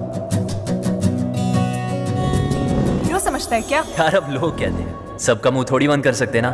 क्यों क्या यार अब लोग कहते हैं सबका मुंह थोड़ी बंद कर सकते ना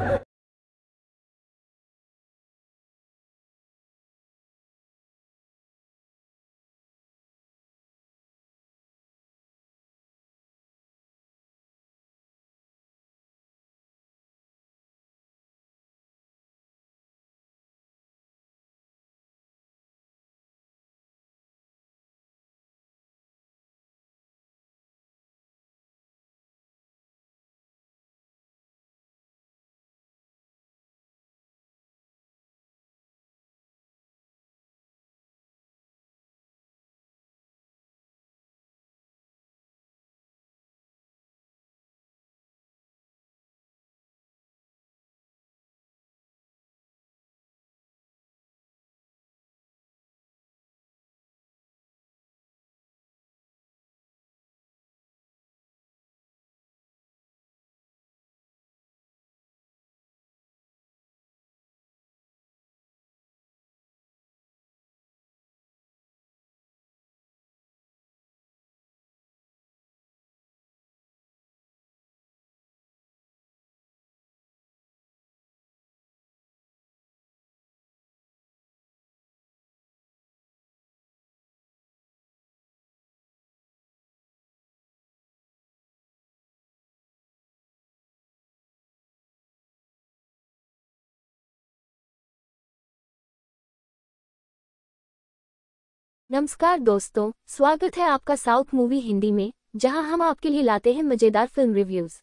नमस्कार दोस्तों स्वागत है आपका साउथ मूवी हिंदी में जहां हम आपके लिए लाते हैं मजेदार फिल्म रिव्यूज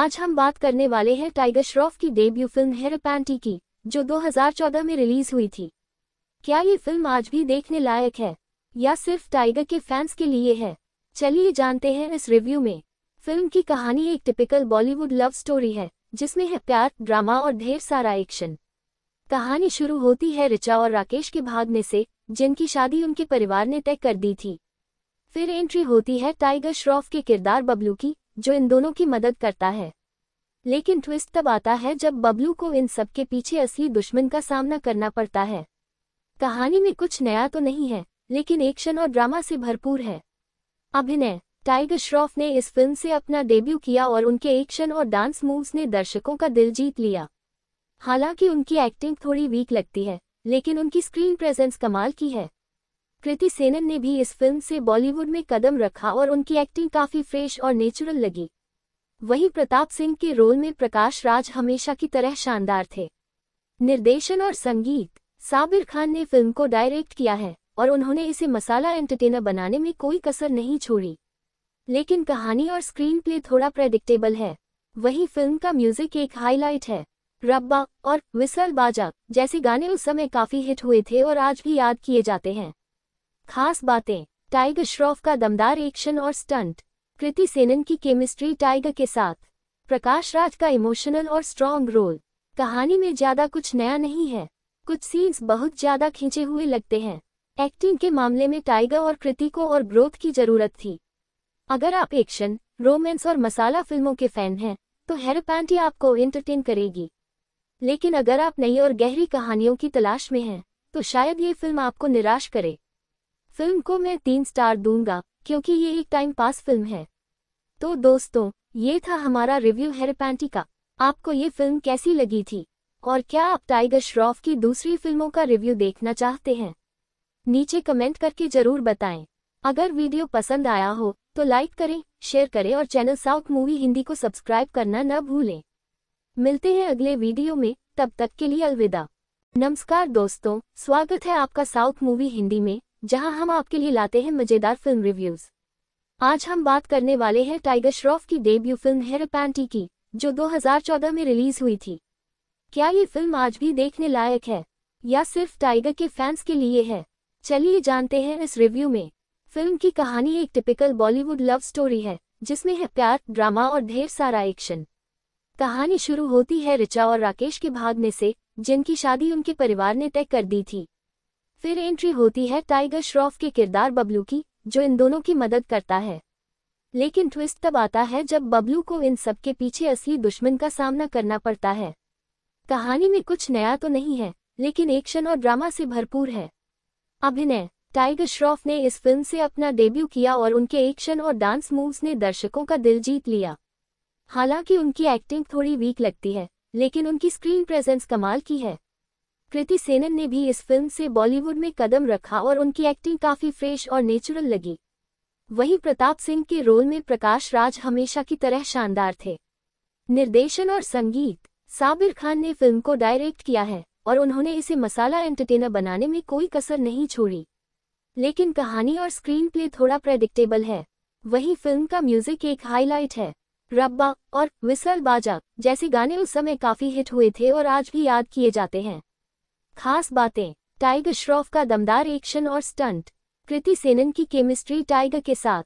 आज हम बात करने वाले हैं टाइगर श्रॉफ की डेब्यू फिल्म पैंटी की जो 2014 में रिलीज हुई थी क्या ये फिल्म आज भी देखने लायक है या सिर्फ टाइगर के फैंस के लिए है चलिए जानते हैं इस रिव्यू में फिल्म की कहानी एक टिपिकल बॉलीवुड लव स्टोरी है जिसमें है प्यार ड्रामा और ढेर सारा एक्शन कहानी शुरू होती है रिचा और राकेश के भागने से जिनकी शादी उनके परिवार ने तय कर दी थी फिर एंट्री होती है टाइगर श्रॉफ के किरदार बबलू की जो इन दोनों की मदद करता है लेकिन ट्विस्ट तब आता है जब बबलू को इन सबके पीछे असली दुश्मन का सामना करना पड़ता है कहानी में कुछ नया तो नहीं है लेकिन एक्शन और ड्रामा से भरपूर है अभिनय टाइगर श्रॉफ ने इस फिल्म से अपना डेब्यू किया और उनके एक्शन और डांस मूव्स ने दर्शकों का दिल जीत लिया हालांकि उनकी एक्टिंग थोड़ी वीक लगती है लेकिन उनकी स्क्रीन प्रेजेंस कमाल की है कृति सेनन ने भी इस फिल्म से बॉलीवुड में कदम रखा और उनकी एक्टिंग काफी फ्रेश और नेचुरल लगी वहीं प्रताप सिंह के रोल में प्रकाश राज हमेशा की तरह शानदार थे निर्देशन और संगीत साबिर खान ने फिल्म को डायरेक्ट किया है और उन्होंने इसे मसाला एंटरटेनर बनाने में कोई कसर नहीं छोड़ी लेकिन कहानी और स्क्रीन प्ले थोड़ा प्रेडिक्टेबल है वही फिल्म का म्यूजिक एक हाईलाइट है रब्बा और विसल बाजा जैसे गाने उस समय काफी हिट हुए थे और आज भी याद किए जाते हैं खास बातें टाइगर श्रॉफ का दमदार एक्शन और स्टंट कृति सेनन की केमिस्ट्री टाइगर के साथ प्रकाश राज का इमोशनल और स्ट्रॉन्ग रोल कहानी में ज्यादा कुछ नया नहीं है कुछ सीन्स बहुत ज्यादा खींचे हुए लगते हैं एक्टिंग के मामले में टाइगर और कृति को और ग्रोथ की जरूरत थी अगर आप एक्शन रोमांस और मसाला फिल्मों के फैन हैं तो हेरोपैंटी आपको एंटरटेन करेगी लेकिन अगर आप नई और गहरी कहानियों की तलाश में हैं तो शायद ये फिल्म आपको निराश करे फिल्म को मैं तीन स्टार दूंगा क्योंकि ये एक टाइम पास फिल्म है तो दोस्तों ये था हमारा रिव्यू हेरपैंटी का आपको ये फिल्म कैसी लगी थी और क्या आप टाइगर श्रॉफ की दूसरी फिल्मों का रिव्यू देखना चाहते हैं नीचे कमेंट करके जरूर बताएं अगर वीडियो पसंद आया हो तो लाइक करें शेयर करें और चैनल साउथ मूवी हिंदी को सब्सक्राइब करना न भूलें मिलते हैं अगले वीडियो में तब तक के लिए अलविदा नमस्कार दोस्तों स्वागत है आपका साउथ मूवी हिंदी में जहां हम आपके लिए लाते हैं मजेदार फिल्म रिव्यूज आज हम बात करने वाले हैं टाइगर श्रॉफ की डेब्यू फिल्म पैंटी की जो 2014 में रिलीज हुई थी क्या ये फिल्म आज भी देखने लायक है या सिर्फ टाइगर के फैंस के लिए है चलिए जानते हैं इस रिव्यू में फिल्म की कहानी एक टिपिकल बॉलीवुड लव स्टोरी है जिसमें है प्यार ड्रामा और ढेर सारा एक्शन कहानी शुरू होती है रिचा और राकेश के भागने से जिनकी शादी उनके परिवार ने तय कर दी थी फिर एंट्री होती है टाइगर श्रॉफ के किरदार बबलू की जो इन दोनों की मदद करता है लेकिन ट्विस्ट तब आता है जब बबलू को इन सब के पीछे असली दुश्मन का सामना करना पड़ता है कहानी में कुछ नया तो नहीं है लेकिन एक्शन और ड्रामा से भरपूर है अभिनय टाइगर श्रॉफ ने इस फिल्म से अपना डेब्यू किया और उनके एक्शन और डांस मूव्स ने दर्शकों का दिल जीत लिया हालांकि उनकी एक्टिंग थोड़ी वीक लगती है लेकिन उनकी स्क्रीन प्रेजेंस कमाल की है कृति सेनन ने भी इस फिल्म से बॉलीवुड में कदम रखा और उनकी एक्टिंग काफी फ्रेश और नेचुरल लगी वहीं प्रताप सिंह के रोल में प्रकाश राज हमेशा की तरह शानदार थे निर्देशन और संगीत साबिर खान ने फिल्म को डायरेक्ट किया है और उन्होंने इसे मसाला एंटरटेनर बनाने में कोई कसर नहीं छोड़ी लेकिन कहानी और स्क्रीन प्ले थोड़ा प्रेडिक्टेबल है वहीं फिल्म का म्यूजिक एक हाईलाइट है रब्बा और विसल बाजा जैसे गाने उस समय काफी हिट हुए थे और आज भी याद किए जाते हैं खास बातें टाइगर श्रॉफ का दमदार एक्शन और स्टंट कृति सेनन की केमिस्ट्री टाइगर के साथ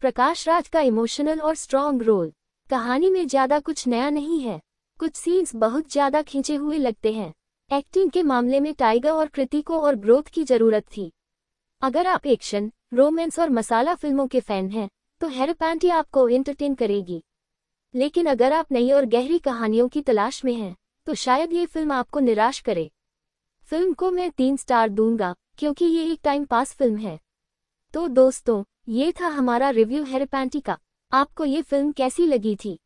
प्रकाश राज का इमोशनल और स्ट्रॉन्ग रोल कहानी में ज्यादा कुछ नया नहीं है कुछ सीन्स बहुत ज्यादा खींचे हुए लगते हैं एक्टिंग के मामले में टाइगर और कृति को और ग्रोथ की जरूरत थी अगर आप एक्शन रोमांस और मसाला फिल्मों के फैन हैं तो हेरोपैंटी आपको एंटरटेन करेगी लेकिन अगर आप नई और गहरी कहानियों की तलाश में हैं तो शायद ये फिल्म आपको निराश करे फिल्म को मैं तीन स्टार दूंगा क्योंकि ये एक टाइम पास फिल्म है तो दोस्तों ये था हमारा रिव्यू हेरपैंटी का आपको ये फिल्म कैसी लगी थी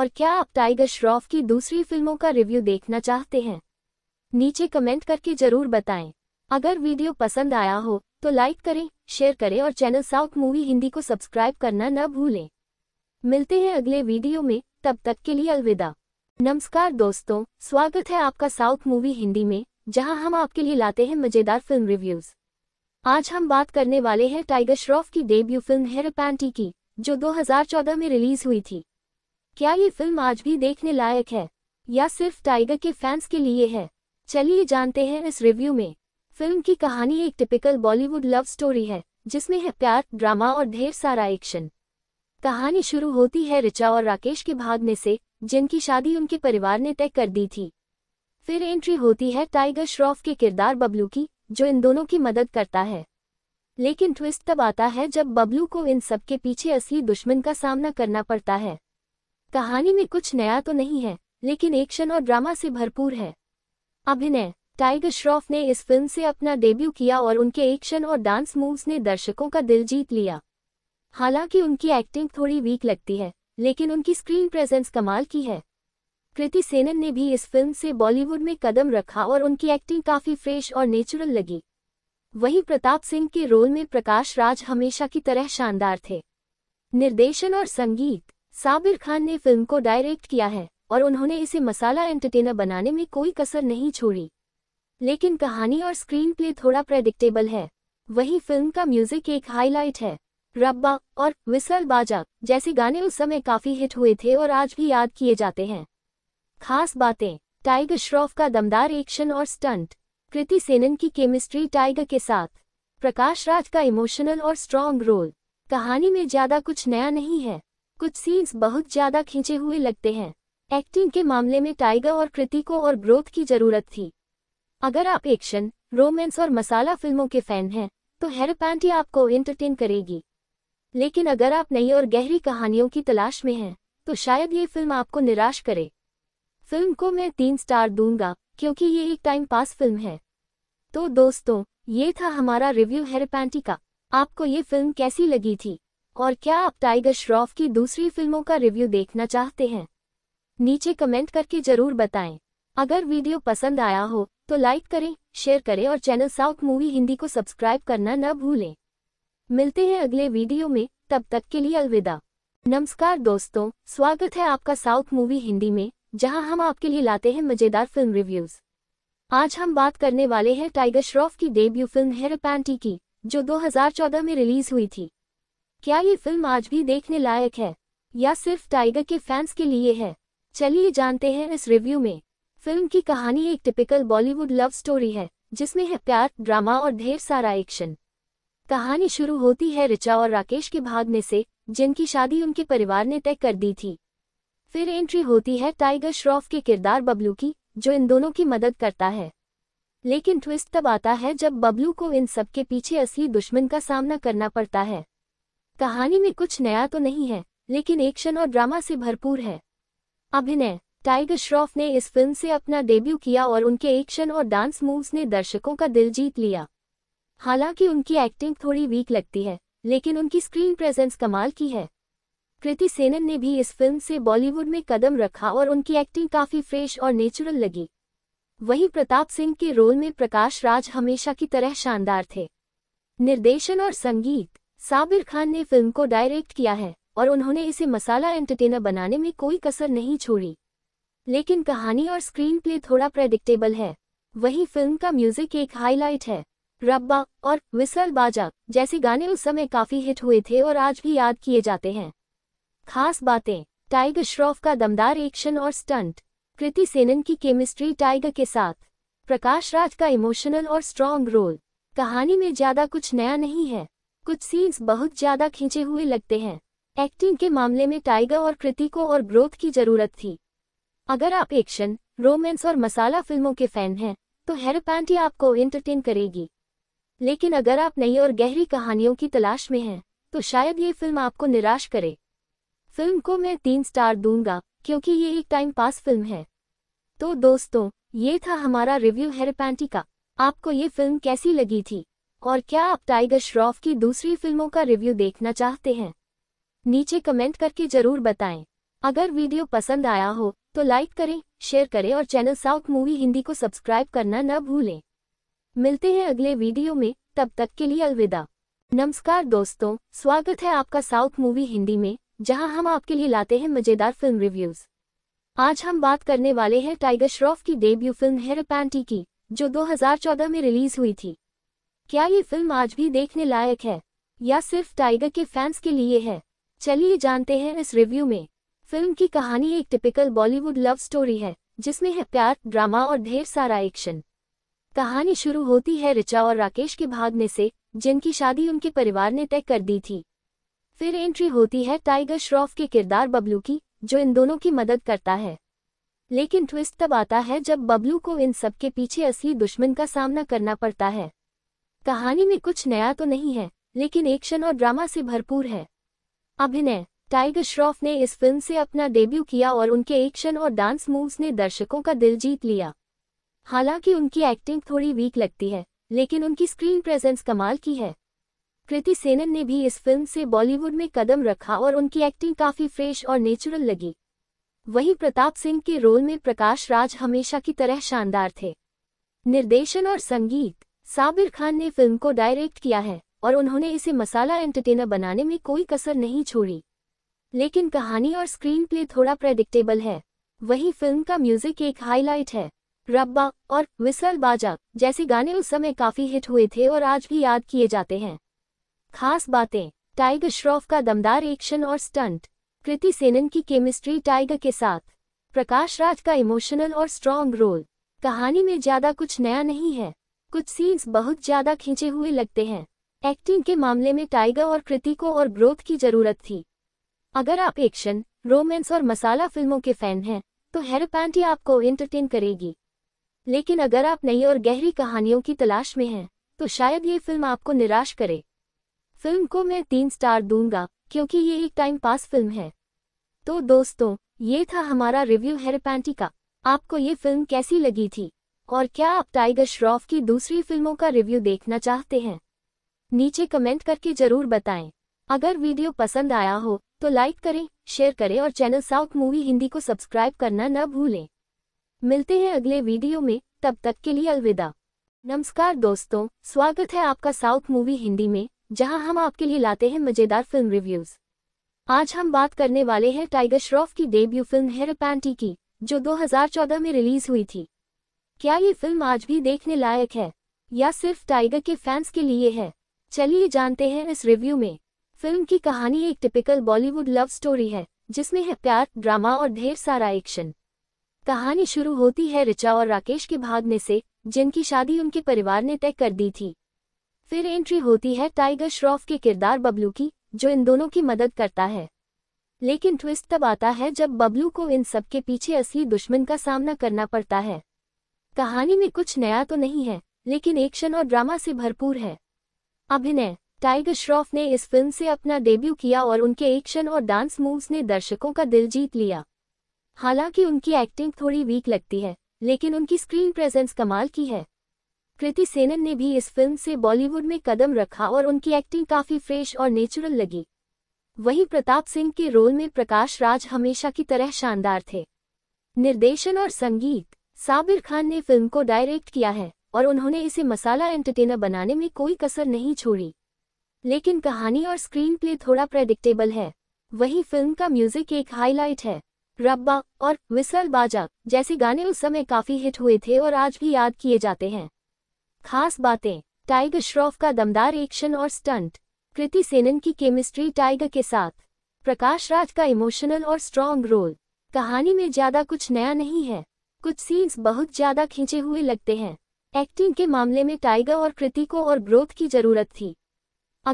और क्या आप टाइगर श्रॉफ की दूसरी फिल्मों का रिव्यू देखना चाहते हैं नीचे कमेंट करके जरूर बताएं अगर वीडियो पसंद आया हो तो लाइक करें शेयर करें और चैनल साउथ मूवी हिंदी को सब्सक्राइब करना न भूलें मिलते हैं अगले वीडियो में तब तक के लिए अलविदा नमस्कार दोस्तों स्वागत है आपका साउथ मूवी हिंदी में जहां हम आपके लिए लाते हैं मजेदार फिल्म रिव्यूज आज हम बात करने वाले हैं टाइगर श्रॉफ की डेब्यू फिल्म हेरपैंटी की जो 2014 में रिलीज हुई थी क्या ये फिल्म आज भी देखने लायक है या सिर्फ टाइगर के फैंस के लिए है चलिए जानते हैं इस रिव्यू में फिल्म की कहानी एक टिपिकल बॉलीवुड लव स्टोरी है जिसमें है प्यार ड्रामा और ढेर सारा एक्शन कहानी शुरू होती है रिचा और राकेश के भागने से जिनकी शादी उनके परिवार ने तय कर दी थी फिर एंट्री होती है टाइगर श्रॉफ के किरदार बबलू की जो इन दोनों की मदद करता है लेकिन ट्विस्ट तब आता है जब बबलू को इन सब के पीछे असली दुश्मन का सामना करना पड़ता है कहानी में कुछ नया तो नहीं है लेकिन एक्शन और ड्रामा से भरपूर है अभिनय टाइगर श्रॉफ ने इस फिल्म से अपना डेब्यू किया और उनके एक्शन और डांस मूव्स ने दर्शकों का दिल जीत लिया हालांकि उनकी एक्टिंग थोड़ी वीक लगती है लेकिन उनकी स्क्रीन प्रेजेंस कमाल की है कृति सेनन ने भी इस फिल्म से बॉलीवुड में कदम रखा और उनकी एक्टिंग काफी फ्रेश और नेचुरल लगी वहीं प्रताप सिंह के रोल में प्रकाश राज हमेशा की तरह शानदार थे निर्देशन और संगीत साबिर खान ने फिल्म को डायरेक्ट किया है और उन्होंने इसे मसाला एंटरटेनर बनाने में कोई कसर नहीं छोड़ी लेकिन कहानी और स्क्रीन प्ले थोड़ा प्रेडिक्टेबल है वहीं फिल्म का म्यूजिक एक हाईलाइट है रब्बा और विसल बाजा जैसे गाने उस समय काफी हिट हुए थे और आज भी याद किए जाते हैं खास बातें टाइगर श्रॉफ का दमदार एक्शन और स्टंट कृति सेनन की केमिस्ट्री टाइगर के साथ प्रकाश राज का इमोशनल और स्ट्रॉन्ग रोल कहानी में ज्यादा कुछ नया नहीं है कुछ सीन्स बहुत ज्यादा खींचे हुए लगते हैं एक्टिंग के मामले में टाइगर और कृति को और ग्रोथ की जरूरत थी अगर आप एक्शन रोमांस और मसाला फिल्मों के फैन हैं तो हेरपैंटी आपको एंटरटेन करेगी लेकिन अगर आप नई और गहरी कहानियों की तलाश में हैं तो शायद ये फिल्म आपको निराश करे फिल्म को मैं तीन स्टार दूंगा क्योंकि ये एक टाइम पास फिल्म है तो दोस्तों ये था हमारा रिव्यू हेरपैंटी का आपको ये फिल्म कैसी लगी थी और क्या आप टाइगर श्रॉफ की दूसरी फिल्मों का रिव्यू देखना चाहते हैं नीचे कमेंट करके जरूर बताएं अगर वीडियो पसंद आया हो तो लाइक करें शेयर करें और चैनल साउथ मूवी हिंदी को सब्सक्राइब करना न भूलें मिलते हैं अगले वीडियो में तब तक के लिए अलविदा नमस्कार दोस्तों स्वागत है आपका साउथ मूवी हिंदी में जहां हम आपके लिए लाते हैं मजेदार फिल्म रिव्यूज आज हम बात करने वाले हैं टाइगर श्रॉफ की डेब्यू फिल्म पैंटी की जो 2014 में रिलीज हुई थी क्या ये फिल्म आज भी देखने लायक है या सिर्फ टाइगर के फैंस के लिए है चलिए जानते हैं इस रिव्यू में फिल्म की कहानी एक टिपिकल बॉलीवुड लव स्टोरी है जिसमें है प्यार ड्रामा और ढेर सारा एक्शन कहानी शुरू होती है रिचा और राकेश के भागने से जिनकी शादी उनके परिवार ने तय कर दी थी फिर एंट्री होती है टाइगर श्रॉफ के किरदार बबलू की जो इन दोनों की मदद करता है लेकिन ट्विस्ट तब आता है जब बबलू को इन सब के पीछे असली दुश्मन का सामना करना पड़ता है कहानी में कुछ नया तो नहीं है लेकिन एक्शन और ड्रामा से भरपूर है अभिनय टाइगर श्रॉफ ने इस फिल्म से अपना डेब्यू किया और उनके एक्शन और डांस मूव्स ने दर्शकों का दिल जीत लिया हालांकि उनकी एक्टिंग थोड़ी वीक लगती है लेकिन उनकी स्क्रीन प्रेजेंस कमाल की है कृति सेनन ने भी इस फिल्म से बॉलीवुड में कदम रखा और उनकी एक्टिंग काफी फ्रेश और नेचुरल लगी वहीं प्रताप सिंह के रोल में प्रकाश राज हमेशा की तरह शानदार थे निर्देशन और संगीत साबिर खान ने फिल्म को डायरेक्ट किया है और उन्होंने इसे मसाला एंटरटेनर बनाने में कोई कसर नहीं छोड़ी लेकिन कहानी और स्क्रीन प्ले थोड़ा प्रेडिक्टेबल है वहीं फिल्म का म्यूजिक एक हाईलाइट है रब्बा और विसल बाजा जैसे गाने उस समय काफी हिट हुए थे और आज भी याद किए जाते हैं खास बातें टाइगर श्रॉफ का दमदार एक्शन और स्टंट कृति सेनन की केमिस्ट्री टाइगर के साथ प्रकाश राज का इमोशनल और स्ट्रॉन्ग रोल कहानी में ज्यादा कुछ नया नहीं है कुछ सीन्स बहुत ज्यादा खींचे हुए लगते हैं एक्टिंग के मामले में टाइगर और कृति को और ग्रोथ की जरूरत थी अगर आप एक्शन रोमांस और मसाला फिल्मों के फैन हैं तो हेरपैंटी आपको एंटरटेन करेगी लेकिन अगर आप नई और गहरी कहानियों की तलाश में हैं तो शायद ये फिल्म आपको निराश करे फिल्म को मैं तीन स्टार दूंगा क्योंकि ये एक टाइम पास फिल्म है तो दोस्तों ये था हमारा रिव्यू हेरपैंटी का आपको ये फिल्म कैसी लगी थी और क्या आप टाइगर श्रॉफ की दूसरी फिल्मों का रिव्यू देखना चाहते हैं नीचे कमेंट करके जरूर बताएं अगर वीडियो पसंद आया हो तो लाइक करें शेयर करें और चैनल साउथ मूवी हिंदी को सब्सक्राइब करना न भूलें मिलते हैं अगले वीडियो में तब तक के लिए अलविदा नमस्कार दोस्तों स्वागत है आपका साउथ मूवी हिंदी में जहां हम आपके लिए लाते हैं मजेदार फिल्म रिव्यूज आज हम बात करने वाले हैं टाइगर श्रॉफ की डेब्यू फिल्म पैंटी की जो 2014 में रिलीज हुई थी क्या ये फिल्म आज भी देखने लायक है या सिर्फ टाइगर के फैंस के लिए है चलिए जानते हैं इस रिव्यू में फिल्म की कहानी एक टिपिकल बॉलीवुड लव स्टोरी है जिसमें है प्यार ड्रामा और ढेर सारा एक्शन कहानी शुरू होती है रिचा और राकेश के भागने से जिनकी शादी उनके परिवार ने तय कर दी थी फिर एंट्री होती है टाइगर श्रॉफ के किरदार बबलू की जो इन दोनों की मदद करता है लेकिन ट्विस्ट तब आता है जब बबलू को इन सब के पीछे असली दुश्मन का सामना करना पड़ता है कहानी में कुछ नया तो नहीं है लेकिन एक्शन और ड्रामा से भरपूर है अभिनय टाइगर श्रॉफ ने इस फिल्म से अपना डेब्यू किया और उनके एक्शन और डांस मूव्स ने दर्शकों का दिल जीत लिया हालांकि उनकी एक्टिंग थोड़ी वीक लगती है लेकिन उनकी स्क्रीन प्रेजेंस कमाल की है कृति सेनन ने भी इस फिल्म से बॉलीवुड में कदम रखा और उनकी एक्टिंग काफी फ्रेश और नेचुरल लगी वहीं प्रताप सिंह के रोल में प्रकाश राज हमेशा की तरह शानदार थे निर्देशन और संगीत साबिर खान ने फिल्म को डायरेक्ट किया है और उन्होंने इसे मसाला एंटरटेनर बनाने में कोई कसर नहीं छोड़ी लेकिन कहानी और स्क्रीन प्ले थोड़ा प्रेडिक्टेबल है वही फिल्म का म्यूजिक एक हाईलाइट है रब्बा और विसल बाजा जैसे गाने उस समय काफी हिट हुए थे और आज भी याद किए जाते हैं खास बातें टाइगर श्रॉफ का दमदार एक्शन और स्टंट कृति सेनन की केमिस्ट्री टाइगर के साथ प्रकाश राज का इमोशनल और स्ट्रॉन्ग रोल कहानी में ज्यादा कुछ नया नहीं है कुछ सीन्स बहुत ज्यादा खींचे हुए लगते हैं एक्टिंग के मामले में टाइगर और कृति को और ग्रोथ की जरूरत थी अगर आप एक्शन रोमांस और मसाला फिल्मों के फैन हैं तो हेरोपैंटी आपको एंटरटेन करेगी लेकिन अगर आप नई और गहरी कहानियों की तलाश में हैं तो शायद ये फिल्म आपको निराश करे फिल्म को मैं तीन स्टार दूंगा क्योंकि ये एक टाइम पास फिल्म है तो दोस्तों ये था हमारा रिव्यू हेरपैंटी का आपको ये फिल्म कैसी लगी थी और क्या आप टाइगर श्रॉफ की दूसरी फिल्मों का रिव्यू देखना चाहते हैं नीचे कमेंट करके जरूर बताएं अगर वीडियो पसंद आया हो तो लाइक करें शेयर करें और चैनल साउथ मूवी हिंदी को सब्सक्राइब करना न भूलें मिलते हैं अगले वीडियो में तब तक के लिए अलविदा नमस्कार दोस्तों स्वागत है आपका साउथ मूवी हिंदी में जहां हम आपके लिए लाते हैं मजेदार फिल्म रिव्यूज आज हम बात करने वाले हैं टाइगर श्रॉफ की डेब्यू फिल्म पैंटी की जो 2014 में रिलीज हुई थी क्या ये फिल्म आज भी देखने लायक है या सिर्फ टाइगर के फैंस के लिए है चलिए जानते हैं इस रिव्यू में फिल्म की कहानी एक टिपिकल बॉलीवुड लव स्टोरी है जिसमें है प्यार ड्रामा और ढेर सारा एक्शन कहानी शुरू होती है रिचा और राकेश के भागने से जिनकी शादी उनके परिवार ने तय कर दी थी फिर एंट्री होती है टाइगर श्रॉफ के किरदार बबलू की जो इन दोनों की मदद करता है लेकिन ट्विस्ट तब आता है जब बबलू को इन सब के पीछे असली दुश्मन का सामना करना पड़ता है कहानी में कुछ नया तो नहीं है लेकिन एक्शन और ड्रामा से भरपूर है अभिनय टाइगर श्रॉफ ने इस फिल्म से अपना डेब्यू किया और उनके एक्शन और डांस मूव्स ने दर्शकों का दिल जीत लिया हालांकि उनकी एक्टिंग थोड़ी वीक लगती है लेकिन उनकी स्क्रीन प्रेजेंस कमाल की है कृति सेनन ने भी इस फिल्म से बॉलीवुड में कदम रखा और उनकी एक्टिंग काफी फ्रेश और नेचुरल लगी वहीं प्रताप सिंह के रोल में प्रकाश राज हमेशा की तरह शानदार थे निर्देशन और संगीत साबिर खान ने फिल्म को डायरेक्ट किया है और उन्होंने इसे मसाला एंटरटेनर बनाने में कोई कसर नहीं छोड़ी लेकिन कहानी और स्क्रीन प्ले थोड़ा प्रेडिक्टेबल है वहीं फिल्म का म्यूजिक एक हाईलाइट है रब्बा और विसल बाजा जैसे गाने उस समय काफी हिट हुए थे और आज भी याद किए जाते हैं खास बातें टाइगर श्रॉफ का दमदार एक्शन और स्टंट कृति सेनन की केमिस्ट्री टाइगर के साथ प्रकाश राज का इमोशनल और स्ट्रॉन्ग रोल कहानी में ज्यादा कुछ नया नहीं है कुछ सीन्स बहुत ज्यादा खींचे हुए लगते हैं एक्टिंग के मामले में टाइगर और कृति को और ग्रोथ की जरूरत थी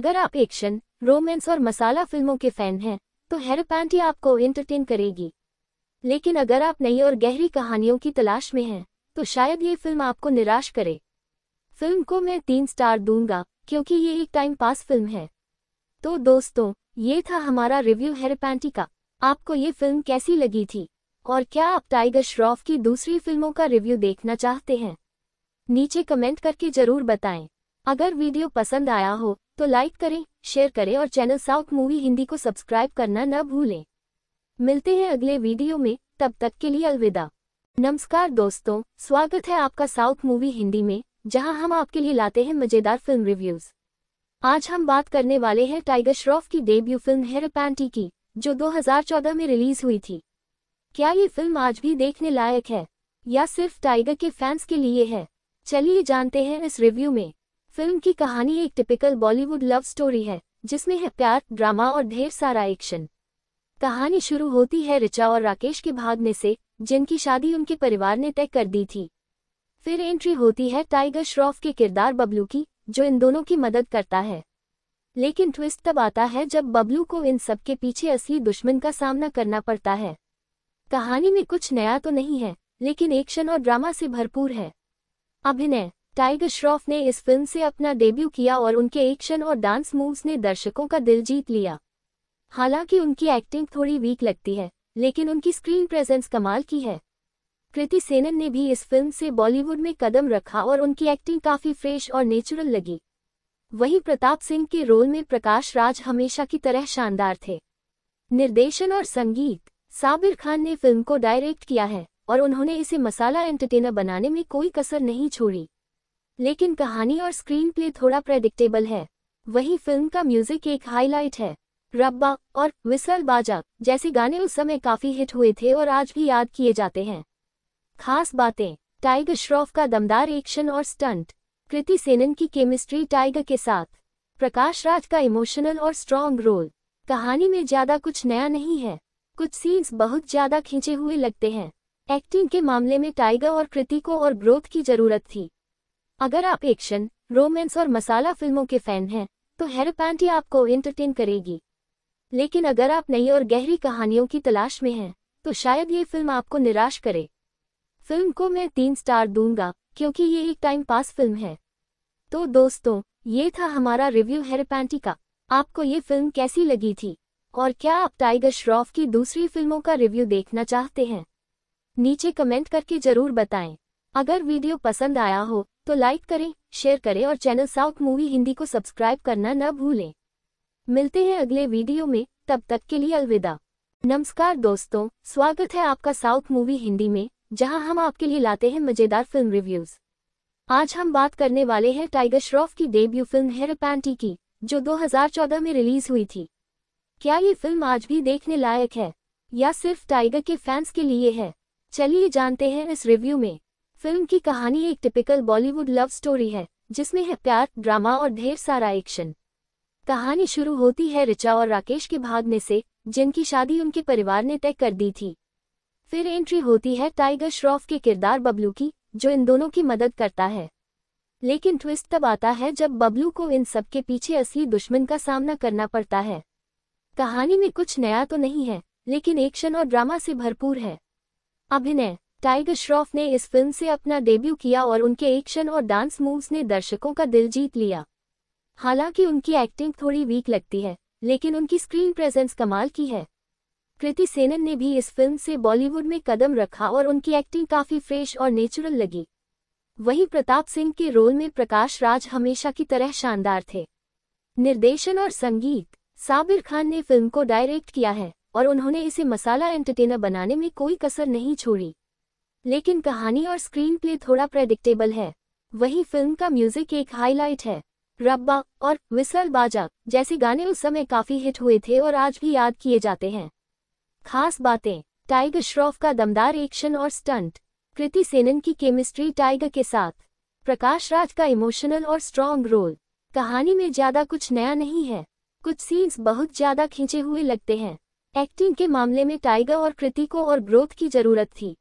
अगर आप एक्शन रोमांस और मसाला फिल्मों के फैन हैं तो हेरोपैंटी आपको एंटरटेन करेगी लेकिन अगर आप नई और गहरी कहानियों की तलाश में हैं तो शायद ये फिल्म आपको निराश करे फिल्म को मैं तीन स्टार दूंगा क्योंकि ये एक टाइम पास फिल्म है तो दोस्तों ये था हमारा रिव्यू हेरपैंटी का आपको ये फिल्म कैसी लगी थी और क्या आप टाइगर श्रॉफ की दूसरी फिल्मों का रिव्यू देखना चाहते हैं नीचे कमेंट करके जरूर बताएं अगर वीडियो पसंद आया हो तो लाइक करें शेयर करें और चैनल साउथ मूवी हिंदी को सब्सक्राइब करना न भूलें मिलते हैं अगले वीडियो में तब तक के लिए अलविदा नमस्कार दोस्तों स्वागत है आपका साउथ मूवी हिंदी में जहां हम आपके लिए लाते हैं मजेदार फिल्म रिव्यूज आज हम बात करने वाले हैं टाइगर श्रॉफ की डेब्यू फिल्म पैंटी की जो 2014 में रिलीज हुई थी क्या ये फिल्म आज भी देखने लायक है या सिर्फ टाइगर के फैंस के लिए है चलिए जानते हैं इस रिव्यू में फिल्म की कहानी एक टिपिकल बॉलीवुड लव स्टोरी है जिसमें है प्यार ड्रामा और ढेर सारा एक्शन कहानी शुरू होती है रिचा और राकेश के भागने से जिनकी शादी उनके परिवार ने तय कर दी थी फिर एंट्री होती है टाइगर श्रॉफ के किरदार बबलू की जो इन दोनों की मदद करता है लेकिन ट्विस्ट तब आता है जब बबलू को इन सब के पीछे असली दुश्मन का सामना करना पड़ता है कहानी में कुछ नया तो नहीं है लेकिन एक्शन और ड्रामा से भरपूर है अभिनय टाइगर श्रॉफ ने इस फिल्म से अपना डेब्यू किया और उनके एक्शन और डांस मूव्स ने दर्शकों का दिल जीत लिया हालांकि उनकी एक्टिंग थोड़ी वीक लगती है लेकिन उनकी स्क्रीन प्रेजेंस कमाल की है कृति सेनन ने भी इस फिल्म से बॉलीवुड में कदम रखा और उनकी एक्टिंग काफी फ्रेश और नेचुरल लगी वहीं प्रताप सिंह के रोल में प्रकाश राज हमेशा की तरह शानदार थे निर्देशन और संगीत साबिर खान ने फिल्म को डायरेक्ट किया है और उन्होंने इसे मसाला एंटरटेनर बनाने में कोई कसर नहीं छोड़ी लेकिन कहानी और स्क्रीन प्ले थोड़ा प्रेडिक्टेबल है वही फिल्म का म्यूजिक एक हाईलाइट है रब्बा और विसल बाजा जैसे गाने उस समय काफी हिट हुए थे और आज भी याद किए जाते हैं खास बातें टाइगर श्रॉफ का दमदार एक्शन और स्टंट कृति सेनन की केमिस्ट्री टाइगर के साथ प्रकाश राज का इमोशनल और स्ट्रॉन्ग रोल कहानी में ज्यादा कुछ नया नहीं है कुछ सीन्स बहुत ज्यादा खींचे हुए लगते हैं एक्टिंग के मामले में टाइगर और कृति को और ग्रोथ की जरूरत थी अगर आप एक्शन रोमांस और मसाला फिल्मों के फैन हैं तो हेरपैंटी आपको एंटरटेन करेगी लेकिन अगर आप नई और गहरी कहानियों की तलाश में हैं तो शायद ये फिल्म आपको निराश करे फिल्म को मैं तीन स्टार दूंगा क्योंकि ये एक टाइम पास फिल्म है तो दोस्तों ये था हमारा रिव्यू हेरपैंटी का आपको ये फिल्म कैसी लगी थी और क्या आप टाइगर श्रॉफ की दूसरी फिल्मों का रिव्यू देखना चाहते हैं नीचे कमेंट करके जरूर बताएं अगर वीडियो पसंद आया हो तो लाइक करें शेयर करें और चैनल साउथ मूवी हिंदी को सब्सक्राइब करना न भूलें मिलते हैं अगले वीडियो में तब तक के लिए अलविदा नमस्कार दोस्तों स्वागत है आपका साउथ मूवी हिंदी में जहां हम आपके लिए लाते हैं मजेदार फिल्म रिव्यूज आज हम बात करने वाले हैं टाइगर श्रॉफ की डेब्यू फिल्म हेर पैंटी की जो 2014 में रिलीज हुई थी क्या ये फिल्म आज भी देखने लायक है या सिर्फ टाइगर के फैंस के लिए है चलिए जानते हैं इस रिव्यू में फिल्म की कहानी एक टिपिकल बॉलीवुड लव स्टोरी है जिसमें है प्यार ड्रामा और ढेर सारा एक्शन कहानी शुरू होती है रिचा और राकेश के भागने से जिनकी शादी उनके परिवार ने तय कर दी थी फिर एंट्री होती है टाइगर श्रॉफ के किरदार बबलू की जो इन दोनों की मदद करता है लेकिन ट्विस्ट तब आता है जब बबलू को इन सब के पीछे असली दुश्मन का सामना करना पड़ता है कहानी में कुछ नया तो नहीं है लेकिन एक्शन और ड्रामा से भरपूर है अभिनय टाइगर श्रॉफ ने इस फिल्म से अपना डेब्यू किया और उनके एक्शन और डांस मूव्स ने दर्शकों का दिल जीत लिया हालांकि उनकी एक्टिंग थोड़ी वीक लगती है लेकिन उनकी स्क्रीन प्रेजेंस कमाल की है कृति सेनन ने भी इस फिल्म से बॉलीवुड में कदम रखा और उनकी एक्टिंग काफ़ी फ्रेश और नेचुरल लगी वहीं प्रताप सिंह के रोल में प्रकाश राज हमेशा की तरह शानदार थे निर्देशन और संगीत साबिर खान ने फिल्म को डायरेक्ट किया है और उन्होंने इसे मसाला एंटरटेनर बनाने में कोई कसर नहीं छोड़ी लेकिन कहानी और स्क्रीन प्ले थोड़ा प्रेडिक्टेबल है वहीं फिल्म का म्यूजिक एक हाईलाइट है रब्बा और विसल बाजा जैसे गाने उस समय काफी हिट हुए थे और आज भी याद किए जाते हैं खास बातें टाइगर श्रॉफ का दमदार एक्शन और स्टंट कृति सेनन की केमिस्ट्री टाइगर के साथ प्रकाश राज का इमोशनल और स्ट्रॉन्ग रोल कहानी में ज्यादा कुछ नया नहीं है कुछ सीन्स बहुत ज्यादा खींचे हुए लगते हैं एक्टिंग के मामले में टाइगर और कृति को और ग्रोथ की जरूरत थी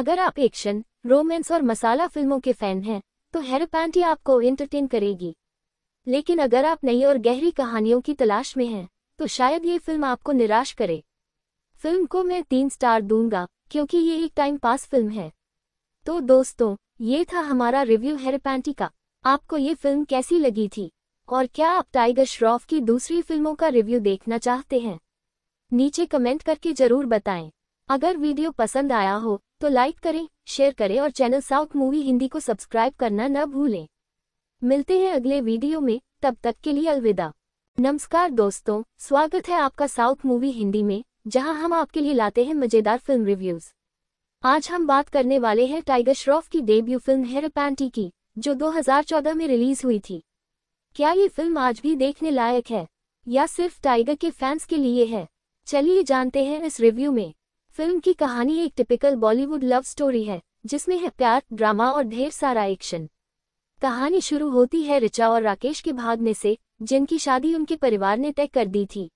अगर आप एक्शन रोमांस और मसाला फिल्मों के फैन हैं तो हेरपैंटी आपको एंटरटेन करेगी लेकिन अगर आप नई और गहरी कहानियों की तलाश में हैं तो शायद ये फिल्म आपको निराश करे फिल्म को मैं तीन स्टार दूंगा क्योंकि ये एक टाइम पास फिल्म है तो दोस्तों ये था हमारा रिव्यू हेरपैंटी का आपको ये फिल्म कैसी लगी थी और क्या आप टाइगर श्रॉफ की दूसरी फिल्मों का रिव्यू देखना चाहते हैं नीचे कमेंट करके जरूर बताएं अगर वीडियो पसंद आया हो तो लाइक करें शेयर करें और चैनल साउथ मूवी हिंदी को सब्सक्राइब करना न भूलें मिलते हैं अगले वीडियो में तब तक के लिए अलविदा नमस्कार दोस्तों स्वागत है आपका साउथ मूवी हिंदी में जहां हम आपके लिए लाते हैं मजेदार फिल्म रिव्यूज आज हम बात करने वाले हैं टाइगर श्रॉफ की डेब्यू फिल्म पैंटी की जो 2014 में रिलीज हुई थी क्या ये फिल्म आज भी देखने लायक है या सिर्फ टाइगर के फैंस के लिए है चलिए जानते हैं इस रिव्यू में फिल्म की कहानी एक टिपिकल बॉलीवुड लव स्टोरी है जिसमें है प्यार ड्रामा और ढेर सारा एक्शन कहानी शुरू होती है रिचा और राकेश के भागने से जिनकी शादी उनके परिवार ने तय कर दी थी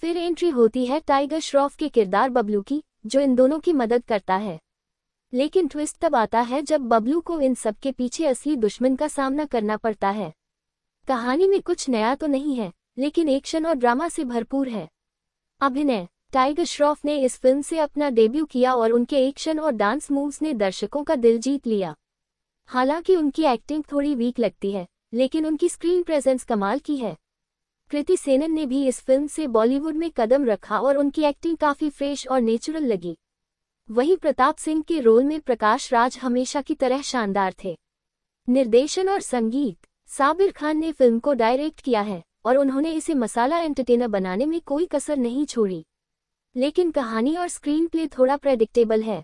फिर एंट्री होती है टाइगर श्रॉफ के किरदार बबलू की जो इन दोनों की मदद करता है लेकिन ट्विस्ट तब आता है जब बबलू को इन सब के पीछे असली दुश्मन का सामना करना पड़ता है कहानी में कुछ नया तो नहीं है लेकिन एक्शन और ड्रामा से भरपूर है अभिनय टाइगर श्रॉफ ने इस फिल्म से अपना डेब्यू किया और उनके एक्शन और डांस मूव्स ने दर्शकों का दिल जीत लिया हालांकि उनकी एक्टिंग थोड़ी वीक लगती है लेकिन उनकी स्क्रीन प्रेजेंस कमाल की है कृति सेनन ने भी इस फिल्म से बॉलीवुड में कदम रखा और उनकी एक्टिंग काफी फ्रेश और नेचुरल लगी वहीं प्रताप सिंह के रोल में प्रकाश राज हमेशा की तरह शानदार थे निर्देशन और संगीत साबिर खान ने फिल्म को डायरेक्ट किया है और उन्होंने इसे मसाला एंटरटेनर बनाने में कोई कसर नहीं छोड़ी लेकिन कहानी और स्क्रीन प्ले थोड़ा प्रेडिक्टेबल है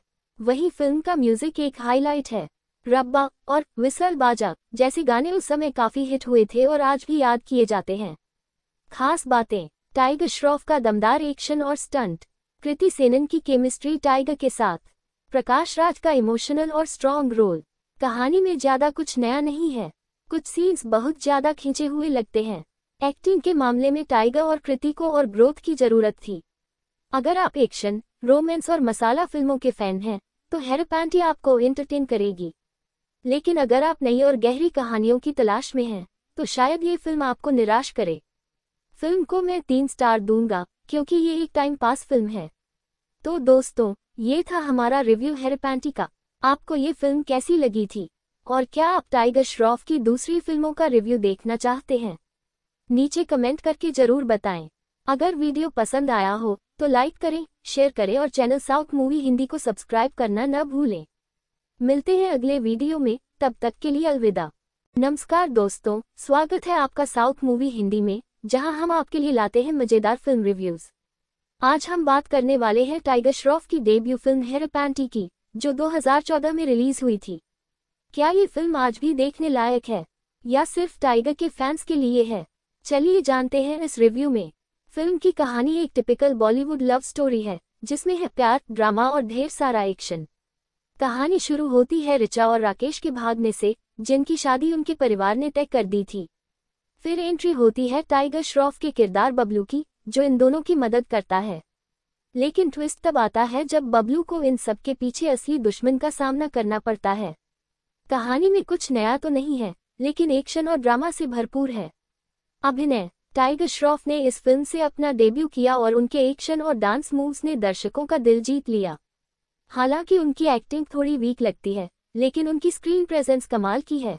वहीं फिल्म का म्यूजिक एक हाईलाइट है रब्बा और विसल बाजा जैसे गाने उस समय काफी हिट हुए थे और आज भी याद किए जाते हैं खास बातें टाइगर श्रॉफ का दमदार एक्शन और स्टंट कृति सेनन की केमिस्ट्री टाइगर के साथ प्रकाश राज का इमोशनल और स्ट्रॉन्ग रोल कहानी में ज्यादा कुछ नया नहीं है कुछ सीन्स बहुत ज्यादा खींचे हुए लगते हैं एक्टिंग के मामले में टाइगर और कृति को और ग्रोथ की जरूरत थी अगर आप एक्शन रोमांस और मसाला फिल्मों के फैन हैं तो हेरोपैंटी आपको एंटरटेन करेगी लेकिन अगर आप नई और गहरी कहानियों की तलाश में हैं तो शायद ये फिल्म आपको निराश करे फिल्म को मैं तीन स्टार दूंगा क्योंकि ये एक टाइम पास फिल्म है तो दोस्तों ये था हमारा रिव्यू हेरपैंटी का आपको ये फिल्म कैसी लगी थी और क्या आप टाइगर श्रॉफ की दूसरी फिल्मों का रिव्यू देखना चाहते हैं नीचे कमेंट करके जरूर बताएं अगर वीडियो पसंद आया हो तो लाइक करें शेयर करें और चैनल साउथ मूवी हिंदी को सब्सक्राइब करना न भूलें मिलते हैं अगले वीडियो में तब तक के लिए अलविदा नमस्कार दोस्तों स्वागत है आपका साउथ मूवी हिंदी में जहां हम आपके लिए लाते हैं मजेदार फिल्म रिव्यूज आज हम बात करने वाले हैं टाइगर श्रॉफ की डेब्यू फिल्म हेर पैंटी की जो 2014 में रिलीज हुई थी क्या ये फिल्म आज भी देखने लायक है या सिर्फ टाइगर के फैंस के लिए है चलिए जानते हैं इस रिव्यू में फिल्म की कहानी एक टिपिकल बॉलीवुड लव स्टोरी है जिसमें है प्यार ड्रामा और ढेर सारा एक्शन कहानी शुरू होती है रिचा और राकेश के भागने से जिनकी शादी उनके परिवार ने तय कर दी थी फिर एंट्री होती है टाइगर श्रॉफ के किरदार बबलू की जो इन दोनों की मदद करता है लेकिन ट्विस्ट तब आता है जब बबलू को इन सब के पीछे असली दुश्मन का सामना करना पड़ता है कहानी में कुछ नया तो नहीं है लेकिन एक्शन और ड्रामा से भरपूर है अभिनय टाइगर श्रॉफ ने इस फिल्म से अपना डेब्यू किया और उनके एक्शन और डांस मूव्स ने दर्शकों का दिल जीत लिया हालांकि उनकी एक्टिंग थोड़ी वीक लगती है लेकिन उनकी स्क्रीन प्रेजेंस कमाल की है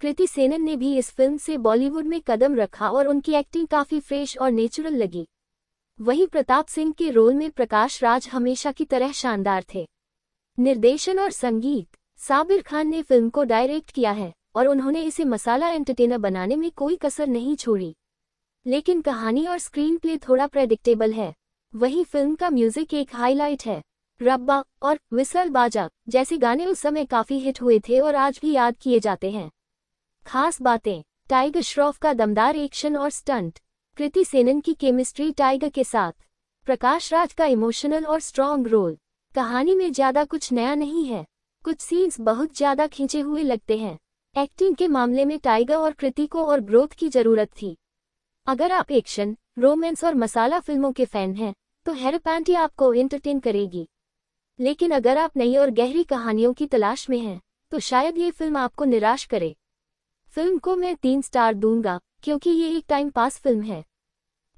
कृति सेनन ने भी इस फिल्म से बॉलीवुड में कदम रखा और उनकी एक्टिंग काफी फ्रेश और नेचुरल लगी वहीं प्रताप सिंह के रोल में प्रकाश राज हमेशा की तरह शानदार थे निर्देशन और संगीत साबिर खान ने फिल्म को डायरेक्ट किया है और उन्होंने इसे मसाला एंटरटेनर बनाने में कोई कसर नहीं छोड़ी लेकिन कहानी और स्क्रीन प्ले थोड़ा प्रेडिक्टेबल है वही फिल्म का म्यूजिक एक हाईलाइट है रब्बा और विसल बाजा जैसे गाने उस समय काफी हिट हुए थे और आज भी याद किए जाते हैं खास बातें टाइगर श्रॉफ का दमदार एक्शन और स्टंट कृति सेनन की केमिस्ट्री टाइगर के साथ प्रकाश राज का इमोशनल और स्ट्रॉन्ग रोल कहानी में ज्यादा कुछ नया नहीं है कुछ सीन्स बहुत ज्यादा खींचे हुए लगते हैं एक्टिंग के मामले में टाइगर और कृति को और ग्रोथ की जरूरत थी अगर आप एक्शन रोमांस और मसाला फिल्मों के फैन हैं तो हेरपैंटी आपको एंटरटेन करेगी लेकिन अगर आप नई और गहरी कहानियों की तलाश में हैं तो शायद ये फिल्म आपको निराश करे फिल्म को मैं तीन स्टार दूंगा क्योंकि ये एक टाइम पास फिल्म है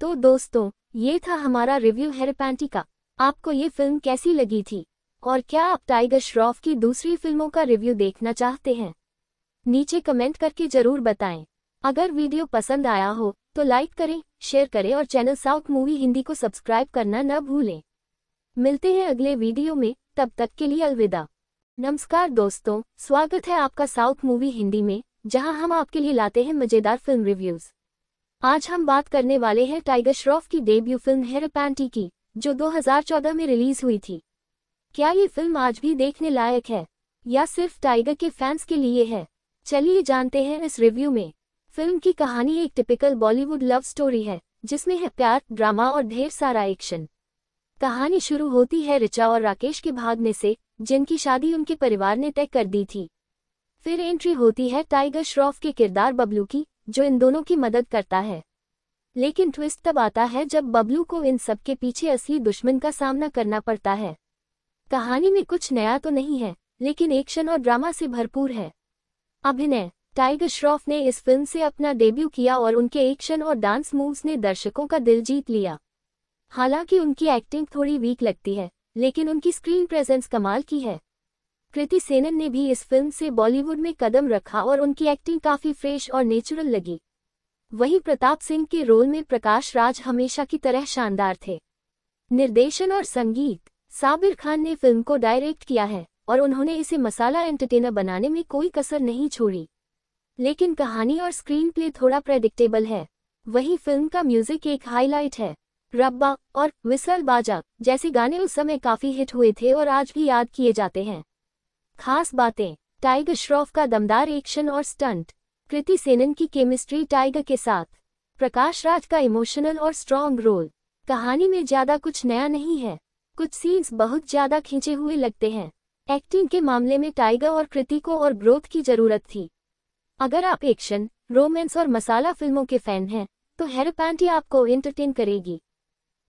तो दोस्तों ये था हमारा रिव्यू हेरपैंटी का आपको ये फिल्म कैसी लगी थी और क्या आप टाइगर श्रॉफ की दूसरी फिल्मों का रिव्यू देखना चाहते हैं नीचे कमेंट करके जरूर बताएं अगर वीडियो पसंद आया हो तो लाइक करें शेयर करें और चैनल साउथ मूवी हिंदी को सब्सक्राइब करना न भूलें मिलते हैं अगले वीडियो में तब तक के लिए अलविदा नमस्कार दोस्तों स्वागत है आपका साउथ मूवी हिंदी में जहां हम आपके लिए लाते हैं मजेदार फिल्म रिव्यूज आज हम बात करने वाले हैं टाइगर श्रॉफ की डेब्यू फिल्म पैंटी की जो 2014 में रिलीज हुई थी क्या ये फिल्म आज भी देखने लायक है या सिर्फ टाइगर के फैंस के लिए है चलिए जानते हैं इस रिव्यू में फिल्म की कहानी एक टिपिकल बॉलीवुड लव स्टोरी है जिसमें है प्यार ड्रामा और ढेर सारा एक्शन कहानी शुरू होती है रिचा और राकेश के भागने से जिनकी शादी उनके परिवार ने तय कर दी थी फिर एंट्री होती है टाइगर श्रॉफ के किरदार बबलू की जो इन दोनों की मदद करता है लेकिन ट्विस्ट तब आता है जब बबलू को इन सब के पीछे असली दुश्मन का सामना करना पड़ता है कहानी में कुछ नया तो नहीं है लेकिन एक्शन और ड्रामा से भरपूर है अभिनय टाइगर श्रॉफ ने इस फिल्म से अपना डेब्यू किया और उनके एक्शन और डांस मूव्स ने दर्शकों का दिल जीत लिया हालांकि उनकी एक्टिंग थोड़ी वीक लगती है लेकिन उनकी स्क्रीन प्रेजेंस कमाल की है कृति सेनन ने भी इस फिल्म से बॉलीवुड में कदम रखा और उनकी एक्टिंग काफी फ्रेश और नेचुरल लगी वहीं प्रताप सिंह के रोल में प्रकाश राज हमेशा की तरह शानदार थे निर्देशन और संगीत साबिर खान ने फिल्म को डायरेक्ट किया है और उन्होंने इसे मसाला एंटरटेनर बनाने में कोई कसर नहीं छोड़ी लेकिन कहानी और स्क्रीन प्ले थोड़ा प्रेडिक्टेबल है वही फिल्म का म्यूजिक एक हाईलाइट है रब्बा और विसल बाजा जैसे गाने उस समय काफी हिट हुए थे और आज भी याद किए जाते हैं खास बातें टाइगर श्रॉफ का दमदार एक्शन और स्टंट कृति सेनन की केमिस्ट्री टाइगर के साथ प्रकाश राज का इमोशनल और स्ट्रॉन्ग रोल कहानी में ज्यादा कुछ नया नहीं है कुछ सीन्स बहुत ज्यादा खींचे हुए लगते हैं एक्टिंग के मामले में टाइगर और कृति को और ग्रोथ की जरूरत थी अगर आप एक्शन रोमांस और मसाला फिल्मों के फैन हैं तो हेरोपैंटी आपको एंटरटेन करेगी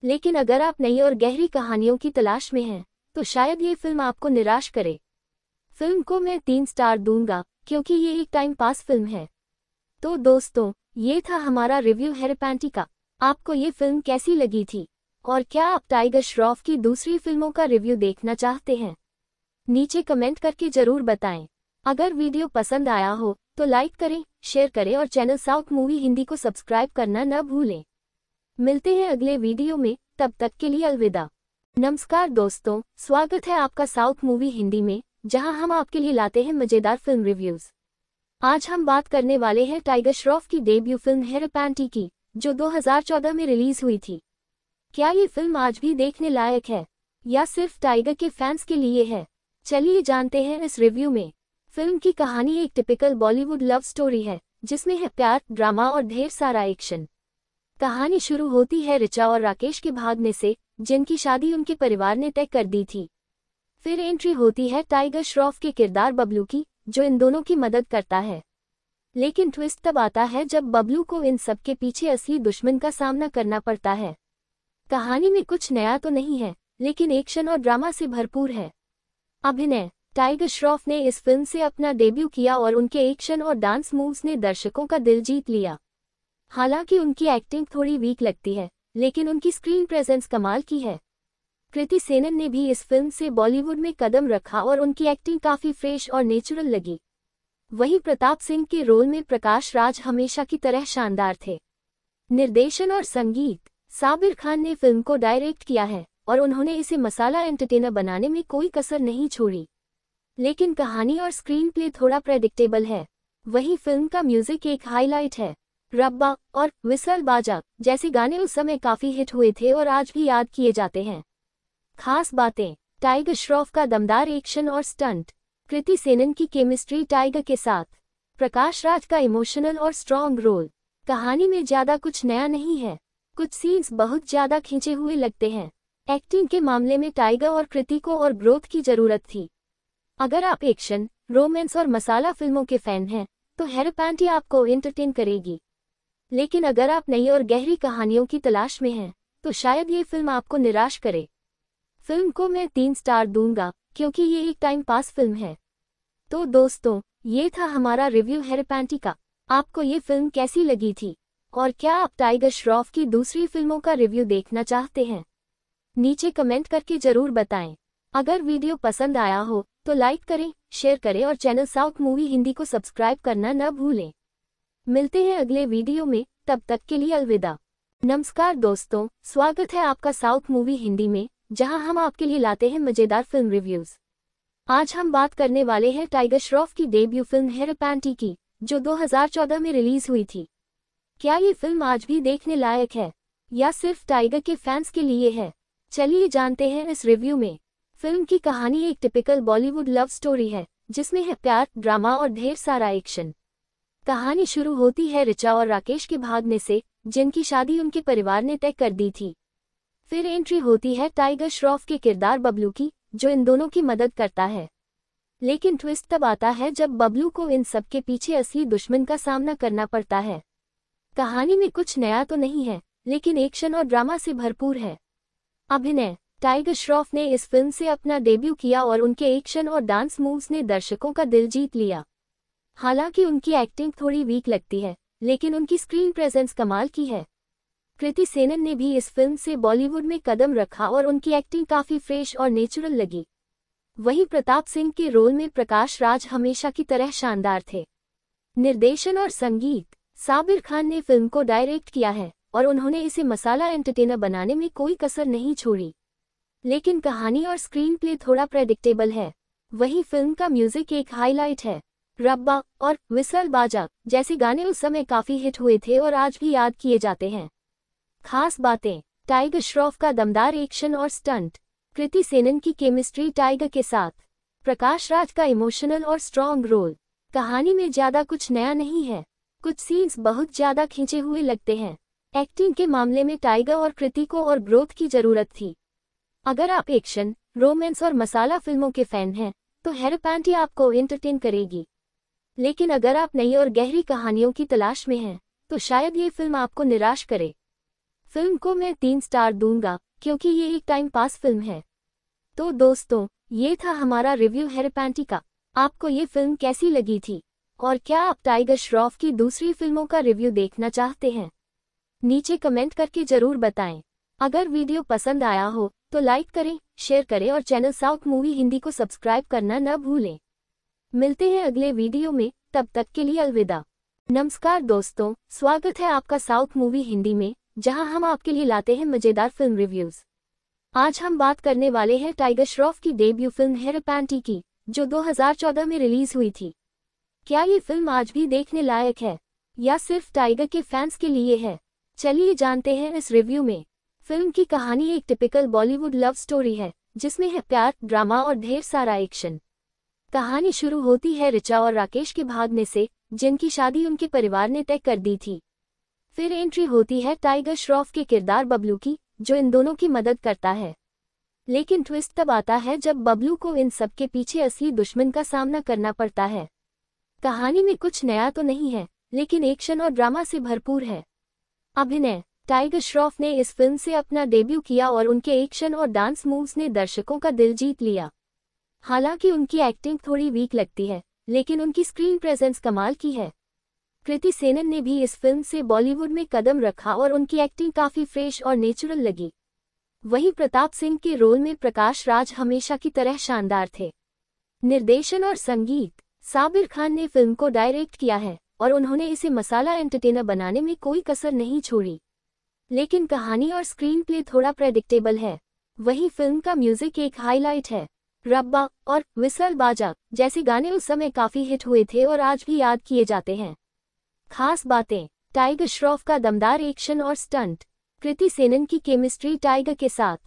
लेकिन अगर आप नई और गहरी कहानियों की तलाश में हैं तो शायद ये फिल्म आपको निराश करे फिल्म को मैं तीन स्टार दूंगा क्योंकि ये एक टाइम पास फिल्म है तो दोस्तों ये था हमारा रिव्यू हेरपैंटी का आपको ये फिल्म कैसी लगी थी और क्या आप टाइगर श्रॉफ की दूसरी फिल्मों का रिव्यू देखना चाहते हैं नीचे कमेंट करके जरूर बताएं अगर वीडियो पसंद आया हो तो लाइक करें शेयर करें और चैनल साउथ मूवी हिंदी को सब्सक्राइब करना न भूलें मिलते हैं अगले वीडियो में तब तक के लिए अलविदा नमस्कार दोस्तों स्वागत है आपका साउथ मूवी हिंदी में जहां हम आपके लिए लाते हैं मजेदार फिल्म रिव्यूज आज हम बात करने वाले हैं टाइगर श्रॉफ की डेब्यू फिल्म हेर पैंटी की जो 2014 में रिलीज हुई थी क्या ये फिल्म आज भी देखने लायक है या सिर्फ टाइगर के फैंस के लिए है चलिए जानते हैं इस रिव्यू में फिल्म की कहानी एक टिपिकल बॉलीवुड लव स्टोरी है जिसमें है प्यार ड्रामा और ढेर सारा एक्शन कहानी शुरू होती है रिचा और राकेश के भागने से जिनकी शादी उनके परिवार ने तय कर दी थी फिर एंट्री होती है टाइगर श्रॉफ के किरदार बबलू की जो इन दोनों की मदद करता है लेकिन ट्विस्ट तब आता है जब बबलू को इन सब के पीछे असली दुश्मन का सामना करना पड़ता है कहानी में कुछ नया तो नहीं है लेकिन एक्शन और ड्रामा से भरपूर है अभिनय टाइगर श्रॉफ ने इस फिल्म से अपना डेब्यू किया और उनके एक्शन और डांस मूव्स ने दर्शकों का दिल जीत लिया हालांकि उनकी एक्टिंग थोड़ी वीक लगती है लेकिन उनकी स्क्रीन प्रेजेंस कमाल की है कृति सेनन ने भी इस फिल्म से बॉलीवुड में कदम रखा और उनकी एक्टिंग काफी फ्रेश और नेचुरल लगी वहीं प्रताप सिंह के रोल में प्रकाश राज हमेशा की तरह शानदार थे निर्देशन और संगीत साबिर खान ने फिल्म को डायरेक्ट किया है और उन्होंने इसे मसाला एंटरटेनर बनाने में कोई कसर नहीं छोड़ी लेकिन कहानी और स्क्रीन प्ले थोड़ा प्रेडिक्टेबल है वहीं फिल्म का म्यूजिक एक हाईलाइट है रब्बा और विसल बाजा जैसे गाने उस समय काफी हिट हुए थे और आज भी याद किए जाते हैं खास बातें टाइगर श्रॉफ का दमदार एक्शन और स्टंट कृति सेनन की केमिस्ट्री टाइगर के साथ प्रकाश राज का इमोशनल और स्ट्रॉन्ग रोल कहानी में ज्यादा कुछ नया नहीं है कुछ सीन्स बहुत ज्यादा खींचे हुए लगते हैं एक्टिंग के मामले में टाइगर और कृति को और ग्रोथ की जरूरत थी अगर आप एक्शन रोमांस और मसाला फिल्मों के फैन हैं तो हेरपैंटी आपको एंटरटेन करेगी लेकिन अगर आप नई और गहरी कहानियों की तलाश में हैं तो शायद ये फिल्म आपको निराश करे फिल्म को मैं तीन स्टार दूंगा क्योंकि ये एक टाइम पास फिल्म है तो दोस्तों ये था हमारा रिव्यू हेरपैंटी का आपको ये फिल्म कैसी लगी थी और क्या आप टाइगर श्रॉफ की दूसरी फिल्मों का रिव्यू देखना चाहते हैं नीचे कमेंट करके जरूर बताएं अगर वीडियो पसंद आया हो तो लाइक करें शेयर करें और चैनल साउथ मूवी हिंदी को सब्सक्राइब करना न भूलें मिलते हैं अगले वीडियो में तब तक के लिए अलविदा नमस्कार दोस्तों स्वागत है आपका साउथ मूवी हिंदी में जहां हम आपके लिए लाते हैं मजेदार फिल्म रिव्यूज आज हम बात करने वाले हैं टाइगर श्रॉफ की डेब्यू फिल्म पैंटी की जो 2014 में रिलीज हुई थी क्या ये फिल्म आज भी देखने लायक है या सिर्फ टाइगर के फैंस के लिए है चलिए जानते हैं इस रिव्यू में फिल्म की कहानी एक टिपिकल बॉलीवुड लव स्टोरी है जिसमें है प्यार ड्रामा और ढेर सारा एक्शन कहानी शुरू होती है रिचा और राकेश के भागने से जिनकी शादी उनके परिवार ने तय कर दी थी फिर एंट्री होती है टाइगर श्रॉफ के किरदार बबलू की जो इन दोनों की मदद करता है लेकिन ट्विस्ट तब आता है जब बबलू को इन सब के पीछे असली दुश्मन का सामना करना पड़ता है कहानी में कुछ नया तो नहीं है लेकिन एक्शन और ड्रामा से भरपूर है अभिनय टाइगर श्रॉफ ने इस फिल्म से अपना डेब्यू किया और उनके एक्शन और डांस मूव्स ने दर्शकों का दिल जीत लिया हालांकि उनकी एक्टिंग थोड़ी वीक लगती है लेकिन उनकी स्क्रीन प्रेजेंस कमाल की है कृति सेनन ने भी इस फिल्म से बॉलीवुड में कदम रखा और उनकी एक्टिंग काफी फ्रेश और नेचुरल लगी वहीं प्रताप सिंह के रोल में प्रकाश राज हमेशा की तरह शानदार थे निर्देशन और संगीत साबिर खान ने फिल्म को डायरेक्ट किया है और उन्होंने इसे मसाला एंटरटेनर बनाने में कोई कसर नहीं छोड़ी लेकिन कहानी और स्क्रीन प्ले थोड़ा प्रेडिक्टेबल है वहीं फिल्म का म्यूजिक एक हाईलाइट है रब्बा और विसल बाजा जैसे गाने उस समय काफी हिट हुए थे और आज भी याद किए जाते हैं खास बातें टाइगर श्रॉफ का दमदार एक्शन और स्टंट कृति सेनन की केमिस्ट्री टाइगर के साथ प्रकाश राज का इमोशनल और स्ट्रॉन्ग रोल कहानी में ज्यादा कुछ नया नहीं है कुछ सीन्स बहुत ज्यादा खींचे हुए लगते हैं एक्टिंग के मामले में टाइगर और कृति को और ग्रोथ की जरूरत थी अगर आप एक्शन रोमांस और मसाला फिल्मों के फैन हैं तो हेरपैंटी आपको एंटरटेन करेगी लेकिन अगर आप नई और गहरी कहानियों की तलाश में हैं तो शायद ये फिल्म आपको निराश करे फिल्म को मैं तीन स्टार दूंगा क्योंकि ये एक टाइम पास फिल्म है तो दोस्तों ये था हमारा रिव्यू हेरपैंटी का आपको ये फिल्म कैसी लगी थी और क्या आप टाइगर श्रॉफ की दूसरी फिल्मों का रिव्यू देखना चाहते हैं नीचे कमेंट करके जरूर बताएं अगर वीडियो पसंद आया हो तो लाइक करें शेयर करें और चैनल साउथ मूवी हिंदी को सब्सक्राइब करना न भूलें मिलते हैं अगले वीडियो में तब तक के लिए अलविदा नमस्कार दोस्तों स्वागत है आपका साउथ मूवी हिंदी में जहां हम आपके लिए लाते हैं मजेदार फिल्म रिव्यूज आज हम बात करने वाले हैं टाइगर श्रॉफ की डेब्यू फिल्म पैंटी की जो 2014 में रिलीज हुई थी क्या ये फिल्म आज भी देखने लायक है या सिर्फ टाइगर के फैंस के लिए है चलिए जानते हैं इस रिव्यू में फिल्म की कहानी एक टिपिकल बॉलीवुड लव स्टोरी है जिसमें है प्यार ड्रामा और ढेर सारा एक्शन कहानी शुरू होती है रिचा और राकेश के भागने से जिनकी शादी उनके परिवार ने तय कर दी थी फिर एंट्री होती है टाइगर श्रॉफ के किरदार बबलू की जो इन दोनों की मदद करता है लेकिन ट्विस्ट तब आता है जब बबलू को इन सब के पीछे असली दुश्मन का सामना करना पड़ता है कहानी में कुछ नया तो नहीं है लेकिन एक्शन और ड्रामा से भरपूर है अभिनय टाइगर श्रॉफ ने इस फिल्म से अपना डेब्यू किया और उनके एक्शन और डांस मूव्स ने दर्शकों का दिल जीत लिया हालांकि उनकी एक्टिंग थोड़ी वीक लगती है लेकिन उनकी स्क्रीन प्रेजेंस कमाल की है कृति सेनन ने भी इस फिल्म से बॉलीवुड में कदम रखा और उनकी एक्टिंग काफी फ्रेश और नेचुरल लगी वहीं प्रताप सिंह के रोल में प्रकाश राज हमेशा की तरह शानदार थे निर्देशन और संगीत साबिर खान ने फिल्म को डायरेक्ट किया है और उन्होंने इसे मसाला एंटरटेनर बनाने में कोई कसर नहीं छोड़ी लेकिन कहानी और स्क्रीन प्ले थोड़ा प्रेडिक्टेबल है वही फिल्म का म्यूजिक एक हाईलाइट है रब्बा और विसल बाजा जैसे गाने उस समय काफी हिट हुए थे और आज भी याद किए जाते हैं खास बातें टाइगर श्रॉफ का दमदार एक्शन और स्टंट कृति सेनन की केमिस्ट्री टाइगर के साथ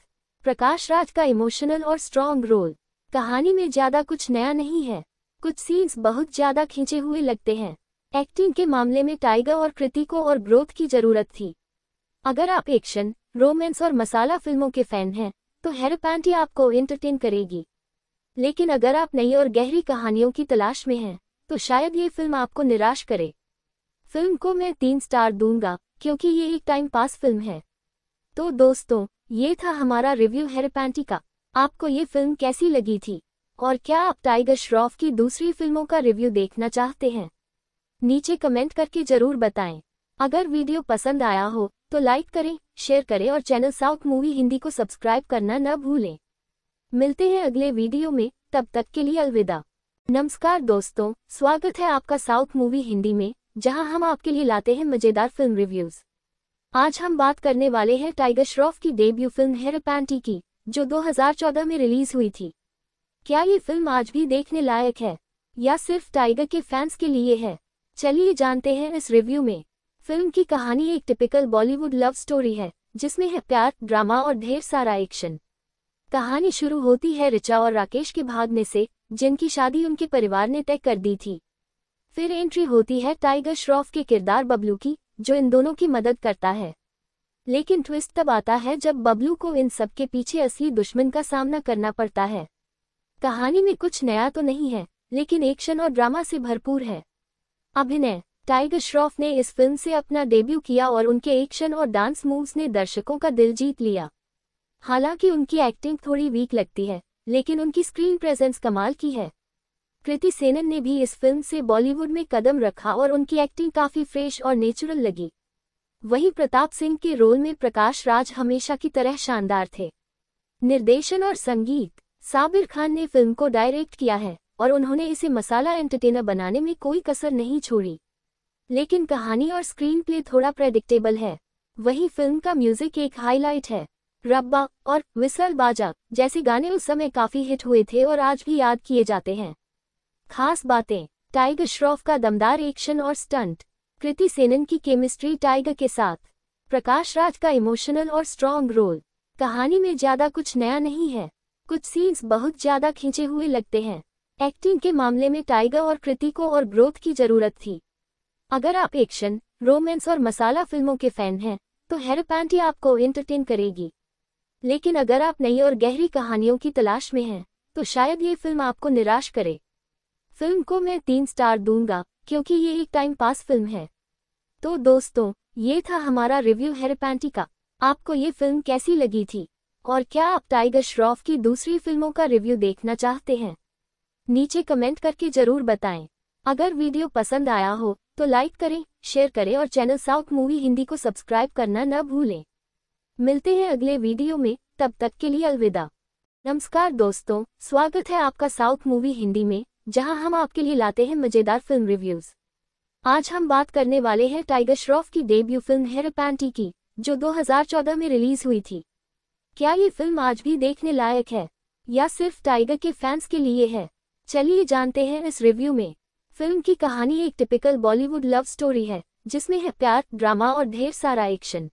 प्रकाश राज का इमोशनल और स्ट्रॉन्ग रोल कहानी में ज्यादा कुछ नया नहीं है कुछ सीन्स बहुत ज्यादा खींचे हुए लगते हैं एक्टिंग के मामले में टाइगर और कृति को और ग्रोथ की जरूरत थी अगर आप एक्शन रोमांस और मसाला फिल्मों के फैन हैं तो हेरपैंटी आपको एंटरटेन करेगी लेकिन अगर आप नई और गहरी कहानियों की तलाश में हैं तो शायद ये फिल्म आपको निराश करे फिल्म को मैं तीन स्टार दूंगा क्योंकि ये एक टाइम पास फिल्म है तो दोस्तों ये था हमारा रिव्यू हेरपैंटी का आपको ये फिल्म कैसी लगी थी और क्या आप टाइगर श्रॉफ की दूसरी फिल्मों का रिव्यू देखना चाहते हैं नीचे कमेंट करके जरूर बताएं अगर वीडियो पसंद आया हो तो लाइक करें शेयर करें और चैनल साउथ मूवी हिंदी को सब्सक्राइब करना न भूलें मिलते हैं अगले वीडियो में तब तक के लिए अलविदा नमस्कार दोस्तों स्वागत है आपका साउथ मूवी हिंदी में जहां हम आपके लिए लाते हैं मजेदार फिल्म रिव्यूज आज हम बात करने वाले हैं टाइगर श्रॉफ की डेब्यू फिल्म हेर पैंटी की जो 2014 में रिलीज हुई थी क्या ये फिल्म आज भी देखने लायक है या सिर्फ टाइगर के फैंस के लिए है चलिए जानते हैं इस रिव्यू में फिल्म की कहानी एक टिपिकल बॉलीवुड लव स्टोरी है जिसमें है प्यार ड्रामा और ढेर सारा एक्शन कहानी शुरू होती है रिचा और राकेश के भागने से जिनकी शादी उनके परिवार ने तय कर दी थी फिर एंट्री होती है टाइगर श्रॉफ के किरदार बबलू की जो इन दोनों की मदद करता है लेकिन ट्विस्ट तब आता है जब बबलू को इन सब के पीछे असली दुश्मन का सामना करना पड़ता है कहानी में कुछ नया तो नहीं है लेकिन एक्शन और ड्रामा से भरपूर है अभिनय टाइगर श्रॉफ ने इस फिल्म से अपना डेब्यू किया और उनके एक्शन और डांस मूव्स ने दर्शकों का दिल जीत लिया हालांकि उनकी एक्टिंग थोड़ी वीक लगती है लेकिन उनकी स्क्रीन प्रेजेंस कमाल की है कृति सेनन ने भी इस फिल्म से बॉलीवुड में कदम रखा और उनकी एक्टिंग काफी फ्रेश और नेचुरल लगी वहीं प्रताप सिंह के रोल में प्रकाश राज हमेशा की तरह शानदार थे निर्देशन और संगीत साबिर खान ने फिल्म को डायरेक्ट किया है और उन्होंने इसे मसाला एंटरटेनर बनाने में कोई कसर नहीं छोड़ी लेकिन कहानी और स्क्रीन प्ले थोड़ा प्रेडिक्टेबल है वहीं फिल्म का म्यूजिक एक हाईलाइट है रब्बा और विसल बाजा जैसे गाने उस समय काफी हिट हुए थे और आज भी याद किए जाते हैं खास बातें टाइगर श्रॉफ का दमदार एक्शन और स्टंट कृति सेनन की केमिस्ट्री टाइगर के साथ प्रकाश राज का इमोशनल और स्ट्रॉन्ग रोल कहानी में ज्यादा कुछ नया नहीं है कुछ सीन्स बहुत ज्यादा खींचे हुए लगते हैं एक्टिंग के मामले में टाइगर और कृति को और ग्रोथ की जरूरत थी अगर आप एक्शन रोमांस और मसाला फिल्मों के फैन हैं तो हेरपैंटी आपको एंटरटेन करेगी लेकिन अगर आप नई और गहरी कहानियों की तलाश में हैं तो शायद ये फिल्म आपको निराश करे फिल्म को मैं तीन स्टार दूंगा क्योंकि ये एक टाइम पास फिल्म है तो दोस्तों ये था हमारा रिव्यू हेरेपैंटी का आपको ये फिल्म कैसी लगी थी और क्या आप टाइगर श्रॉफ की दूसरी फिल्मों का रिव्यू देखना चाहते हैं नीचे कमेंट करके जरूर बताएं अगर वीडियो पसंद आया हो तो लाइक करें शेयर करें और चैनल साउथ मूवी हिंदी को सब्सक्राइब करना न भूलें मिलते हैं अगले वीडियो में तब तक के लिए अलविदा नमस्कार दोस्तों स्वागत है आपका साउथ मूवी हिंदी में जहां हम आपके लिए लाते हैं मजेदार फिल्म रिव्यूज आज हम बात करने वाले हैं टाइगर श्रॉफ की डेब्यू फिल्म हेर पैंटी की जो 2014 में रिलीज हुई थी क्या ये फिल्म आज भी देखने लायक है या सिर्फ टाइगर के फैंस के लिए है चलिए जानते हैं इस रिव्यू में फिल्म की कहानी एक टिपिकल बॉलीवुड लव स्टोरी है जिसमें है प्यार ड्रामा और ढेर सारा एक्शन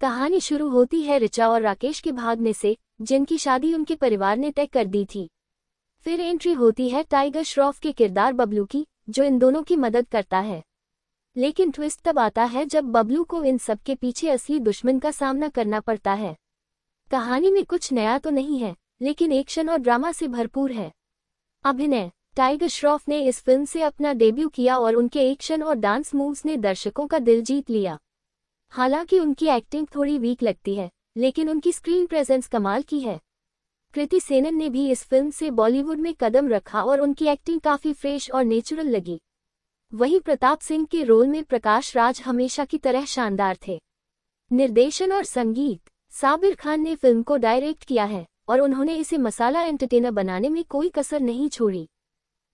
कहानी शुरू होती है रिचा और राकेश के भागने से जिनकी शादी उनके परिवार ने तय कर दी थी फिर एंट्री होती है टाइगर श्रॉफ के किरदार बबलू की जो इन दोनों की मदद करता है लेकिन ट्विस्ट तब आता है जब बबलू को इन सब के पीछे असली दुश्मन का सामना करना पड़ता है कहानी में कुछ नया तो नहीं है लेकिन एक्शन और ड्रामा से भरपूर है अभिनय टाइगर श्रॉफ ने इस फिल्म से अपना डेब्यू किया और उनके एक्शन और डांस मूव्स ने दर्शकों का दिल जीत लिया हालांकि उनकी एक्टिंग थोड़ी वीक लगती है लेकिन उनकी स्क्रीन प्रेजेंस कमाल की है कृति सेनन ने भी इस फिल्म से बॉलीवुड में कदम रखा और उनकी एक्टिंग काफी फ्रेश और नेचुरल लगी वहीं प्रताप सिंह के रोल में प्रकाश राज हमेशा की तरह शानदार थे निर्देशन और संगीत साबिर खान ने फिल्म को डायरेक्ट किया है और उन्होंने इसे मसाला एंटरटेनर बनाने में कोई कसर नहीं छोड़ी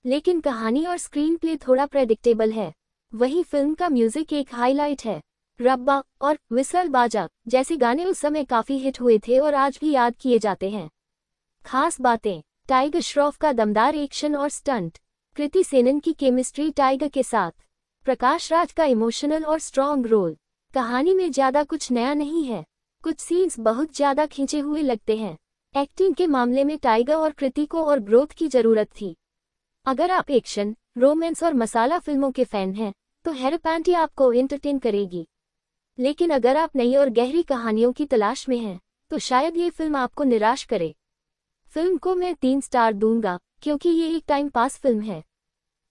लेकिन कहानी और स्क्रीन प्ले थोड़ा प्रेडिक्टेबल है वहीं फिल्म का म्यूजिक एक हाईलाइट है रब्बा और विसल बाजा जैसे गाने उस समय काफी हिट हुए थे और आज भी याद किए जाते हैं खास बातें टाइगर श्रॉफ का दमदार एक्शन और स्टंट कृति सेनन की केमिस्ट्री टाइगर के साथ प्रकाश राज का इमोशनल और स्ट्रॉन्ग रोल कहानी में ज्यादा कुछ नया नहीं है कुछ सीन्स बहुत ज्यादा खींचे हुए लगते हैं एक्टिंग के मामले में टाइगर और कृति को और ग्रोथ की जरूरत थी अगर आप एक्शन रोमांस और मसाला फिल्मों के फैन हैं तो हेरपैंटी आपको एंटरटेन करेगी लेकिन अगर आप नई और गहरी कहानियों की तलाश में हैं तो शायद ये फिल्म आपको निराश करे फिल्म को मैं तीन स्टार दूंगा क्योंकि ये एक टाइम पास फिल्म है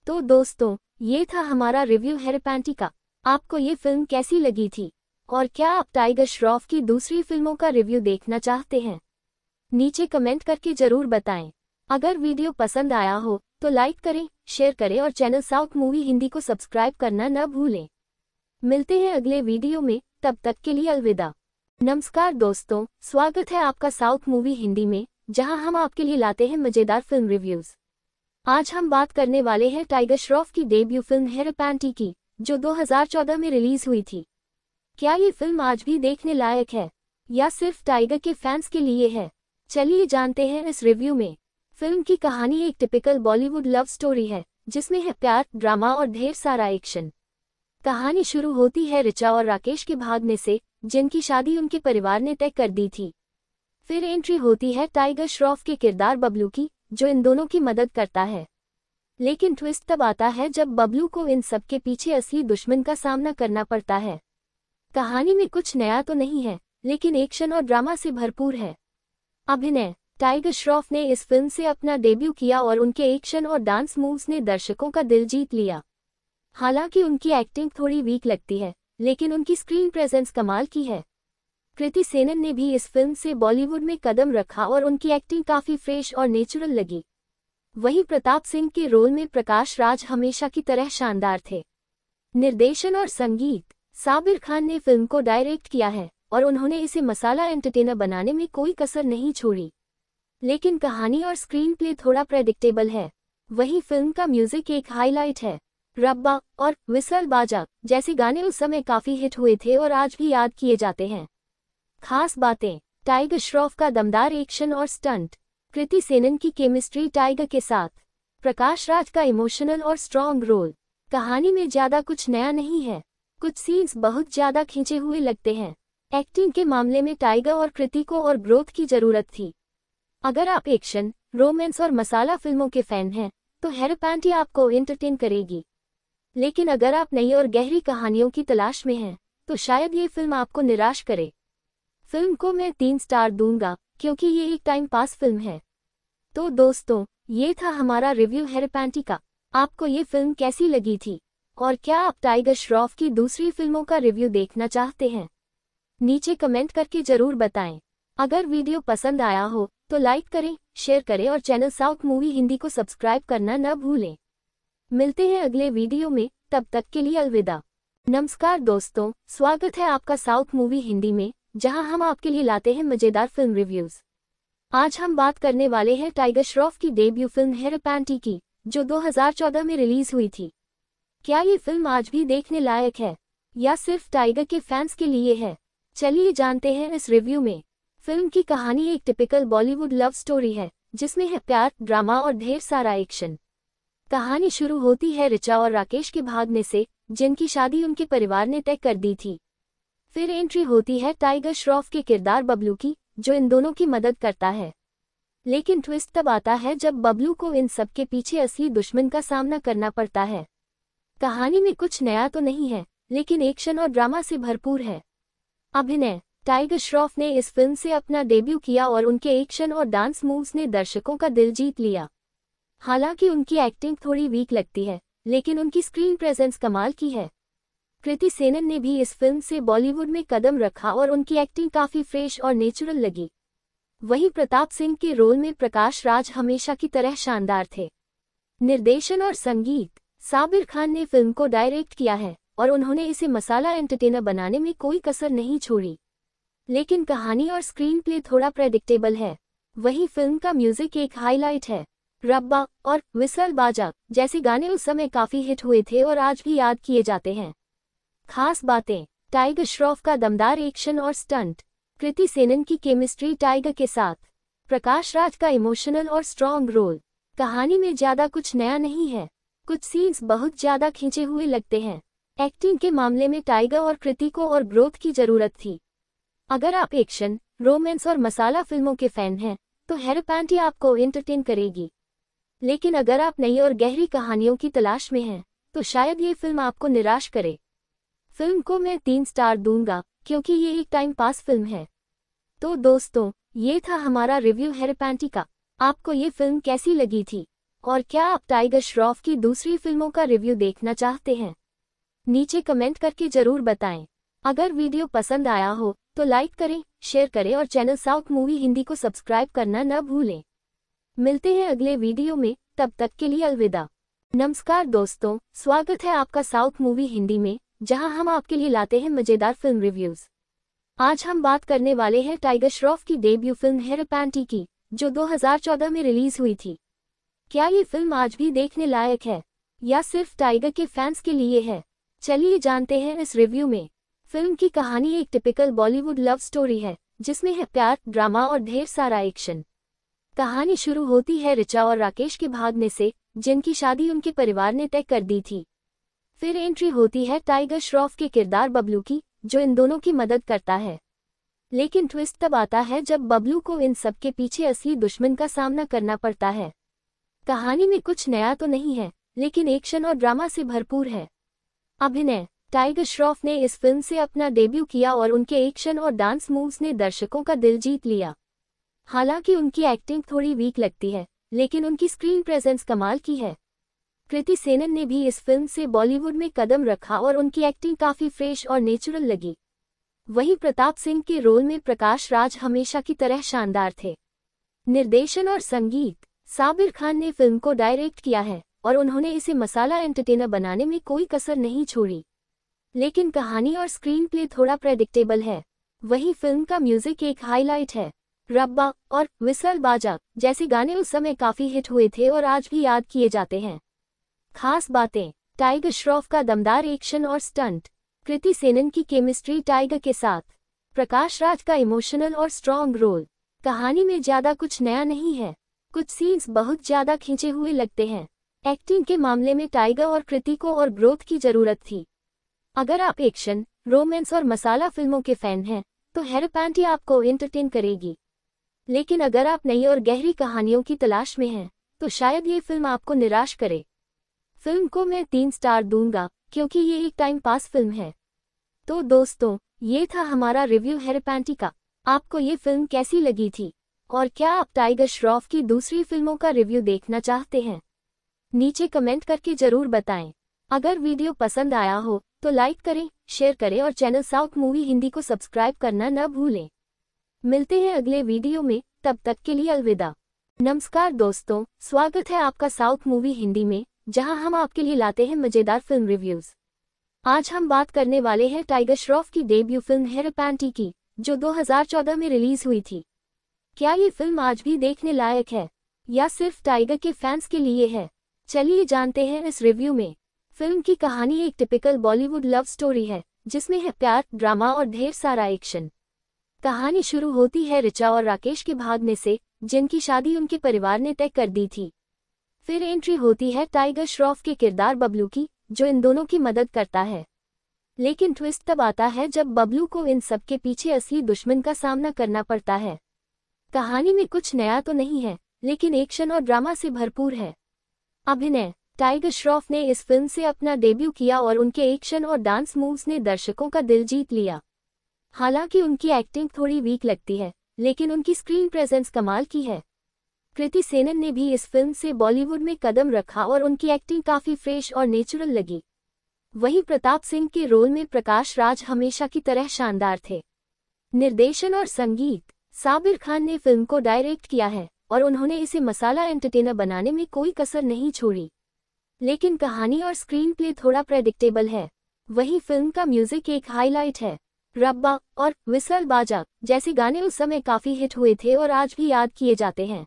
तो दोस्तों ये था हमारा रिव्यू हेरपैंटी का आपको ये फिल्म कैसी लगी थी और क्या आप टाइगर श्रॉफ की दूसरी फिल्मों का रिव्यू देखना चाहते हैं नीचे कमेंट करके जरूर बताएं अगर वीडियो पसंद आया हो तो लाइक करें शेयर करें और चैनल साउथ मूवी हिंदी को सब्सक्राइब करना न भूलें मिलते हैं अगले वीडियो में तब तक के लिए अलविदा नमस्कार दोस्तों स्वागत है आपका साउथ मूवी हिंदी में जहां हम आपके लिए लाते हैं मजेदार फिल्म रिव्यूज आज हम बात करने वाले हैं टाइगर श्रॉफ की डेब्यू फिल्म हेर पैंटी की जो 2014 में रिलीज हुई थी क्या ये फिल्म आज भी देखने लायक है या सिर्फ टाइगर के फैंस के लिए है चलिए जानते हैं इस रिव्यू में फिल्म की कहानी एक टिपिकल बॉलीवुड लव स्टोरी है जिसमें है प्यार ड्रामा और ढेर सारा एक्शन कहानी शुरू होती है रिचा और राकेश के भागने से जिनकी शादी उनके परिवार ने तय कर दी थी फिर एंट्री होती है टाइगर श्रॉफ के किरदार बबलू की जो इन दोनों की मदद करता है लेकिन ट्विस्ट तब आता है जब बबलू को इन सब के पीछे असली दुश्मन का सामना करना पड़ता है कहानी में कुछ नया तो नहीं है लेकिन एक्शन और ड्रामा से भरपूर है अभिनय टाइगर श्रॉफ ने इस फिल्म से अपना डेब्यू किया और उनके एक्शन और डांस मूव्स ने दर्शकों का दिल जीत लिया हालांकि उनकी एक्टिंग थोड़ी वीक लगती है लेकिन उनकी स्क्रीन प्रेजेंस कमाल की है कृति सेनन ने भी इस फिल्म से बॉलीवुड में कदम रखा और उनकी एक्टिंग काफ़ी फ्रेश और नेचुरल लगी वहीं प्रताप सिंह के रोल में प्रकाश राज हमेशा की तरह शानदार थे निर्देशन और संगीत साबिर खान ने फिल्म को डायरेक्ट किया है और उन्होंने इसे मसाला एंटरटेनर बनाने में कोई कसर नहीं छोड़ी लेकिन कहानी और स्क्रीन प्ले थोड़ा प्रेडिक्टेबल है वहीं फिल्म का म्यूजिक एक हाईलाइट है रब्बा और विसल बाजा जैसे गाने उस समय काफी हिट हुए थे और आज भी याद किए जाते हैं खास बातें टाइगर श्रॉफ का दमदार एक्शन और स्टंट कृति सेनन की केमिस्ट्री टाइगर के साथ प्रकाश राज का इमोशनल और स्ट्रॉन्ग रोल कहानी में ज्यादा कुछ नया नहीं है कुछ सीन्स बहुत ज्यादा खींचे हुए लगते हैं एक्टिंग के मामले में टाइगर और कृति को और ग्रोथ की जरूरत थी अगर आप एक्शन रोमांस और मसाला फिल्मों के फैन हैं तो हेरपैंटी आपको एंटरटेन करेगी लेकिन अगर आप नई और गहरी कहानियों की तलाश में हैं तो शायद ये फिल्म आपको निराश करे फिल्म को मैं तीन स्टार दूंगा क्योंकि ये एक टाइम पास फिल्म है तो दोस्तों ये था हमारा रिव्यू हेरपैंटी का आपको ये फिल्म कैसी लगी थी और क्या आप टाइगर श्रॉफ की दूसरी फिल्मों का रिव्यू देखना चाहते हैं नीचे कमेंट करके जरूर बताएं अगर वीडियो पसंद आया हो तो लाइक करें शेयर करें और चैनल साउथ मूवी हिंदी को सब्सक्राइब करना न भूलें मिलते हैं अगले वीडियो में तब तक के लिए अलविदा नमस्कार दोस्तों स्वागत है आपका साउथ मूवी हिंदी में जहां हम आपके लिए लाते हैं मजेदार फिल्म रिव्यूज आज हम बात करने वाले हैं टाइगर श्रॉफ की डेब्यू फिल्म पैंटी की जो 2014 में रिलीज हुई थी क्या ये फिल्म आज भी देखने लायक है या सिर्फ टाइगर के फैंस के लिए है चलिए जानते हैं इस रिव्यू में फिल्म की कहानी एक टिपिकल बॉलीवुड लव स्टोरी है जिसमें है प्यार ड्रामा और ढेर सारा एक्शन कहानी शुरू होती है रिचा और राकेश के भागने से जिनकी शादी उनके परिवार ने तय कर दी थी फिर एंट्री होती है टाइगर श्रॉफ के किरदार बबलू की जो इन दोनों की मदद करता है लेकिन ट्विस्ट तब आता है जब बबलू को इन सब के पीछे असली दुश्मन का सामना करना पड़ता है कहानी में कुछ नया तो नहीं है लेकिन एक्शन और ड्रामा से भरपूर है अभिनय टाइगर श्रॉफ ने इस फिल्म से अपना डेब्यू किया और उनके एक्शन और डांस मूव्स ने दर्शकों का दिल जीत लिया हालांकि उनकी एक्टिंग थोड़ी वीक लगती है लेकिन उनकी स्क्रीन प्रेजेंस कमाल की है कृति सेनन ने भी इस फिल्म से बॉलीवुड में कदम रखा और उनकी एक्टिंग काफी फ्रेश और नेचुरल लगी वहीं प्रताप सिंह के रोल में प्रकाश राज हमेशा की तरह शानदार थे निर्देशन और संगीत साबिर खान ने फिल्म को डायरेक्ट किया है और उन्होंने इसे मसाला एंटरटेनर बनाने में कोई कसर नहीं छोड़ी लेकिन कहानी और स्क्रीन प्ले थोड़ा प्रेडिक्टेबल है वहीं फिल्म का म्यूजिक एक हाईलाइट है रब्बा और विसल बाजा जैसे गाने उस समय काफी हिट हुए थे और आज भी याद किए जाते हैं खास बातें टाइगर श्रॉफ का दमदार एक्शन और स्टंट कृति सेनन की केमिस्ट्री टाइगर के साथ प्रकाश राज का इमोशनल और स्ट्रॉन्ग रोल कहानी में ज्यादा कुछ नया नहीं है कुछ सीन्स बहुत ज्यादा खींचे हुए लगते हैं एक्टिंग के मामले में टाइगर और कृति को और ग्रोथ की जरूरत थी अगर आप एक्शन रोमांस और मसाला फिल्मों के फैन हैं तो हेरोपैंटी आपको एंटरटेन करेगी लेकिन अगर आप नई और गहरी कहानियों की तलाश में हैं तो शायद ये फिल्म आपको निराश करे फिल्म को मैं तीन स्टार दूंगा क्योंकि ये एक टाइम पास फिल्म है तो दोस्तों ये था हमारा रिव्यू हेरपैंटी का आपको ये फिल्म कैसी लगी थी और क्या आप टाइगर श्रॉफ की दूसरी फिल्मों का रिव्यू देखना चाहते हैं नीचे कमेंट करके जरूर बताएं अगर वीडियो पसंद आया हो तो लाइक करें शेयर करें और चैनल साउथ मूवी हिंदी को सब्सक्राइब करना न भूलें मिलते हैं अगले वीडियो में तब तक के लिए अलविदा नमस्कार दोस्तों स्वागत है आपका साउथ मूवी हिंदी में जहां हम आपके लिए लाते हैं मजेदार फिल्म रिव्यूज आज हम बात करने वाले हैं टाइगर श्रॉफ की डेब्यू फिल्म पैंटी की जो 2014 में रिलीज हुई थी क्या ये फिल्म आज भी देखने लायक है या सिर्फ टाइगर के फैंस के लिए है चलिए जानते हैं इस रिव्यू में फिल्म की कहानी एक टिपिकल बॉलीवुड लव स्टोरी है जिसमें है प्यार ड्रामा और ढेर सारा एक्शन कहानी शुरू होती है रिचा और राकेश के भागने से जिनकी शादी उनके परिवार ने तय कर दी थी फिर एंट्री होती है टाइगर श्रॉफ के किरदार बबलू की जो इन दोनों की मदद करता है लेकिन ट्विस्ट तब आता है जब बबलू को इन सब के पीछे असली दुश्मन का सामना करना पड़ता है कहानी में कुछ नया तो नहीं है लेकिन एक्शन और ड्रामा से भरपूर है अभिनय टाइगर श्रॉफ ने इस फिल्म से अपना डेब्यू किया और उनके एक्शन और डांस मूव्स ने दर्शकों का दिल जीत लिया हालांकि उनकी एक्टिंग थोड़ी वीक लगती है लेकिन उनकी स्क्रीन प्रेजेंस कमाल की है कृति सेनन ने भी इस फिल्म से बॉलीवुड में कदम रखा और उनकी एक्टिंग काफी फ्रेश और नेचुरल लगी वहीं प्रताप सिंह के रोल में प्रकाश राज हमेशा की तरह शानदार थे निर्देशन और संगीत साबिर खान ने फिल्म को डायरेक्ट किया है और उन्होंने इसे मसाला एंटरटेनर बनाने में कोई कसर नहीं छोड़ी लेकिन कहानी और स्क्रीन प्ले थोड़ा प्रेडिक्टेबल है वही फिल्म का म्यूजिक एक हाईलाइट है रब्बा और विसल बाजा जैसे गाने उस समय काफी हिट हुए थे और आज भी याद किए जाते हैं खास बातें टाइगर श्रॉफ का दमदार एक्शन और स्टंट कृति सेनन की केमिस्ट्री टाइगर के साथ प्रकाश राज का इमोशनल और स्ट्रॉन्ग रोल कहानी में ज्यादा कुछ नया नहीं है कुछ सीन्स बहुत ज्यादा खींचे हुए लगते हैं एक्टिंग के मामले में टाइगर और कृति को और ग्रोथ की जरूरत थी अगर आप एक्शन रोमांस और मसाला फिल्मों के फैन हैं तो हेरपैंटी आपको एंटरटेन करेगी लेकिन अगर आप नई और गहरी कहानियों की तलाश में हैं तो शायद ये फिल्म आपको निराश करे फिल्म को मैं तीन स्टार दूंगा क्योंकि ये एक टाइम पास फिल्म है तो दोस्तों ये था हमारा रिव्यू हेरपैंटी का आपको ये फिल्म कैसी लगी थी और क्या आप टाइगर श्रॉफ की दूसरी फिल्मों का रिव्यू देखना चाहते हैं नीचे कमेंट करके जरूर बताएं अगर वीडियो पसंद आया हो तो लाइक करें शेयर करें और चैनल साउथ मूवी हिंदी को सब्सक्राइब करना न भूलें मिलते हैं अगले वीडियो में तब तक के लिए अलविदा नमस्कार दोस्तों स्वागत है आपका साउथ मूवी हिंदी में जहां हम आपके लिए लाते हैं मजेदार फिल्म रिव्यूज आज हम बात करने वाले हैं टाइगर श्रॉफ की डेब्यू फिल्म हेर पैंटी की जो 2014 में रिलीज हुई थी क्या ये फिल्म आज भी देखने लायक है या सिर्फ टाइगर के फैंस के लिए है चलिए जानते हैं इस रिव्यू में फिल्म की कहानी एक टिपिकल बॉलीवुड लव स्टोरी है जिसमें है प्यार ड्रामा और ढेर सारा एक्शन कहानी शुरू होती है रिचा और राकेश के भागने से जिनकी शादी उनके परिवार ने तय कर दी थी फिर एंट्री होती है टाइगर श्रॉफ के किरदार बबलू की जो इन दोनों की मदद करता है लेकिन ट्विस्ट तब आता है जब बबलू को इन सब के पीछे असली दुश्मन का सामना करना पड़ता है कहानी में कुछ नया तो नहीं है लेकिन एक्शन और ड्रामा से भरपूर है अभिनय टाइगर श्रॉफ ने इस फिल्म से अपना डेब्यू किया और उनके एक्शन और डांस मूव्स ने दर्शकों का दिल जीत लिया हालांकि उनकी एक्टिंग थोड़ी वीक लगती है लेकिन उनकी स्क्रीन प्रेजेंस कमाल की है कृति सेनन ने भी इस फिल्म से बॉलीवुड में कदम रखा और उनकी एक्टिंग काफी फ्रेश और नेचुरल लगी वहीं प्रताप सिंह के रोल में प्रकाश राज हमेशा की तरह शानदार थे निर्देशन और संगीत साबिर खान ने फिल्म को डायरेक्ट किया है और उन्होंने इसे मसाला एंटरटेनर बनाने में कोई कसर नहीं छोड़ी लेकिन कहानी और स्क्रीन प्ले थोड़ा प्रेडिक्टेबल है वही फिल्म का म्यूजिक एक हाईलाइट है रब्बा और विसल बाजा जैसे गाने उस समय काफी हिट हुए थे और आज भी याद किए जाते हैं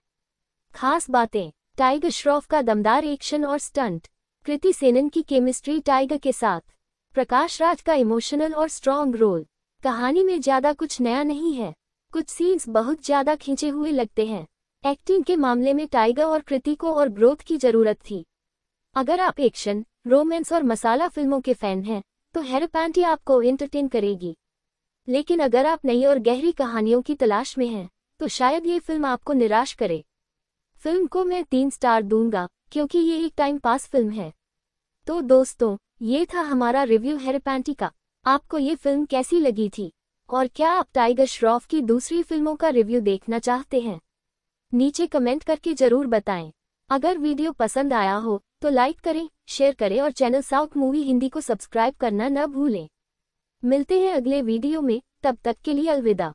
खास बातें टाइगर श्रॉफ का दमदार एक्शन और स्टंट कृति सेनन की केमिस्ट्री टाइगर के साथ प्रकाश राज का इमोशनल और स्ट्रॉन्ग रोल कहानी में ज्यादा कुछ नया नहीं है कुछ सीन्स बहुत ज्यादा खींचे हुए लगते हैं एक्टिंग के मामले में टाइगर और कृति को और ग्रोथ की जरूरत थी अगर आप एक्शन रोमांस और मसाला फिल्मों के फैन हैं तो हेरपैंटी आपको एंटरटेन करेगी लेकिन अगर आप नई और गहरी कहानियों की तलाश में हैं तो शायद ये फिल्म आपको निराश करे फिल्म को मैं तीन स्टार दूंगा क्योंकि ये एक टाइम पास फिल्म है तो दोस्तों ये था हमारा रिव्यू हेरपैंटी का आपको ये फिल्म कैसी लगी थी और क्या आप टाइगर श्रॉफ की दूसरी फिल्मों का रिव्यू देखना चाहते हैं नीचे कमेंट करके जरूर बताएं अगर वीडियो पसंद आया हो तो लाइक करें शेयर करें और चैनल साउथ मूवी हिंदी को सब्सक्राइब करना न भूलें मिलते हैं अगले वीडियो में तब तक के लिए अलविदा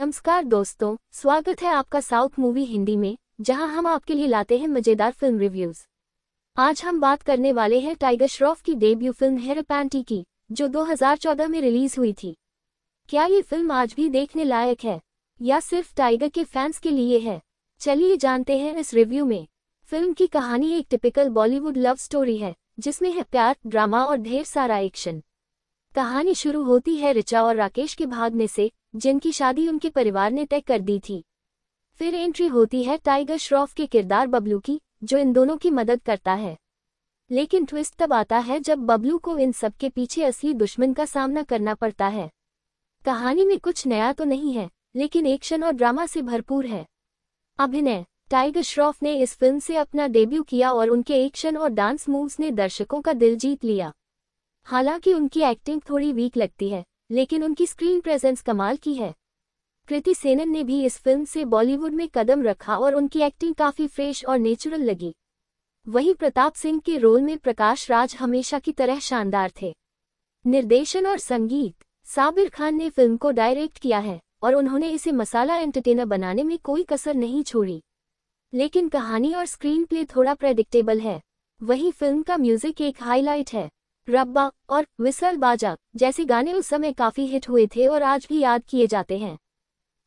नमस्कार दोस्तों स्वागत है आपका साउथ मूवी हिंदी में जहां हम आपके लिए लाते हैं मजेदार फिल्म रिव्यूज आज हम बात करने वाले हैं टाइगर श्रॉफ की डेब्यू फिल्म हेर पैंटी की जो 2014 में रिलीज हुई थी क्या ये फिल्म आज भी देखने लायक है या सिर्फ टाइगर के फैंस के लिए है चलिए जानते हैं इस रिव्यू में फिल्म की कहानी एक टिपिकल बॉलीवुड लव स्टोरी है जिसमें है प्यार ड्रामा और ढेर सारा एक्शन कहानी शुरू होती है रिचा और राकेश के भागने से जिनकी शादी उनके परिवार ने तय कर दी थी फिर एंट्री होती है टाइगर श्रॉफ के किरदार बबलू की जो इन दोनों की मदद करता है लेकिन ट्विस्ट तब आता है जब बबलू को इन सब के पीछे असली दुश्मन का सामना करना पड़ता है कहानी में कुछ नया तो नहीं है लेकिन एक्शन और ड्रामा से भरपूर है अभिनय टाइगर श्रॉफ ने इस फिल्म से अपना डेब्यू किया और उनके एक्शन और डांस मूव्स ने दर्शकों का दिल जीत लिया हालांकि उनकी एक्टिंग थोड़ी वीक लगती है लेकिन उनकी स्क्रीन प्रेजेंस कमाल की है कृति सेनन ने भी इस फिल्म से बॉलीवुड में कदम रखा और उनकी एक्टिंग काफी फ्रेश और नेचुरल लगी वहीं प्रताप सिंह के रोल में प्रकाश राज हमेशा की तरह शानदार थे निर्देशन और संगीत साबिर खान ने फिल्म को डायरेक्ट किया है और उन्होंने इसे मसाला एंटरटेनर बनाने में कोई कसर नहीं छोड़ी लेकिन कहानी और स्क्रीन प्ले थोड़ा प्रेडिक्टेबल है वहीं फिल्म का म्यूजिक एक हाईलाइट है रब्बा और विसल बाजा जैसे गाने उस समय काफी हिट हुए थे और आज भी याद किए जाते हैं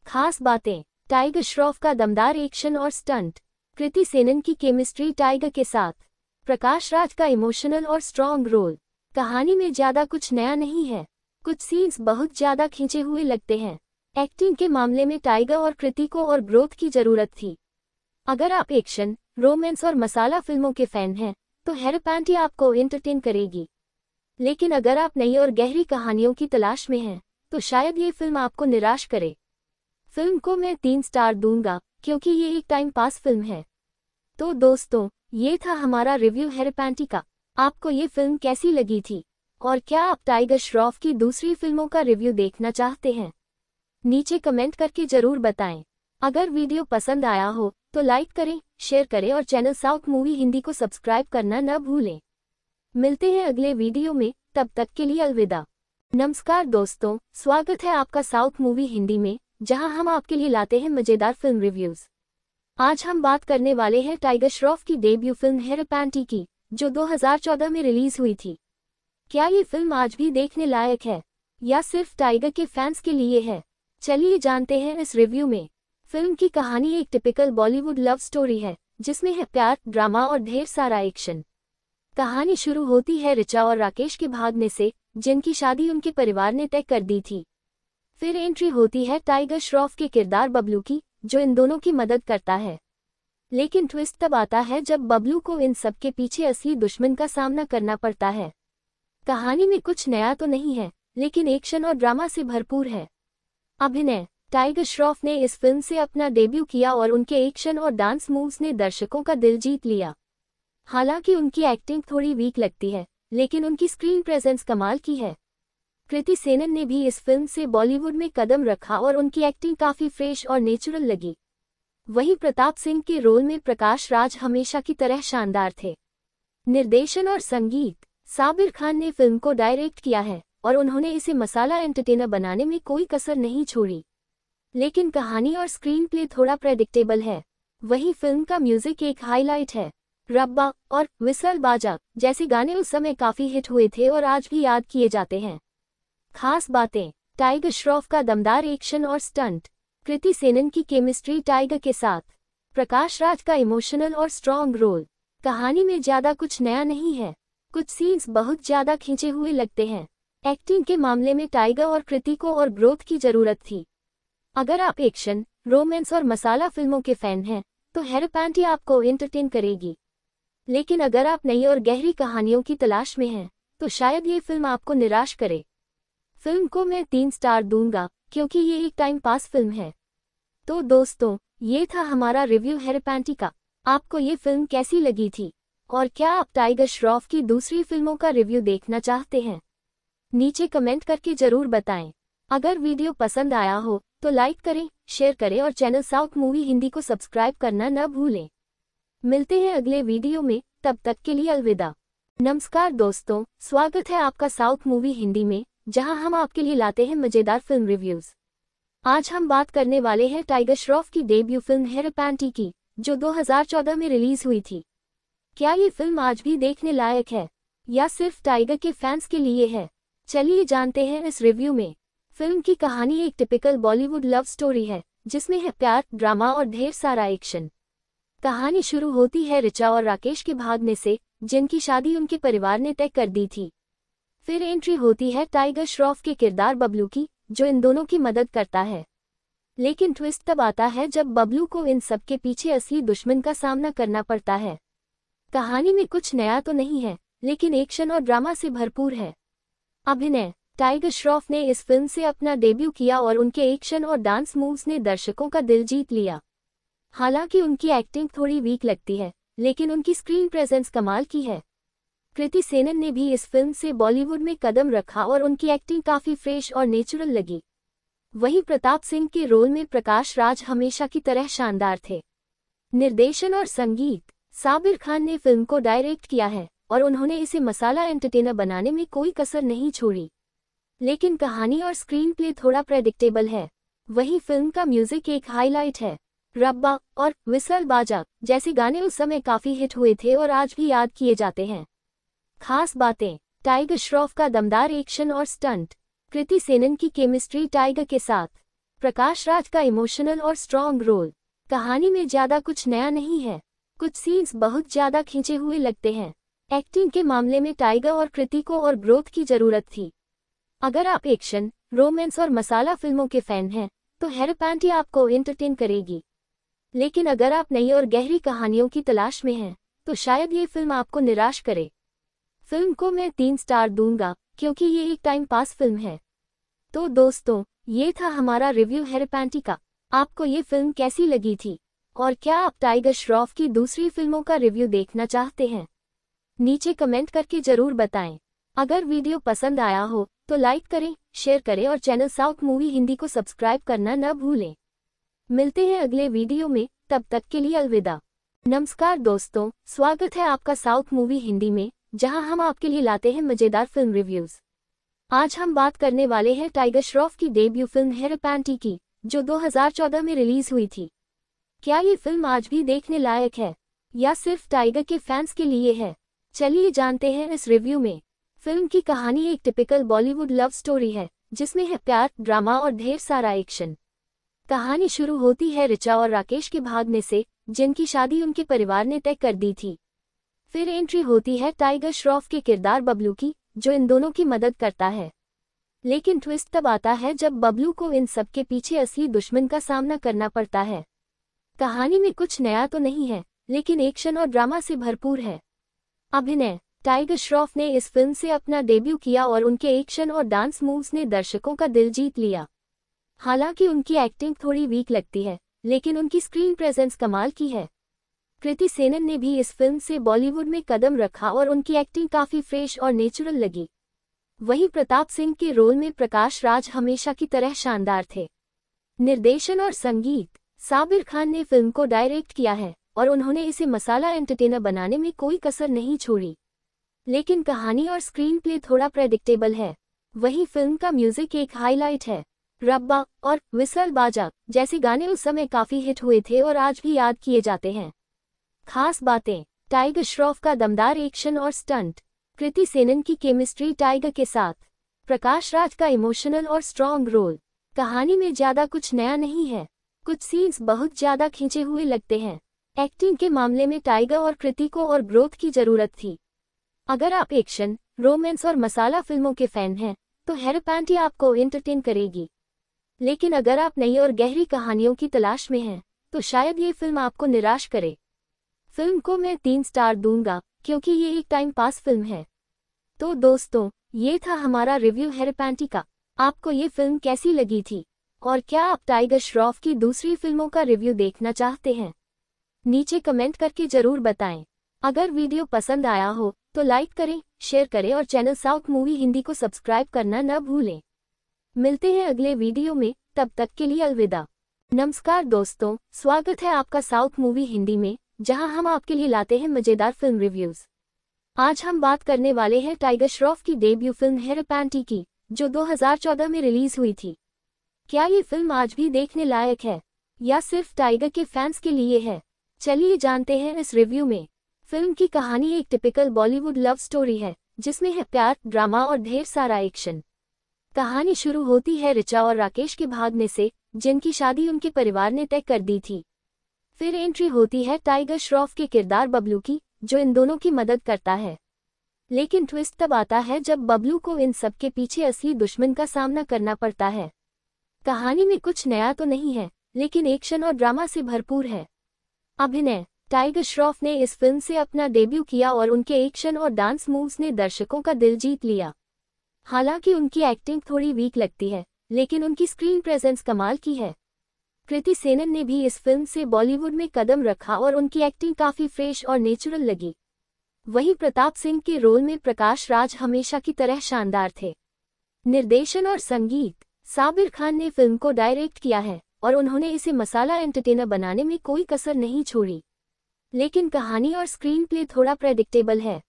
खास बातें टाइगर श्रॉफ का दमदार एक्शन और स्टंट कृति सेनन की केमिस्ट्री टाइगर के साथ प्रकाश राज का इमोशनल और स्ट्रॉन्ग रोल कहानी में ज्यादा कुछ नया नहीं है कुछ सीन्स बहुत ज्यादा खींचे हुए लगते हैं एक्टिंग के मामले में टाइगर और कृति को और ग्रोथ की जरूरत थी अगर आप एक्शन रोमांस और मसाला फिल्मों के फैन हैं तो हेरपैंटी आपको एंटरटेन करेगी लेकिन अगर आप नई और गहरी कहानियों की तलाश में हैं तो शायद ये फिल्म आपको निराश करे फिल्म को मैं तीन स्टार दूंगा क्योंकि ये एक टाइम पास फिल्म है तो दोस्तों ये था हमारा रिव्यू हेरपैंटी का आपको ये फिल्म कैसी लगी थी और क्या आप टाइगर श्रॉफ की दूसरी फिल्मों का रिव्यू देखना चाहते हैं नीचे कमेंट करके जरूर बताएं अगर वीडियो पसंद आया हो तो लाइक करें शेयर करें और चैनल साउथ मूवी हिंदी को सब्सक्राइब करना न भूलें मिलते हैं अगले वीडियो में तब तक के लिए अलविदा नमस्कार दोस्तों स्वागत है आपका साउथ मूवी हिंदी में जहां हम आपके लिए लाते हैं मजेदार फिल्म रिव्यूज आज हम बात करने वाले हैं टाइगर श्रॉफ की डेब्यू फिल्म हेरा पैंटी की जो 2014 में रिलीज हुई थी क्या ये फिल्म आज भी देखने लायक है या सिर्फ टाइगर के फैंस के लिए है चलिए जानते हैं इस रिव्यू में फिल्म की कहानी एक टिपिकल बॉलीवुड लव स्टोरी है जिसमें है प्यार ड्रामा और ढेर सारा एक्शन कहानी शुरू होती है रिचा और राकेश के भागने से जिनकी शादी उनके परिवार ने तय कर दी थी फिर एंट्री होती है टाइगर श्रॉफ के किरदार बबलू की जो इन दोनों की मदद करता है लेकिन ट्विस्ट तब आता है जब बबलू को इन सब के पीछे असली दुश्मन का सामना करना पड़ता है कहानी में कुछ नया तो नहीं है लेकिन एक्शन और ड्रामा से भरपूर है अभिनय टाइगर श्रॉफ ने इस फिल्म से अपना डेब्यू किया और उनके एक्शन और डांस मूव्स ने दर्शकों का दिल जीत लिया हालांकि उनकी एक्टिंग थोड़ी वीक लगती है लेकिन उनकी स्क्रीन प्रेजेंस कमाल की है कृति सेनन ने भी इस फिल्म से बॉलीवुड में कदम रखा और उनकी एक्टिंग काफी फ्रेश और नेचुरल लगी वहीं प्रताप सिंह के रोल में प्रकाश राज हमेशा की तरह शानदार थे निर्देशन और संगीत साबिर खान ने फिल्म को डायरेक्ट किया है और उन्होंने इसे मसाला एंटरटेनर बनाने में कोई कसर नहीं छोड़ी लेकिन कहानी और स्क्रीन प्ले थोड़ा प्रेडिक्टेबल है वही फिल्म का म्यूजिक एक हाईलाइट है रब्बा और विसल बाजा जैसे गाने उस समय काफी हिट हुए थे और आज भी याद किए जाते हैं खास बातें टाइगर श्रॉफ का दमदार एक्शन और स्टंट कृति सेनन की केमिस्ट्री टाइगर के साथ प्रकाश राज का इमोशनल और स्ट्रॉन्ग रोल कहानी में ज्यादा कुछ नया नहीं है कुछ सीन्स बहुत ज्यादा खींचे हुए लगते हैं एक्टिंग के मामले में टाइगर और कृति को और ग्रोथ की जरूरत थी अगर आप एक्शन रोमांस और मसाला फिल्मों के फैन हैं तो हेरपैंटी आपको एंटरटेन करेगी लेकिन अगर आप नई और गहरी कहानियों की तलाश में हैं तो शायद ये फिल्म आपको निराश करे फिल्म को मैं तीन स्टार दूंगा क्योंकि ये एक टाइम पास फिल्म है तो दोस्तों ये था हमारा रिव्यू हेरपैंटी का आपको ये फिल्म कैसी लगी थी और क्या आप टाइगर श्रॉफ की दूसरी फिल्मों का रिव्यू देखना चाहते हैं नीचे कमेंट करके जरूर बताएं अगर वीडियो पसंद आया हो तो लाइक करें शेयर करें और चैनल साउथ मूवी हिंदी को सब्सक्राइब करना न भूलें मिलते हैं अगले वीडियो में तब तक के लिए अलविदा नमस्कार दोस्तों स्वागत है आपका साउथ मूवी हिंदी में जहां हम आपके लिए लाते हैं मजेदार फिल्म रिव्यूज आज हम बात करने वाले हैं टाइगर श्रॉफ की डेब्यू फिल्म पैंटी की जो 2014 में रिलीज हुई थी क्या ये फिल्म आज भी देखने लायक है या सिर्फ टाइगर के फैंस के लिए है चलिए जानते हैं इस रिव्यू में फिल्म की कहानी एक टिपिकल बॉलीवुड लव स्टोरी है जिसमें है प्यार ड्रामा और ढेर सारा एक्शन कहानी शुरू होती है रिचा और राकेश के भागने से जिनकी शादी उनके परिवार ने तय कर दी थी फिर एंट्री होती है टाइगर श्रॉफ के किरदार बबलू की जो इन दोनों की मदद करता है लेकिन ट्विस्ट तब आता है जब बबलू को इन सब के पीछे असली दुश्मन का सामना करना पड़ता है कहानी में कुछ नया तो नहीं है लेकिन एक्शन और ड्रामा से भरपूर है अभिनय टाइगर श्रॉफ ने इस फिल्म से अपना डेब्यू किया और उनके एक्शन और डांस मूव्स ने दर्शकों का दिल जीत लिया हालांकि उनकी एक्टिंग थोड़ी वीक लगती है लेकिन उनकी स्क्रीन प्रेजेंस कमाल की है कृति सेनन ने भी इस फिल्म से बॉलीवुड में कदम रखा और उनकी एक्टिंग काफी फ्रेश और नेचुरल लगी वहीं प्रताप सिंह के रोल में प्रकाश राज हमेशा की तरह शानदार थे निर्देशन और संगीत साबिर खान ने फिल्म को डायरेक्ट किया है और उन्होंने इसे मसाला एंटरटेनर बनाने में कोई कसर नहीं छोड़ी लेकिन कहानी और स्क्रीन प्ले थोड़ा प्रेडिक्टेबल है वही फिल्म का म्यूजिक एक हाईलाइट है रब्बा और विसल बाजा जैसे गाने उस समय काफी हिट हुए थे और आज भी याद किए जाते हैं खास बातें टाइगर श्रॉफ का दमदार एक्शन और स्टंट कृति सेनन की केमिस्ट्री टाइगर के साथ प्रकाश राज का इमोशनल और स्ट्रॉन्ग रोल कहानी में ज्यादा कुछ नया नहीं है कुछ सीन्स बहुत ज्यादा खींचे हुए लगते हैं एक्टिंग के मामले में टाइगर और कृति को और ग्रोथ की जरूरत थी अगर आप एक्शन रोमांस और मसाला फिल्मों के फैन हैं तो हेरोपैंटी आपको एंटरटेन करेगी लेकिन अगर आप नई और गहरी कहानियों की तलाश में हैं तो शायद ये फिल्म आपको निराश करे फिल्म को मैं तीन स्टार दूंगा क्योंकि ये एक टाइम पास फिल्म है तो दोस्तों ये था हमारा रिव्यू हेरपैंटी का आपको ये फिल्म कैसी लगी थी और क्या आप टाइगर श्रॉफ की दूसरी फिल्मों का रिव्यू देखना चाहते हैं नीचे कमेंट करके जरूर बताएं अगर वीडियो पसंद आया हो तो लाइक करें शेयर करें और चैनल साउथ मूवी हिंदी को सब्सक्राइब करना न भूलें मिलते हैं अगले वीडियो में तब तक के लिए अलविदा नमस्कार दोस्तों स्वागत है आपका साउथ मूवी हिंदी में जहां हम आपके लिए लाते हैं मजेदार फिल्म रिव्यूज आज हम बात करने वाले हैं टाइगर श्रॉफ की डेब्यू फिल्म हेर पैंटी की जो 2014 में रिलीज हुई थी क्या ये फिल्म आज भी देखने लायक है या सिर्फ टाइगर के फैंस के लिए है चलिए जानते हैं इस रिव्यू में फिल्म की कहानी एक टिपिकल बॉलीवुड लव स्टोरी है जिसमें है प्यार ड्रामा और ढेर सारा एक्शन कहानी शुरू होती है रिचा और राकेश के भागने से जिनकी शादी उनके परिवार ने तय कर दी थी फिर एंट्री होती है टाइगर श्रॉफ के किरदार बबलू की जो इन दोनों की मदद करता है लेकिन ट्विस्ट तब आता है जब बबलू को इन सब के पीछे असली दुश्मन का सामना करना पड़ता है कहानी में कुछ नया तो नहीं है लेकिन एक्शन और ड्रामा से भरपूर है अभिनय टाइगर श्रॉफ ने इस फिल्म से अपना डेब्यू किया और उनके एक्शन और डांस मूव्स ने दर्शकों का दिल जीत लिया हालांकि उनकी एक्टिंग थोड़ी वीक लगती है लेकिन उनकी स्क्रीन प्रेजेंस कमाल की है कृति सेनन ने भी इस फिल्म से बॉलीवुड में कदम रखा और उनकी एक्टिंग काफ़ी फ्रेश और नेचुरल लगी वहीं प्रताप सिंह के रोल में प्रकाश राज हमेशा की तरह शानदार थे निर्देशन और संगीत साबिर खान ने फिल्म को डायरेक्ट किया है और उन्होंने इसे मसाला एंटरटेनर बनाने में कोई कसर नहीं छोड़ी लेकिन कहानी और स्क्रीन प्ले थोड़ा प्रेडिक्टेबल है वहीं फिल्म का म्यूजिक एक हाईलाइट है रब्बा और विसल बाजा जैसे गाने उस समय काफी हिट हुए थे और आज भी याद किए जाते हैं खास बातें टाइगर श्रॉफ का दमदार एक्शन और स्टंट कृति सेनन की केमिस्ट्री टाइगर के साथ प्रकाश राज का इमोशनल और स्ट्रॉन्ग रोल कहानी में ज्यादा कुछ नया नहीं है कुछ सीन्स बहुत ज्यादा खींचे हुए लगते हैं एक्टिंग के मामले में टाइगर और कृति को और ग्रोथ की जरूरत थी अगर आप एक्शन रोमांस और मसाला फिल्मों के फैन हैं तो हेरपैंटी आपको एंटरटेन करेगी लेकिन अगर आप नई और गहरी कहानियों की तलाश में हैं तो शायद ये फिल्म आपको निराश करे फिल्म को मैं तीन स्टार दूंगा क्योंकि ये एक टाइम पास फिल्म है तो दोस्तों ये था हमारा रिव्यू हेरेपैंटी का आपको ये फिल्म कैसी लगी थी और क्या आप टाइगर श्रॉफ की दूसरी फिल्मों का रिव्यू देखना चाहते हैं नीचे कमेंट करके जरूर बताएं अगर वीडियो पसंद आया हो तो लाइक करें शेयर करें और चैनल साउथ मूवी हिंदी को सब्सक्राइब करना न भूलें मिलते हैं अगले वीडियो में तब तक के लिए अलविदा नमस्कार दोस्तों स्वागत है आपका साउथ मूवी हिंदी में जहां हम आपके लिए लाते हैं मजेदार फिल्म रिव्यूज आज हम बात करने वाले हैं टाइगर श्रॉफ की डेब्यू फिल्म पैंटी की जो 2014 में रिलीज हुई थी क्या ये फिल्म आज भी देखने लायक है या सिर्फ टाइगर के फैंस के लिए है चलिए जानते हैं इस रिव्यू में फिल्म की कहानी एक टिपिकल बॉलीवुड लव स्टोरी है जिसमें है प्यार ड्रामा और ढेर सारा एक्शन कहानी शुरू होती है रिचा और राकेश के भागने से जिनकी शादी उनके परिवार ने तय कर दी थी फिर एंट्री होती है टाइगर श्रॉफ के किरदार बबलू की जो इन दोनों की मदद करता है लेकिन ट्विस्ट तब आता है जब बबलू को इन सबके पीछे असली दुश्मन का सामना करना पड़ता है कहानी में कुछ नया तो नहीं है लेकिन एक्शन और ड्रामा से भरपूर है अभिनय टाइगर श्रॉफ ने इस फिल्म से अपना डेब्यू किया और उनके एक्शन और डांस मूव्स ने दर्शकों का दिल जीत लिया हालांकि उनकी एक्टिंग थोड़ी वीक लगती है लेकिन उनकी स्क्रीन प्रेजेंस कमाल की है कृति सेनन ने भी इस फिल्म से बॉलीवुड में कदम रखा और उनकी एक्टिंग काफी फ्रेश और नेचुरल लगी वहीं प्रताप सिंह के रोल में प्रकाश राज हमेशा की तरह शानदार थे निर्देशन और संगीत साबिर खान ने फिल्म को डायरेक्ट किया है और उन्होंने इसे मसाला एंटरटेनर बनाने में कोई कसर नहीं छोड़ी लेकिन कहानी और स्क्रीन प्ले थोड़ा प्रेडिक्टेबल है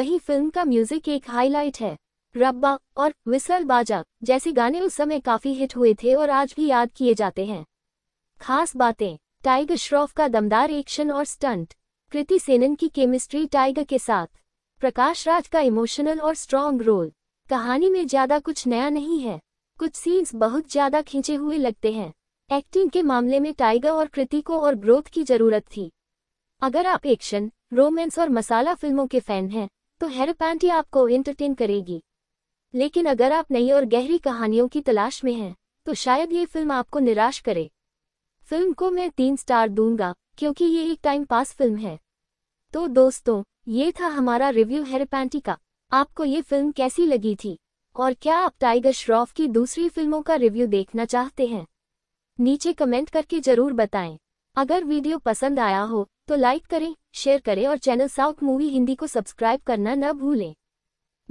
वही फिल्म का म्यूजिक एक हाईलाइट है रब्बा और विसल बाजा जैसे गाने उस समय काफी हिट हुए थे और आज भी याद किए जाते हैं खास बातें टाइगर श्रॉफ का दमदार एक्शन और स्टंट कृति सेनन की केमिस्ट्री टाइगर के साथ प्रकाश राज का इमोशनल और स्ट्रॉन्ग रोल कहानी में ज्यादा कुछ नया नहीं है कुछ सीन्स बहुत ज्यादा खींचे हुए लगते हैं एक्टिंग के मामले में टाइगर और कृति को और ग्रोथ की जरूरत थी अगर आप एक्शन रोमांस और मसाला फिल्मों के फैन हैं तो हेरोपैंटी आपको एंटरटेन करेगी लेकिन अगर आप नई और गहरी कहानियों की तलाश में हैं तो शायद ये फिल्म आपको निराश करे फिल्म को मैं तीन स्टार दूंगा क्योंकि ये एक टाइम पास फिल्म है तो दोस्तों ये था हमारा रिव्यू हेरपैंटी का आपको ये फिल्म कैसी लगी थी और क्या आप टाइगर श्रॉफ की दूसरी फिल्मों का रिव्यू देखना चाहते हैं नीचे कमेंट करके जरूर बताएं अगर वीडियो पसंद आया हो तो लाइक करें शेयर करें और चैनल साउथ मूवी हिंदी को सब्सक्राइब करना न भूलें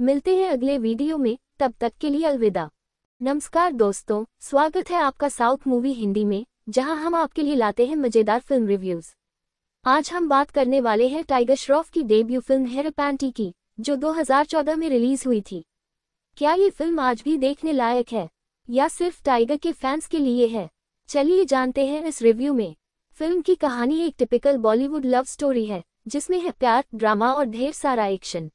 मिलते हैं अगले वीडियो में तब तक के लिए अलविदा नमस्कार दोस्तों स्वागत है आपका साउथ मूवी हिंदी में जहां हम आपके लिए लाते हैं मजेदार फिल्म रिव्यूज आज हम बात करने वाले हैं टाइगर श्रॉफ की डेब्यू फिल्म पैंटी की जो 2014 में रिलीज हुई थी क्या ये फिल्म आज भी देखने लायक है या सिर्फ टाइगर के फैंस के लिए है चलिए जानते हैं इस रिव्यू में फिल्म की कहानी एक टिपिकल बॉलीवुड लव स्टोरी है जिसमें है प्यार ड्रामा और ढेर सारा एक्शन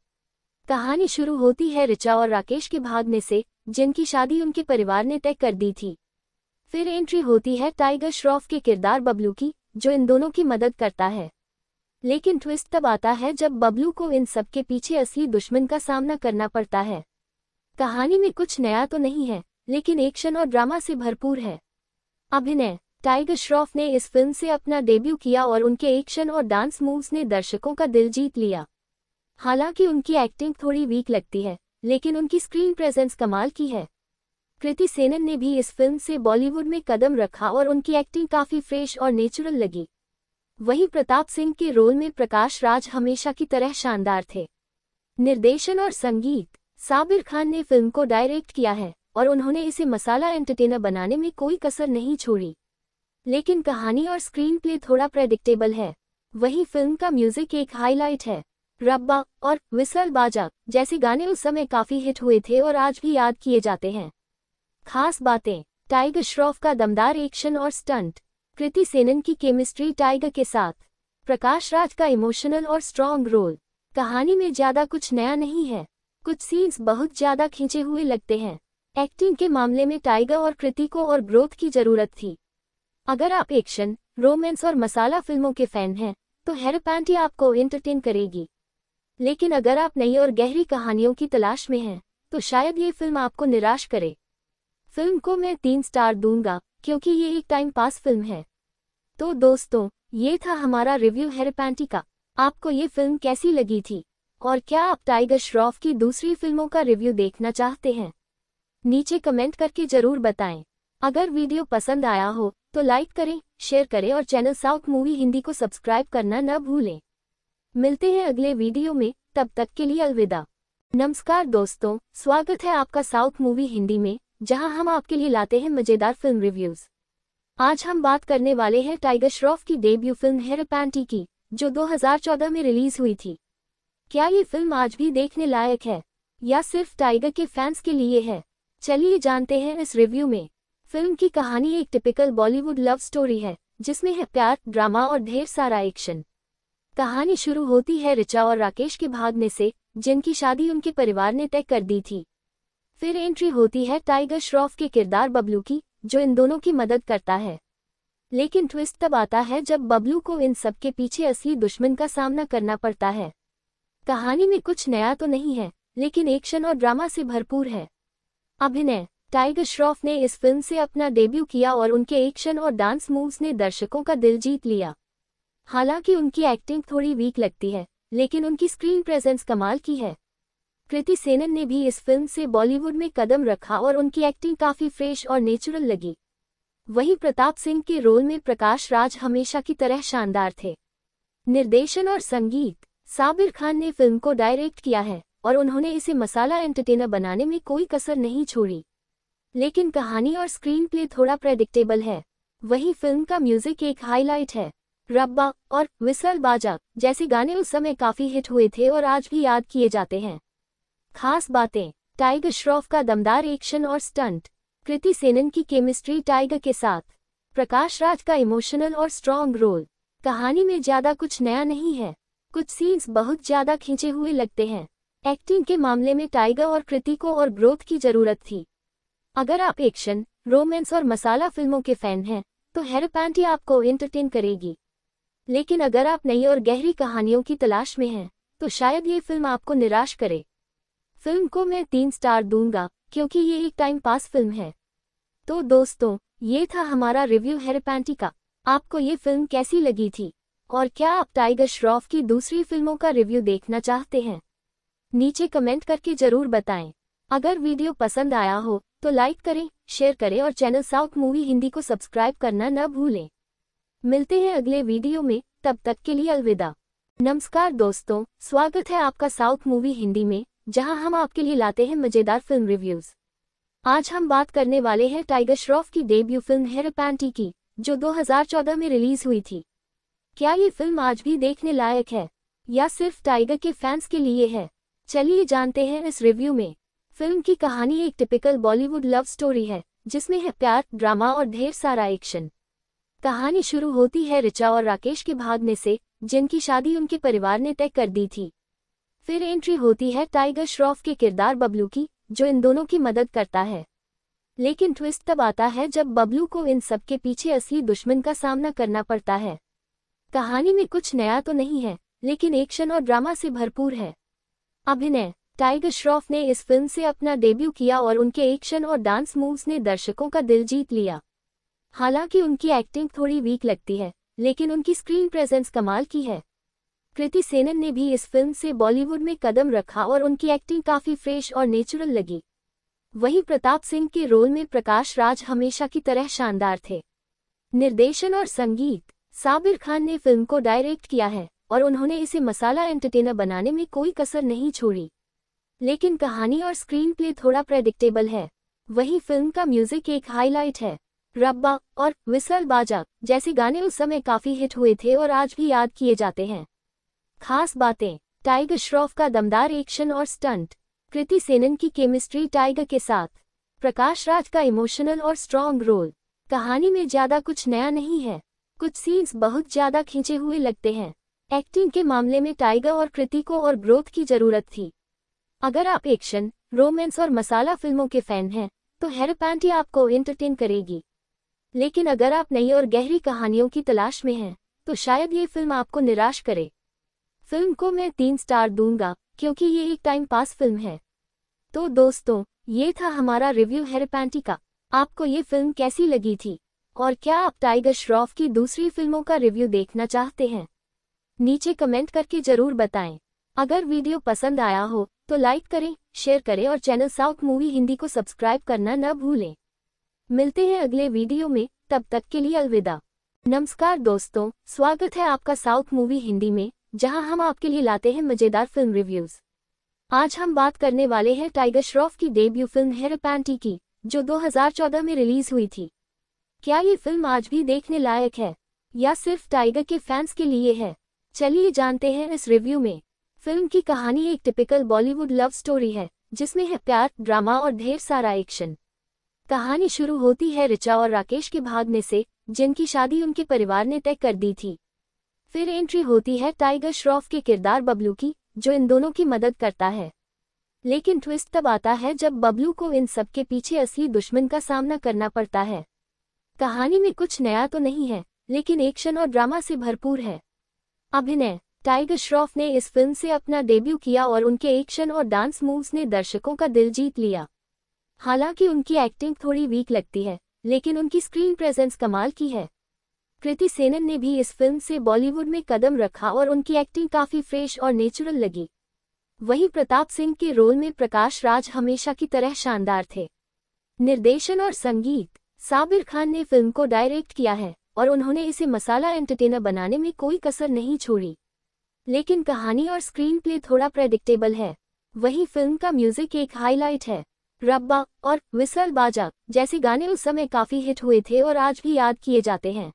कहानी शुरू होती है रिचा और राकेश के भागने से जिनकी शादी उनके परिवार ने तय कर दी थी फिर एंट्री होती है टाइगर श्रॉफ के किरदार बबलू की जो इन दोनों की मदद करता है लेकिन ट्विस्ट तब आता है जब बबलू को इन सब के पीछे असली दुश्मन का सामना करना पड़ता है कहानी में कुछ नया तो नहीं है लेकिन एक्शन और ड्रामा से भरपूर है अभिनय टाइगर श्रॉफ ने इस फिल्म से अपना डेब्यू किया और उनके एक्शन और डांस मूव्स ने दर्शकों का दिल जीत लिया हालांकि उनकी एक्टिंग थोड़ी वीक लगती है लेकिन उनकी स्क्रीन प्रेजेंस कमाल की है कृति सेनन ने भी इस फिल्म से बॉलीवुड में कदम रखा और उनकी एक्टिंग काफी फ्रेश और नेचुरल लगी वहीं प्रताप सिंह के रोल में प्रकाश राज हमेशा की तरह शानदार थे निर्देशन और संगीत साबिर खान ने फिल्म को डायरेक्ट किया है और उन्होंने इसे मसाला एंटरटेनर बनाने में कोई कसर नहीं छोड़ी लेकिन कहानी और स्क्रीन प्ले थोड़ा प्रेडिक्टेबल है वही फिल्म का म्यूजिक एक हाईलाइट है रब्बा और विसल बाजा जैसे गाने उस समय काफी हिट हुए थे और आज भी याद किए जाते हैं खास बातें टाइगर श्रॉफ का दमदार एक्शन और स्टंट कृति सेनन की केमिस्ट्री टाइगर के साथ प्रकाश राज का इमोशनल और स्ट्रॉन्ग रोल कहानी में ज्यादा कुछ नया नहीं है कुछ सीन्स बहुत ज्यादा खींचे हुए लगते हैं एक्टिंग के मामले में टाइगर और कृति को और ग्रोथ की जरूरत थी अगर आप एक्शन रोमांस और मसाला फिल्मों के फैन हैं तो हेरपैंटी आपको एंटरटेन करेगी लेकिन अगर आप नई और गहरी कहानियों की तलाश में हैं तो शायद ये फिल्म आपको निराश करे फिल्म को मैं तीन स्टार दूंगा क्योंकि ये एक टाइम पास फिल्म है तो दोस्तों ये था हमारा रिव्यू हेरपैंटी का आपको ये फिल्म कैसी लगी थी और क्या आप टाइगर श्रॉफ की दूसरी फिल्मों का रिव्यू देखना चाहते हैं नीचे कमेंट करके जरूर बताएं अगर वीडियो पसंद आया हो तो लाइक करें शेयर करें और चैनल साउथ मूवी हिंदी को सब्सक्राइब करना न भूलें मिलते हैं अगले वीडियो में तब तक के लिए अलविदा नमस्कार दोस्तों स्वागत है आपका साउथ मूवी हिंदी में जहां हम आपके लिए लाते हैं मजेदार फिल्म रिव्यूज आज हम बात करने वाले हैं टाइगर श्रॉफ की डेब्यू फिल्म हेरा पैंटी की जो 2014 में रिलीज हुई थी क्या ये फिल्म आज भी देखने लायक है या सिर्फ टाइगर के फैंस के लिए है चलिए जानते हैं इस रिव्यू में फिल्म की कहानी एक टिपिकल बॉलीवुड लव स्टोरी है जिसमें है प्यार ड्रामा और ढेर सारा एक्शन कहानी शुरू होती है रिचा और राकेश के भागने से जिनकी शादी उनके परिवार ने तय कर दी थी फिर एंट्री होती है टाइगर श्रॉफ के किरदार बबलू की जो इन दोनों की मदद करता है लेकिन ट्विस्ट तब आता है जब बबलू को इन सब के पीछे असली दुश्मन का सामना करना पड़ता है कहानी में कुछ नया तो नहीं है लेकिन एक्शन और ड्रामा से भरपूर है अभिनय टाइगर श्रॉफ ने इस फिल्म से अपना डेब्यू किया और उनके एक्शन और डांस मूव्स ने दर्शकों का दिल जीत लिया हालांकि उनकी एक्टिंग थोड़ी वीक लगती है लेकिन उनकी स्क्रीन प्रेजेंस कमाल की है कृति सेनन ने भी इस फिल्म से बॉलीवुड में कदम रखा और उनकी एक्टिंग काफी फ्रेश और नेचुरल लगी वहीं प्रताप सिंह के रोल में प्रकाश राज हमेशा की तरह शानदार थे निर्देशन और संगीत साबिर खान ने फिल्म को डायरेक्ट किया है और उन्होंने इसे मसाला एंटरटेनर बनाने में कोई कसर नहीं छोड़ी लेकिन कहानी और स्क्रीन प्ले थोड़ा प्रेडिक्टेबल है वहीं फिल्म का म्यूजिक एक हाईलाइट है रब्बा और विसल बाजा जैसे गाने उस समय काफी हिट हुए थे और आज भी याद किए जाते हैं खास बातें टाइगर श्रॉफ का दमदार एक्शन और स्टंट कृति सेनन की केमिस्ट्री टाइगर के साथ प्रकाश राज का इमोशनल और स्ट्रॉन्ग रोल कहानी में ज्यादा कुछ नया नहीं है कुछ सीन्स बहुत ज्यादा खींचे हुए लगते हैं एक्टिंग के मामले में टाइगर और कृति को और ग्रोथ की जरूरत थी अगर आप एक्शन रोमांस और मसाला फिल्मों के फैन हैं तो हेरपैंटी आपको एंटरटेन करेगी लेकिन अगर आप नई और गहरी कहानियों की तलाश में हैं तो शायद ये फिल्म आपको निराश करे फिल्म को मैं तीन स्टार दूंगा क्योंकि ये एक टाइम पास फिल्म है तो दोस्तों ये था हमारा रिव्यू हेरपैंटी का आपको ये फिल्म कैसी लगी थी और क्या आप टाइगर श्रॉफ की दूसरी फिल्मों का रिव्यू देखना चाहते हैं नीचे कमेंट करके जरूर बताएं अगर वीडियो पसंद आया हो तो लाइक करें शेयर करें और चैनल साउथ मूवी हिंदी को सब्सक्राइब करना न भूलें मिलते हैं अगले वीडियो में तब तक के लिए अलविदा नमस्कार दोस्तों स्वागत है आपका साउथ मूवी हिंदी में जहां हम आपके लिए लाते हैं मजेदार फिल्म रिव्यूज आज हम बात करने वाले हैं टाइगर श्रॉफ की डेब्यू फिल्म पैंटी की जो 2014 में रिलीज हुई थी क्या ये फिल्म आज भी देखने लायक है या सिर्फ टाइगर के फैंस के लिए है चलिए जानते हैं इस रिव्यू में फिल्म की कहानी एक टिपिकल बॉलीवुड लव स्टोरी है जिसमें है प्यार ड्रामा और ढेर सारा एक्शन कहानी शुरू होती है रिचा और राकेश के भागने से जिनकी शादी उनके परिवार ने तय कर दी थी फिर एंट्री होती है टाइगर श्रॉफ के किरदार बबलू की जो इन दोनों की मदद करता है लेकिन ट्विस्ट तब आता है जब बबलू को इन सब के पीछे असली दुश्मन का सामना करना पड़ता है कहानी में कुछ नया तो नहीं है लेकिन एक्शन और ड्रामा से भरपूर है अभिनय टाइगर श्रॉफ ने इस फिल्म से अपना डेब्यू किया और उनके एक्शन और डांस मूव्स ने दर्शकों का दिल जीत लिया हालांकि उनकी एक्टिंग थोड़ी वीक लगती है लेकिन उनकी स्क्रीन प्रेजेंस कमाल की है कृति सेनन ने भी इस फिल्म से बॉलीवुड में कदम रखा और उनकी एक्टिंग काफी फ्रेश और नेचुरल लगी वहीं प्रताप सिंह के रोल में प्रकाश राज हमेशा की तरह शानदार थे निर्देशन और संगीत साबिर खान ने फिल्म को डायरेक्ट किया है और उन्होंने इसे मसाला एंटरटेनर बनाने में कोई कसर नहीं छोड़ी लेकिन कहानी और स्क्रीन प्ले थोड़ा प्रेडिक्टेबल है वही फिल्म का म्यूजिक एक हाईलाइट है रब्बा और विसल बाजा जैसे गाने उस समय काफी हिट हुए थे और आज भी याद किए जाते हैं खास बातें टाइगर श्रॉफ का दमदार एक्शन और स्टंट कृति सेनन की केमिस्ट्री टाइगर के साथ प्रकाश राज का इमोशनल और स्ट्रॉन्ग रोल कहानी में ज्यादा कुछ नया नहीं है कुछ सीन्स बहुत ज्यादा खींचे हुए लगते हैं एक्टिंग के मामले में टाइगर और कृति को और ग्रोथ की जरूरत थी अगर आप एक्शन रोमांस और मसाला फिल्मों के फैन हैं तो हेरपैंटी आपको एंटरटेन करेगी लेकिन अगर आप नई और गहरी कहानियों की तलाश में हैं तो शायद ये फिल्म आपको निराश करे फिल्म को मैं तीन स्टार दूंगा क्योंकि ये एक टाइम पास फिल्म है तो दोस्तों ये था हमारा रिव्यू हेरपैंटी का आपको ये फिल्म कैसी लगी थी और क्या आप टाइगर श्रॉफ की दूसरी फिल्मों का रिव्यू देखना चाहते हैं नीचे कमेंट करके जरूर बताएं अगर वीडियो पसंद आया हो तो लाइक करें शेयर करें और चैनल साउथ मूवी हिंदी को सब्सक्राइब करना न भूलें मिलते हैं अगले वीडियो में तब तक के लिए अलविदा नमस्कार दोस्तों स्वागत है आपका साउथ मूवी हिंदी में जहां हम आपके लिए लाते हैं मजेदार फिल्म रिव्यूज आज हम बात करने वाले हैं टाइगर श्रॉफ की डेब्यू फिल्म पैंटी की जो 2014 में रिलीज हुई थी क्या ये फिल्म आज भी देखने लायक है या सिर्फ टाइगर के फैंस के लिए है चलिए जानते हैं इस रिव्यू में फिल्म की कहानी एक टिपिकल बॉलीवुड लव स्टोरी है जिसमें है प्यार ड्रामा और ढेर सारा एक्शन कहानी शुरू होती है रिचा और राकेश के भागने से जिनकी शादी उनके परिवार ने तय कर दी थी फिर एंट्री होती है टाइगर श्रॉफ के किरदार बबलू की जो इन दोनों की मदद करता है लेकिन ट्विस्ट तब आता है जब बबलू को इन सब के पीछे असली दुश्मन का सामना करना पड़ता है कहानी में कुछ नया तो नहीं है लेकिन एक्शन और ड्रामा से भरपूर है अभिनय टाइगर श्रॉफ ने इस फिल्म से अपना डेब्यू किया और उनके एक्शन और डांस मूव्स ने दर्शकों का दिल जीत लिया हालांकि उनकी एक्टिंग थोड़ी वीक लगती है लेकिन उनकी स्क्रीन प्रेजेंस कमाल की है कृति सेनन ने भी इस फिल्म से बॉलीवुड में कदम रखा और उनकी एक्टिंग काफी फ्रेश और नेचुरल लगी वहीं प्रताप सिंह के रोल में प्रकाश राज हमेशा की तरह शानदार थे निर्देशन और संगीत साबिर खान ने फिल्म को डायरेक्ट किया है और उन्होंने इसे मसाला एंटरटेनर बनाने में कोई कसर नहीं छोड़ी लेकिन कहानी और स्क्रीन प्ले थोड़ा प्रेडिक्टेबल है वहीं फिल्म का म्यूजिक एक हाईलाइट है रब्बा और विसल बाजा जैसे गाने उस समय काफी हिट हुए थे और आज भी याद किए जाते हैं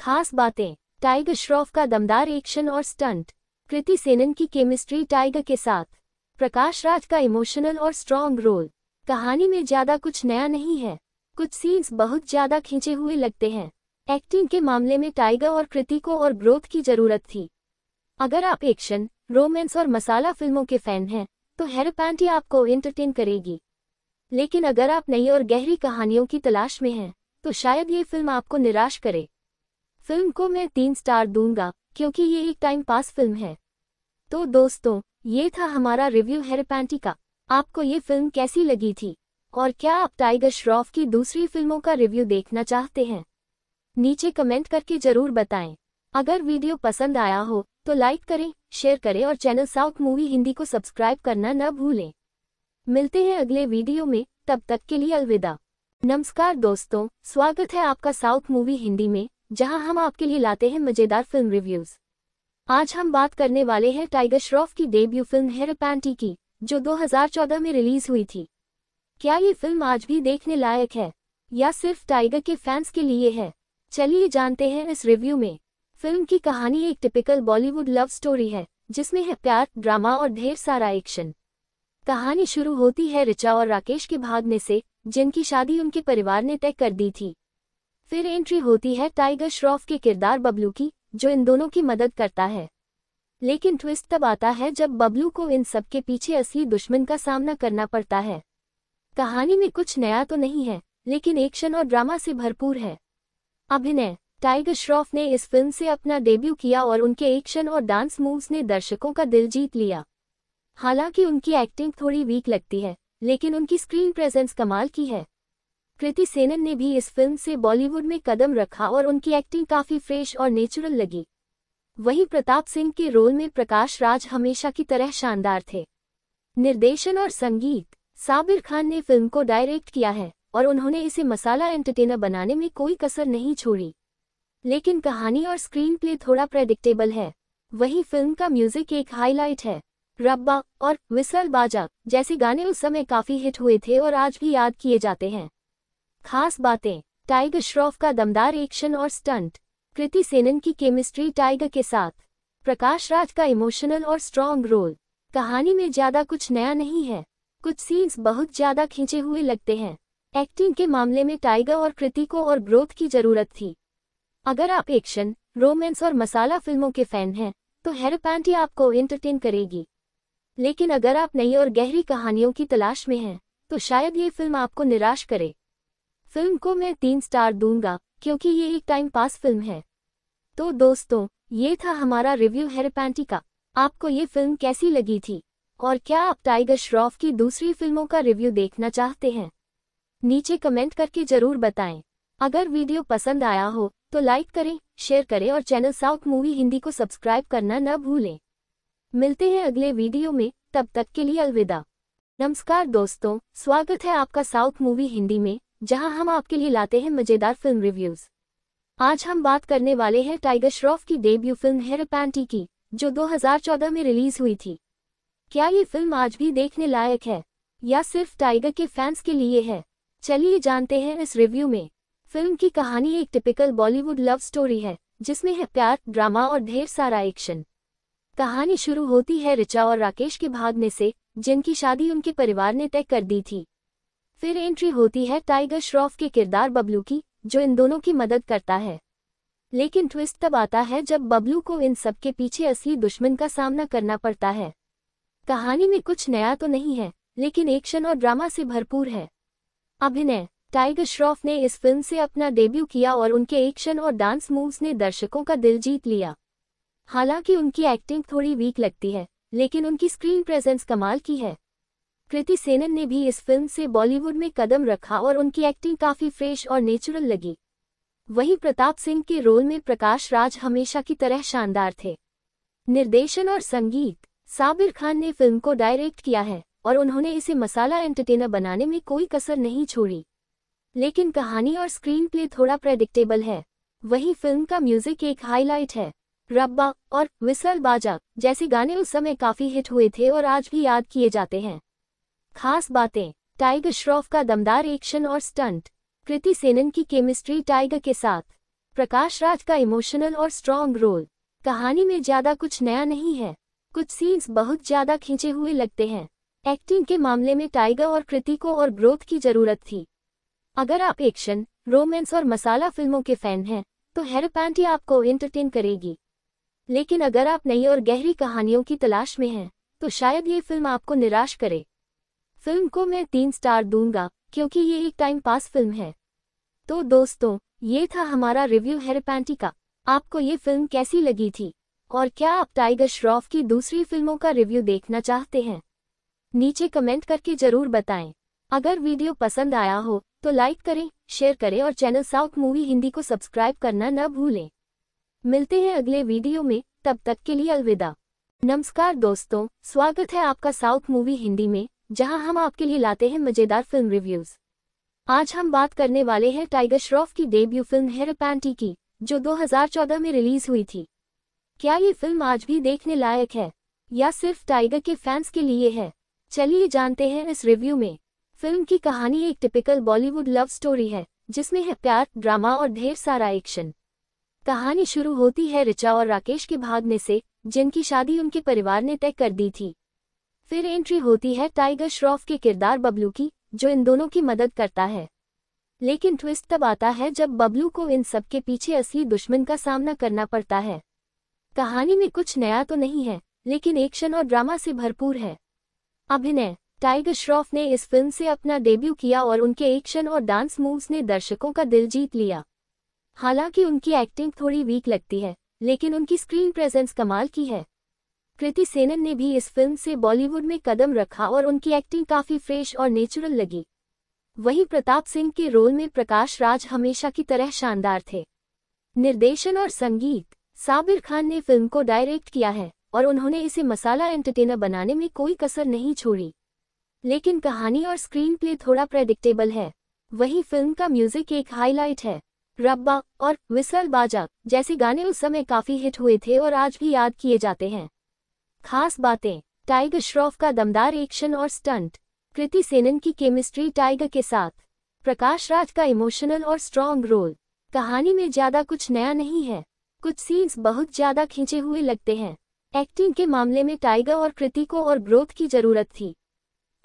खास बातें टाइगर श्रॉफ का दमदार एक्शन और स्टंट कृति सेनन की केमिस्ट्री टाइगर के साथ प्रकाश राज का इमोशनल और स्ट्रॉन्ग रोल कहानी में ज्यादा कुछ नया नहीं है कुछ सीन्स बहुत ज्यादा खींचे हुए लगते हैं एक्टिंग के मामले में टाइगर और कृति को और ग्रोथ की जरूरत थी अगर आप एक्शन रोमांस और मसाला फिल्मों के फैन हैं तो हेरपैंटी आपको एंटरटेन करेगी लेकिन अगर आप नई और गहरी कहानियों की तलाश में हैं तो शायद ये फिल्म आपको निराश करे फिल्म को मैं तीन स्टार दूंगा क्योंकि ये एक टाइम पास फिल्म है तो दोस्तों ये था हमारा रिव्यू हेरपैंटी का आपको ये फिल्म कैसी लगी थी और क्या आप टाइगर श्रॉफ की दूसरी फिल्मों का रिव्यू देखना चाहते हैं नीचे कमेंट करके जरूर बताएं अगर वीडियो पसंद आया हो तो लाइक करें शेयर करें और चैनल साउथ मूवी हिंदी को सब्सक्राइब करना न भूलें मिलते हैं अगले वीडियो में तब तक के लिए अलविदा नमस्कार दोस्तों स्वागत है आपका साउथ मूवी हिंदी में जहां हम आपके लिए लाते हैं मजेदार फिल्म रिव्यूज आज हम बात करने वाले हैं टाइगर श्रॉफ की डेब्यू फिल्म पैंटी की जो 2014 में रिलीज हुई थी क्या ये फिल्म आज भी देखने लायक है या सिर्फ टाइगर के फैंस के लिए है चलिए जानते हैं इस रिव्यू में फिल्म की कहानी एक टिपिकल बॉलीवुड लव स्टोरी है जिसमें है प्यार ड्रामा और ढेर सारा एक्शन कहानी शुरू होती है रिचा और राकेश के भागने से जिनकी शादी उनके परिवार ने तय कर दी थी फिर एंट्री होती है टाइगर श्रॉफ के किरदार बबलू की जो इन दोनों की मदद करता है लेकिन ट्विस्ट तब आता है जब बबलू को इन सब के पीछे असली दुश्मन का सामना करना पड़ता है कहानी में कुछ नया तो नहीं है लेकिन एक्शन और ड्रामा से भरपूर है अभिनय टाइगर श्रॉफ ने इस फिल्म से अपना डेब्यू किया और उनके एक्शन और डांस मूव्स ने दर्शकों का दिल जीत लिया हालांकि उनकी एक्टिंग थोड़ी वीक लगती है लेकिन उनकी स्क्रीन प्रेजेंस कमाल की है कृति सेनन ने भी इस फिल्म से बॉलीवुड में कदम रखा और उनकी एक्टिंग काफी फ्रेश और नेचुरल लगी वहीं प्रताप सिंह के रोल में प्रकाश राज हमेशा की तरह शानदार थे निर्देशन और संगीत साबिर खान ने फिल्म को डायरेक्ट किया है और उन्होंने इसे मसाला एंटरटेनर बनाने में कोई कसर नहीं छोड़ी लेकिन कहानी और स्क्रीन प्ले थोड़ा प्रेडिक्टेबल है वहीं फिल्म का म्यूजिक एक हाईलाइट है रब्बा और विसल बाजा जैसे गाने उस समय काफी हिट हुए थे और आज भी याद किए जाते हैं खास बातें टाइगर श्रॉफ का दमदार एक्शन और स्टंट कृति सेनन की केमिस्ट्री टाइगर के साथ प्रकाश राज का इमोशनल और स्ट्रॉन्ग रोल कहानी में ज्यादा कुछ नया नहीं है कुछ सीन्स बहुत ज्यादा खींचे हुए लगते हैं एक्टिंग के मामले में टाइगर और कृति को और ग्रोथ की जरूरत थी अगर आप एक्शन रोमांस और मसाला फिल्मों के फैन हैं तो हेरपैंटी आपको एंटरटेन करेगी लेकिन अगर आप नई और गहरी कहानियों की तलाश में हैं तो शायद ये फिल्म आपको निराश करे फिल्म को मैं तीन स्टार दूंगा क्योंकि ये एक टाइम पास फिल्म है तो दोस्तों ये था हमारा रिव्यू हेरपैंटी का आपको ये फिल्म कैसी लगी थी और क्या आप टाइगर श्रॉफ की दूसरी फिल्मों का रिव्यू देखना चाहते हैं नीचे कमेंट करके जरूर बताएं अगर वीडियो पसंद आया हो तो लाइक करें शेयर करें और चैनल साउथ मूवी हिंदी को सब्सक्राइब करना न भूलें मिलते हैं अगले वीडियो में तब तक के लिए अलविदा नमस्कार दोस्तों स्वागत है आपका साउथ मूवी हिंदी में जहां हम आपके लिए लाते हैं मजेदार फिल्म रिव्यूज आज हम बात करने वाले हैं टाइगर श्रॉफ की डेब्यू फिल्म पैंटी की जो 2014 में रिलीज हुई थी क्या ये फिल्म आज भी देखने लायक है या सिर्फ टाइगर के फैंस के लिए है चलिए जानते हैं इस रिव्यू में फिल्म की कहानी एक टिपिकल बॉलीवुड लव स्टोरी है जिसमें है प्यार ड्रामा और ढेर सारा एक्शन कहानी शुरू होती है रिचा और राकेश के भागने से जिनकी शादी उनके परिवार ने तय कर दी थी फिर एंट्री होती है टाइगर श्रॉफ के किरदार बबलू की जो इन दोनों की मदद करता है लेकिन ट्विस्ट तब आता है जब बबलू को इन सब के पीछे असली दुश्मन का सामना करना पड़ता है कहानी में कुछ नया तो नहीं है लेकिन एक्शन और ड्रामा से भरपूर है अभिनय टाइगर श्रॉफ ने इस फिल्म से अपना डेब्यू किया और उनके एक्शन और डांस मूव्स ने दर्शकों का दिल जीत लिया हालांकि उनकी एक्टिंग थोड़ी वीक लगती है लेकिन उनकी स्क्रीन प्रेजेंस कमाल की है कृति सेनन ने भी इस फिल्म से बॉलीवुड में कदम रखा और उनकी एक्टिंग काफी फ्रेश और नेचुरल लगी वहीं प्रताप सिंह के रोल में प्रकाश राज हमेशा की तरह शानदार थे निर्देशन और संगीत साबिर खान ने फिल्म को डायरेक्ट किया है और उन्होंने इसे मसाला एंटरटेनर बनाने में कोई कसर नहीं छोड़ी लेकिन कहानी और स्क्रीन प्ले थोड़ा प्रेडिक्टेबल है वहीं फिल्म का म्यूजिक एक हाईलाइट है रब्बा और विसल बाजा जैसे गाने उस समय काफी हिट हुए थे और आज भी याद किए जाते हैं खास बातें टाइगर श्रॉफ का दमदार एक्शन और स्टंट कृति सेनन की केमिस्ट्री टाइगर के साथ प्रकाश राज का इमोशनल और स्ट्रॉन्ग रोल कहानी में ज्यादा कुछ नया नहीं है कुछ सीन्स बहुत ज्यादा खींचे हुए लगते हैं एक्टिंग के मामले में टाइगर और कृति को और ग्रोथ की जरूरत थी अगर आप एक्शन रोमांस और मसाला फिल्मों के फैन हैं तो हेरपैंटी आपको एंटरटेन करेगी लेकिन अगर आप नई और गहरी कहानियों की तलाश में हैं तो शायद ये फिल्म आपको निराश करे फिल्म को मैं तीन स्टार दूंगा क्योंकि ये एक टाइम पास फिल्म है तो दोस्तों ये था हमारा रिव्यू हेरपैंटी का आपको ये फिल्म कैसी लगी थी और क्या आप टाइगर श्रॉफ की दूसरी फिल्मों का रिव्यू देखना चाहते हैं नीचे कमेंट करके जरूर बताएं अगर वीडियो पसंद आया हो तो लाइक करें शेयर करें और चैनल साउथ मूवी हिंदी को सब्सक्राइब करना न भूलें मिलते हैं अगले वीडियो में तब तक के लिए अलविदा नमस्कार दोस्तों स्वागत है आपका साउथ मूवी हिंदी में जहां हम आपके लिए लाते हैं मजेदार फिल्म रिव्यूज आज हम बात करने वाले हैं टाइगर श्रॉफ की डेब्यू फिल्म पैंटी की जो 2014 में रिलीज हुई थी क्या ये फिल्म आज भी देखने लायक है या सिर्फ टाइगर के फैंस के लिए है चलिए जानते हैं इस रिव्यू में फिल्म की कहानी एक टिपिकल बॉलीवुड लव स्टोरी है जिसमें है प्यार ड्रामा और ढेर सारा एक्शन कहानी शुरू होती है रिचा और राकेश के भागने से जिनकी शादी उनके परिवार ने तय कर दी थी फिर एंट्री होती है टाइगर श्रॉफ के किरदार बबलू की जो इन दोनों की मदद करता है लेकिन ट्विस्ट तब आता है जब बबलू को इन सब के पीछे असली दुश्मन का सामना करना पड़ता है कहानी में कुछ नया तो नहीं है लेकिन एक्शन और ड्रामा से भरपूर है अभिनय टाइगर श्रॉफ ने इस फिल्म से अपना डेब्यू किया और उनके एक्शन और डांस मूव्स ने दर्शकों का दिल जीत लिया हालांकि उनकी एक्टिंग थोड़ी वीक लगती है लेकिन उनकी स्क्रीन प्रेजेंस कमाल की है कृति सेनन ने भी इस फिल्म से बॉलीवुड में कदम रखा और उनकी एक्टिंग काफी फ्रेश और नेचुरल लगी वहीं प्रताप सिंह के रोल में प्रकाश राज हमेशा की तरह शानदार थे निर्देशन और संगीत साबिर खान ने फिल्म को डायरेक्ट किया है और उन्होंने इसे मसाला एंटरटेनर बनाने में कोई कसर नहीं छोड़ी लेकिन कहानी और स्क्रीन प्ले थोड़ा प्रेडिक्टेबल है वहीं फिल्म का म्यूजिक एक हाईलाइट है रब्बा और विसल बाजा जैसे गाने उस समय काफी हिट हुए थे और आज भी याद किए जाते हैं खास बातें टाइगर श्रॉफ का दमदार एक्शन और स्टंट कृति सेनन की केमिस्ट्री टाइगर के साथ प्रकाश राज का इमोशनल और स्ट्रॉन्ग रोल कहानी में ज्यादा कुछ नया नहीं है कुछ सीन्स बहुत ज्यादा खींचे हुए लगते हैं एक्टिंग के मामले में टाइगर और कृति को और ग्रोथ की जरूरत थी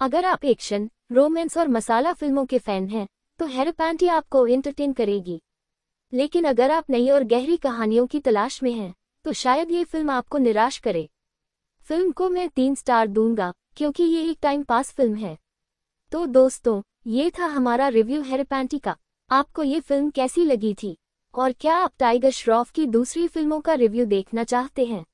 अगर आप एक्शन रोमांस और मसाला फिल्मों के फैन हैं तो हेरोपैंटी आपको एंटरटेन करेगी लेकिन अगर आप नई और गहरी कहानियों की तलाश में हैं तो शायद ये फिल्म आपको निराश करे फिल्म को मैं तीन स्टार दूंगा क्योंकि ये एक टाइम पास फिल्म है तो दोस्तों ये था हमारा रिव्यू हेरपैंटी का आपको ये फिल्म कैसी लगी थी और क्या आप टाइगर श्रॉफ की दूसरी फिल्मों का रिव्यू देखना चाहते हैं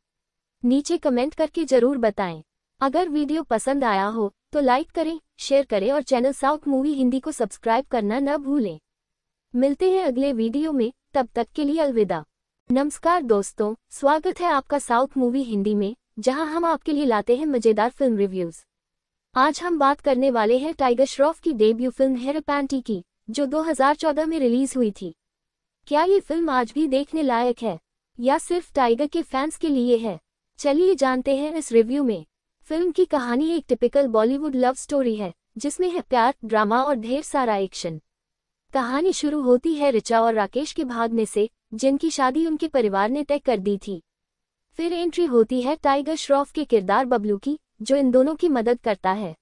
नीचे कमेंट करके जरूर बताएं अगर वीडियो पसंद आया हो तो लाइक करें शेयर करें और चैनल साउथ मूवी हिंदी को सब्सक्राइब करना न भूलें मिलते हैं अगले वीडियो में तब तक के लिए अलविदा नमस्कार दोस्तों स्वागत है आपका साउथ मूवी हिंदी में जहां हम आपके लिए लाते हैं मजेदार फिल्म रिव्यूज आज हम बात करने वाले हैं टाइगर श्रॉफ की डेब्यू फिल्म हेर पैंटी की जो 2014 में रिलीज हुई थी क्या ये फिल्म आज भी देखने लायक है या सिर्फ टाइगर के फैंस के लिए है चलिए जानते हैं इस रिव्यू में फिल्म की कहानी एक टिपिकल बॉलीवुड लव स्टोरी है जिसमें है प्यार ड्रामा और ढेर सारा एक्शन कहानी शुरू होती है रिचा और राकेश के भागने से जिनकी शादी उनके परिवार ने तय कर दी थी फिर एंट्री होती है टाइगर श्रॉफ के किरदार बबलू की जो इन दोनों की मदद करता है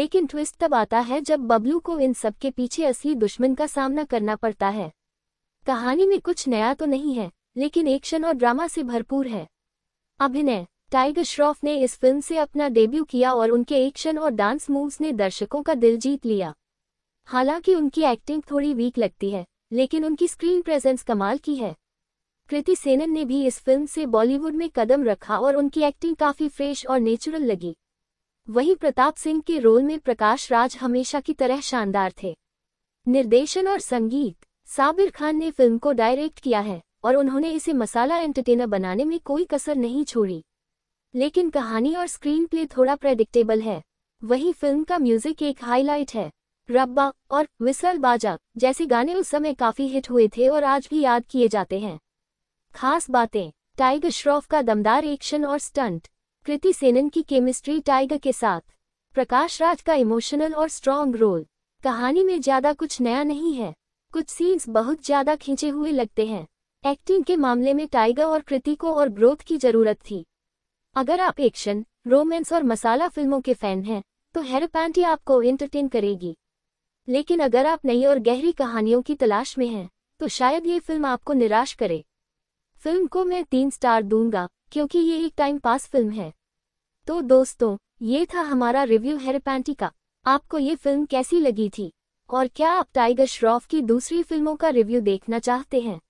लेकिन ट्विस्ट तब आता है जब बबलू को इन सब के पीछे असली दुश्मन का सामना करना पड़ता है कहानी में कुछ नया तो नहीं है लेकिन एक्शन और ड्रामा से भरपूर है अभिनय टाइगर श्रॉफ ने इस फिल्म से अपना डेब्यू किया और उनके एक्शन और डांस मूव्स ने दर्शकों का दिल जीत लिया हालांकि उनकी एक्टिंग थोड़ी वीक लगती है लेकिन उनकी स्क्रीन प्रेजेंस कमाल की है कृति सेनन ने भी इस फिल्म से बॉलीवुड में कदम रखा और उनकी एक्टिंग काफ़ी फ्रेश और नेचुरल लगी वहीं प्रताप सिंह के रोल में प्रकाश राज हमेशा की तरह शानदार थे निर्देशन और संगीत साबिर खान ने फिल्म को डायरेक्ट किया है और उन्होंने इसे मसाला एंटरटेनर बनाने में कोई कसर नहीं छोड़ी लेकिन कहानी और स्क्रीन प्ले थोड़ा प्रेडिक्टेबल है वहीं फिल्म का म्यूजिक एक हाईलाइट है रब्बा और विसल बाजा जैसे गाने उस समय काफी हिट हुए थे और आज भी याद किए जाते हैं खास बातें टाइगर श्रॉफ का दमदार एक्शन और स्टंट कृति सेनन की केमिस्ट्री टाइगर के साथ प्रकाश राज का इमोशनल और स्ट्रॉन्ग रोल कहानी में ज्यादा कुछ नया नहीं है कुछ सीन्स बहुत ज्यादा खींचे हुए लगते हैं एक्टिंग के मामले में टाइगर और कृति को और ग्रोथ की जरूरत थी अगर आप एक्शन रोमांस और मसाला फिल्मों के फैन हैं तो हेरपैंटी आपको एंटरटेन करेगी लेकिन अगर आप नई और गहरी कहानियों की तलाश में हैं तो शायद ये फिल्म आपको निराश करे फिल्म को मैं तीन स्टार दूंगा क्योंकि ये एक टाइम पास फिल्म है तो दोस्तों ये था हमारा रिव्यू हेरेपैंटी का आपको ये फिल्म कैसी लगी थी और क्या आप टाइगर श्रॉफ की दूसरी फिल्मों का रिव्यू देखना चाहते हैं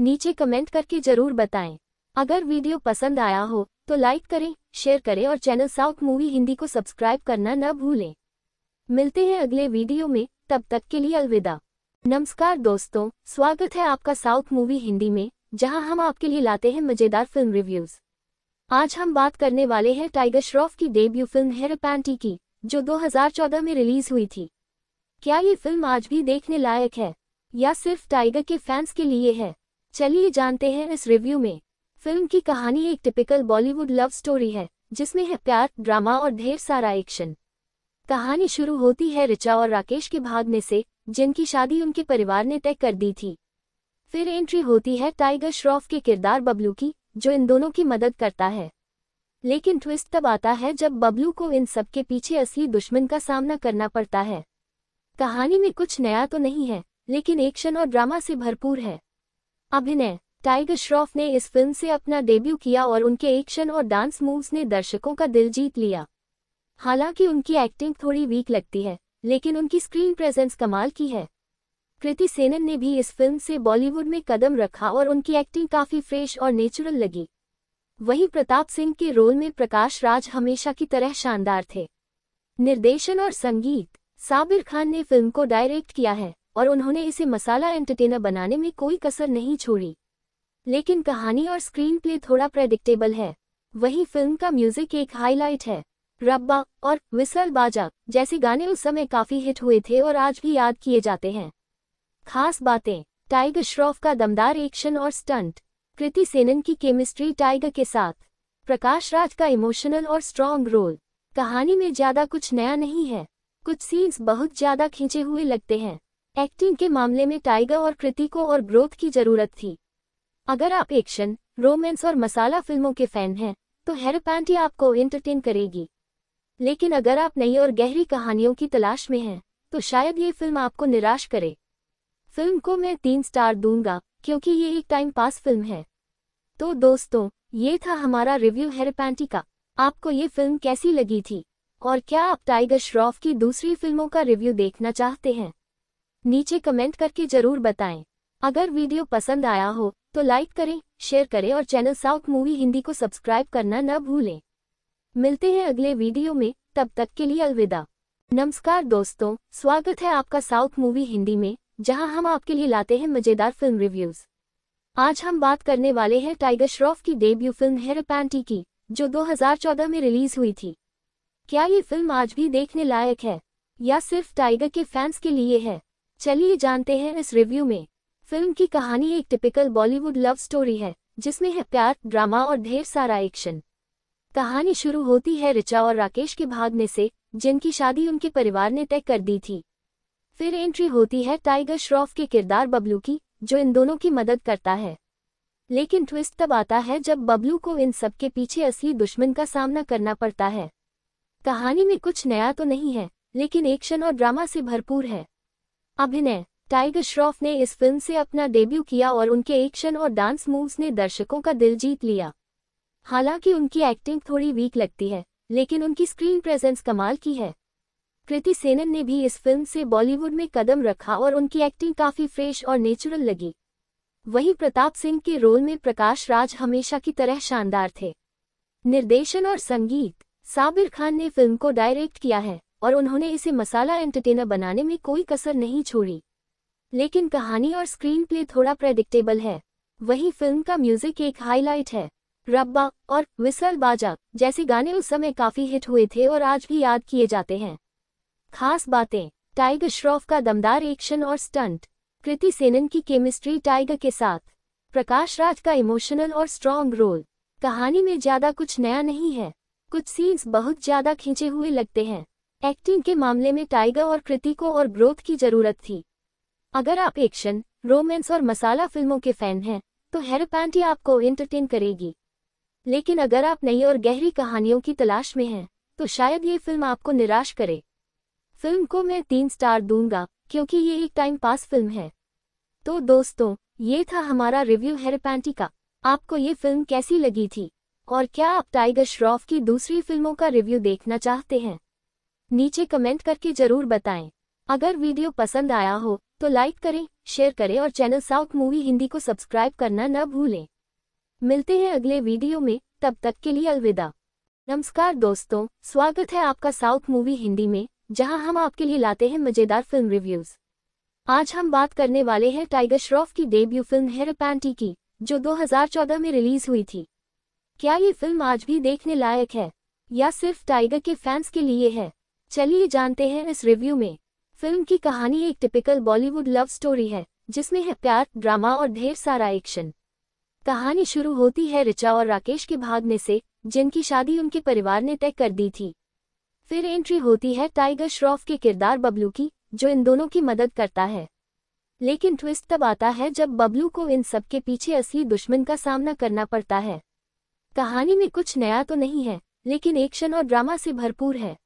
नीचे कमेंट करके जरूर बताएं अगर वीडियो पसंद आया हो तो लाइक करें शेयर करें और चैनल साउथ मूवी हिंदी को सब्सक्राइब करना न भूलें मिलते हैं अगले वीडियो में तब तक के लिए अलविदा नमस्कार दोस्तों स्वागत है आपका साउथ मूवी हिंदी में जहां हम आपके लिए लाते हैं मजेदार फिल्म रिव्यूज आज हम बात करने वाले हैं टाइगर श्रॉफ की डेब्यू फिल्म पैंटी की जो 2014 में रिलीज हुई थी क्या ये फिल्म आज भी देखने लायक है या सिर्फ टाइगर के फैंस के लिए है चलिए जानते हैं इस रिव्यू में फिल्म की कहानी एक टिपिकल बॉलीवुड लव स्टोरी है जिसमें है प्यार ड्रामा और ढेर सारा एक्शन कहानी शुरू होती है रिचा और राकेश के भागने से जिनकी शादी उनके परिवार ने तय कर दी थी फिर एंट्री होती है टाइगर श्रॉफ के किरदार बबलू की जो इन दोनों की मदद करता है लेकिन ट्विस्ट तब आता है जब बबलू को इन सबके पीछे असली दुश्मन का सामना करना पड़ता है कहानी में कुछ नया तो नहीं है लेकिन एक्शन और ड्रामा से भरपूर है अभिनय टाइगर श्रॉफ ने इस फिल्म से अपना डेब्यू किया और उनके एक्शन और डांस मूव्स ने दर्शकों का दिल जीत लिया हालांकि उनकी एक्टिंग थोड़ी वीक लगती है लेकिन उनकी स्क्रीन प्रेजेंस कमाल की है कृति सेनन ने भी इस फिल्म से बॉलीवुड में कदम रखा और उनकी एक्टिंग काफी फ्रेश और नेचुरल लगी वहीं प्रताप सिंह के रोल में प्रकाश राज हमेशा की तरह शानदार थे निर्देशन और संगीत साबिर खान ने फिल्म को डायरेक्ट किया है और उन्होंने इसे मसाला एंटरटेनर बनाने में कोई कसर नहीं छोड़ी लेकिन कहानी और स्क्रीन प्ले थोड़ा प्रेडिक्टेबल है वहीं फिल्म का म्यूजिक एक हाईलाइट है रब्बा और विसल बाजा जैसे गाने उस समय काफी हिट हुए थे और आज भी याद किए जाते हैं खास बातें टाइगर श्रॉफ का दमदार एक्शन और स्टंट कृति सेनन की केमिस्ट्री टाइगर के साथ प्रकाश राज का इमोशनल और स्ट्रॉन्ग रोल कहानी में ज्यादा कुछ नया नहीं है कुछ सीन्स बहुत ज्यादा खींचे हुए लगते हैं एक्टिंग के मामले में टाइगर और कृति को और ग्रोथ की जरूरत थी अगर आप एक्शन रोमांस और मसाला फिल्मों के फैन हैं तो हेरोपैंटी आपको एंटरटेन करेगी लेकिन अगर आप नई और गहरी कहानियों की तलाश में हैं तो शायद ये फिल्म आपको निराश करे फिल्म को मैं तीन स्टार दूंगा क्योंकि ये एक टाइम पास फिल्म है तो दोस्तों ये था हमारा रिव्यू हेरपैंटी का आपको ये फिल्म कैसी लगी थी और क्या आप टाइगर श्रॉफ की दूसरी फिल्मों का रिव्यू देखना चाहते हैं नीचे कमेंट करके जरूर बताएं अगर वीडियो पसंद आया हो तो लाइक करें शेयर करें और चैनल साउथ मूवी हिंदी को सब्सक्राइब करना न भूलें मिलते हैं अगले वीडियो में तब तक के लिए अलविदा नमस्कार दोस्तों स्वागत है आपका साउथ मूवी हिंदी में जहां हम आपके लिए लाते हैं मजेदार फिल्म रिव्यूज आज हम बात करने वाले हैं टाइगर श्रॉफ की डेब्यू फिल्म पैंटी की जो 2014 में रिलीज हुई थी क्या ये फिल्म आज भी देखने लायक है या सिर्फ टाइगर के फैंस के लिए है चलिए जानते हैं इस रिव्यू में फिल्म की कहानी एक टिपिकल बॉलीवुड लव स्टोरी है जिसमें है प्यार ड्रामा और ढेर सारा एक्शन कहानी शुरू होती है रिचा और राकेश के भागने से जिनकी शादी उनके परिवार ने तय कर दी थी फिर एंट्री होती है टाइगर श्रॉफ के किरदार बबलू की जो इन दोनों की मदद करता है लेकिन ट्विस्ट तब आता है जब बबलू को इन सब के पीछे असली दुश्मन का सामना करना पड़ता है कहानी में कुछ नया तो नहीं है लेकिन एक्शन और ड्रामा से भरपूर है अभिनय टाइगर श्रॉफ ने इस फिल्म से अपना डेब्यू किया और उनके एक्शन और डांस मूव्स ने दर्शकों का दिल जीत लिया हालांकि उनकी एक्टिंग थोड़ी वीक लगती है लेकिन उनकी स्क्रीन प्रेजेंस कमाल की है कृति सेनन ने भी इस फिल्म से बॉलीवुड में कदम रखा और उनकी एक्टिंग काफी फ्रेश और नेचुरल लगी वहीं प्रताप सिंह के रोल में प्रकाश राज हमेशा की तरह शानदार थे निर्देशन और संगीत साबिर खान ने फिल्म को डायरेक्ट किया है और उन्होंने इसे मसाला एंटरटेनर बनाने में कोई कसर नहीं छोड़ी लेकिन कहानी और स्क्रीन प्ले थोड़ा प्रेडिक्टेबल है वही फिल्म का म्यूजिक एक हाईलाइट है रब्बा और विसल बाजा जैसे गाने उस समय काफी हिट हुए थे और आज भी याद किए जाते हैं खास बातें टाइगर श्रॉफ का दमदार एक्शन और स्टंट कृति सेनन की केमिस्ट्री टाइगर के साथ प्रकाश राज का इमोशनल और स्ट्रॉन्ग रोल कहानी में ज्यादा कुछ नया नहीं है कुछ सीन्स बहुत ज्यादा खींचे हुए लगते हैं एक्टिंग के मामले में टाइगर और कृति को और ग्रोथ की जरूरत थी अगर आप एक्शन रोमांस और मसाला फिल्मों के फैन हैं तो हेरपैंटी आपको एंटरटेन करेगी लेकिन अगर आप नई और गहरी कहानियों की तलाश में हैं तो शायद ये फिल्म आपको निराश करे फिल्म को मैं तीन स्टार दूंगा क्योंकि ये एक टाइम पास फिल्म है तो दोस्तों ये था हमारा रिव्यू हेरपैंटी का आपको ये फिल्म कैसी लगी थी और क्या आप टाइगर श्रॉफ की दूसरी फिल्मों का रिव्यू देखना चाहते हैं नीचे कमेंट करके जरूर बताएं अगर वीडियो पसंद आया हो तो लाइक करें शेयर करें और चैनल साउथ मूवी हिंदी को सब्सक्राइब करना न भूलें मिलते हैं अगले वीडियो में तब तक के लिए अलविदा नमस्कार दोस्तों स्वागत है आपका साउथ मूवी हिंदी में जहां हम आपके लिए लाते हैं मजेदार फिल्म रिव्यूज आज हम बात करने वाले हैं टाइगर श्रॉफ की डेब्यू फिल्म पैंटी की जो 2014 में रिलीज हुई थी क्या ये फिल्म आज भी देखने लायक है या सिर्फ टाइगर के फैंस के लिए है चलिए जानते हैं इस रिव्यू में फिल्म की कहानी एक टिपिकल बॉलीवुड लव स्टोरी है जिसमें है प्यार ड्रामा और ढेर सारा एक्शन कहानी शुरू होती है रिचा और राकेश के भागने से जिनकी शादी उनके परिवार ने तय कर दी थी फिर एंट्री होती है टाइगर श्रॉफ के किरदार बबलू की जो इन दोनों की मदद करता है लेकिन ट्विस्ट तब आता है जब बबलू को इन सब के पीछे असली दुश्मन का सामना करना पड़ता है कहानी में कुछ नया तो नहीं है लेकिन एक्शन और ड्रामा से भरपूर है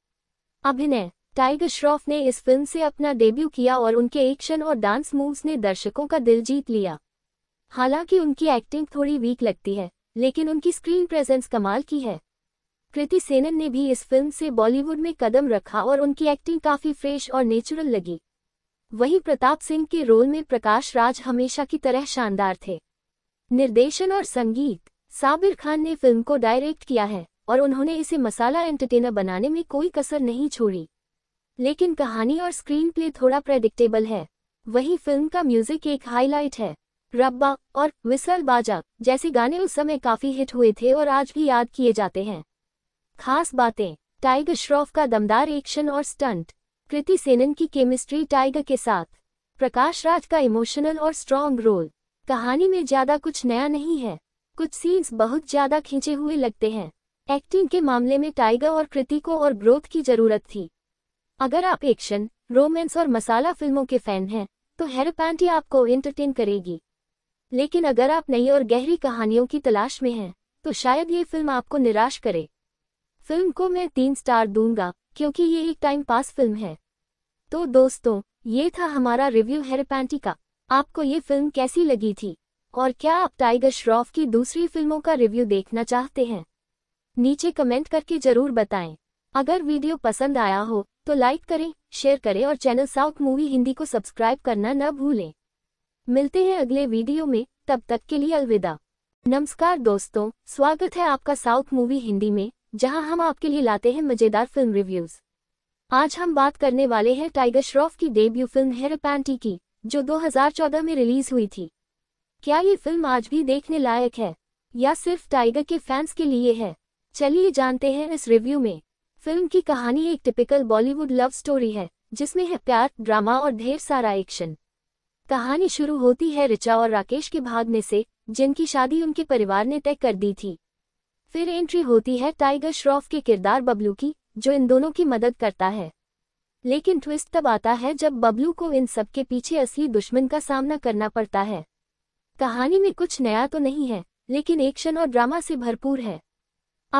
अभिनय टाइगर श्रॉफ ने इस फिल्म से अपना डेब्यू किया और उनके एक्शन और डांस मूव्स ने दर्शकों का दिल जीत लिया हालांकि उनकी एक्टिंग थोड़ी वीक लगती है लेकिन उनकी स्क्रीन प्रेजेंस कमाल की है कृति सेनन ने भी इस फिल्म से बॉलीवुड में कदम रखा और उनकी एक्टिंग काफी फ्रेश और नेचुरल लगी वहीं प्रताप सिंह के रोल में प्रकाश राज हमेशा की तरह शानदार थे निर्देशन और संगीत साबिर खान ने फिल्म को डायरेक्ट किया है और उन्होंने इसे मसाला एंटरटेनर बनाने में कोई कसर नहीं छोड़ी लेकिन कहानी और स्क्रीन प्ले थोड़ा प्रेडिक्टेबल है वही फिल्म का म्यूजिक एक हाईलाइट है रब्बा और विसल बाजा जैसे गाने उस समय काफी हिट हुए थे और आज भी याद किए जाते हैं खास बातें टाइगर श्रॉफ का दमदार एक्शन और स्टंट कृति सेनन की केमिस्ट्री टाइगर के साथ प्रकाश राज का इमोशनल और स्ट्रॉन्ग रोल कहानी में ज्यादा कुछ नया नहीं है कुछ सीन्स बहुत ज्यादा खींचे हुए लगते हैं एक्टिंग के मामले में टाइगर और कृति को और ग्रोथ की जरूरत थी अगर आप एक्शन रोमांस और मसाला फिल्मों के फैन हैं तो हेरोपैंटी आपको एंटरटेन करेगी लेकिन अगर आप नई और गहरी कहानियों की तलाश में हैं तो शायद ये फिल्म आपको निराश करे फिल्म को मैं तीन स्टार दूंगा क्योंकि ये एक टाइम पास फिल्म है तो दोस्तों ये था हमारा रिव्यू हेरपैंटी का आपको ये फिल्म कैसी लगी थी और क्या आप टाइगर श्रॉफ की दूसरी फिल्मों का रिव्यू देखना चाहते हैं नीचे कमेंट करके जरूर बताएं अगर वीडियो पसंद आया हो तो लाइक करें शेयर करें और चैनल साउथ मूवी हिंदी को सब्सक्राइब करना न भूलें मिलते हैं अगले वीडियो में तब तक के लिए अलविदा नमस्कार दोस्तों स्वागत है आपका साउथ मूवी हिंदी में जहां हम आपके लिए लाते हैं मजेदार फिल्म रिव्यूज आज हम बात करने वाले हैं टाइगर श्रॉफ की डेब्यू फिल्म पैंटी की जो 2014 में रिलीज हुई थी क्या ये फिल्म आज भी देखने लायक है या सिर्फ टाइगर के फैंस के लिए है चलिए जानते हैं इस रिव्यू में फिल्म की कहानी एक टिपिकल बॉलीवुड लव स्टोरी है जिसमें है प्यार ड्रामा और ढेर सारा एक्शन कहानी शुरू होती है रिचा और राकेश के भागने से जिनकी शादी उनके परिवार ने तय कर दी थी फिर एंट्री होती है टाइगर श्रॉफ के किरदार बबलू की जो इन दोनों की मदद करता है लेकिन ट्विस्ट तब आता है जब बबलू को इन सब के पीछे असली दुश्मन का सामना करना पड़ता है कहानी में कुछ नया तो नहीं है लेकिन एक्शन और ड्रामा से भरपूर है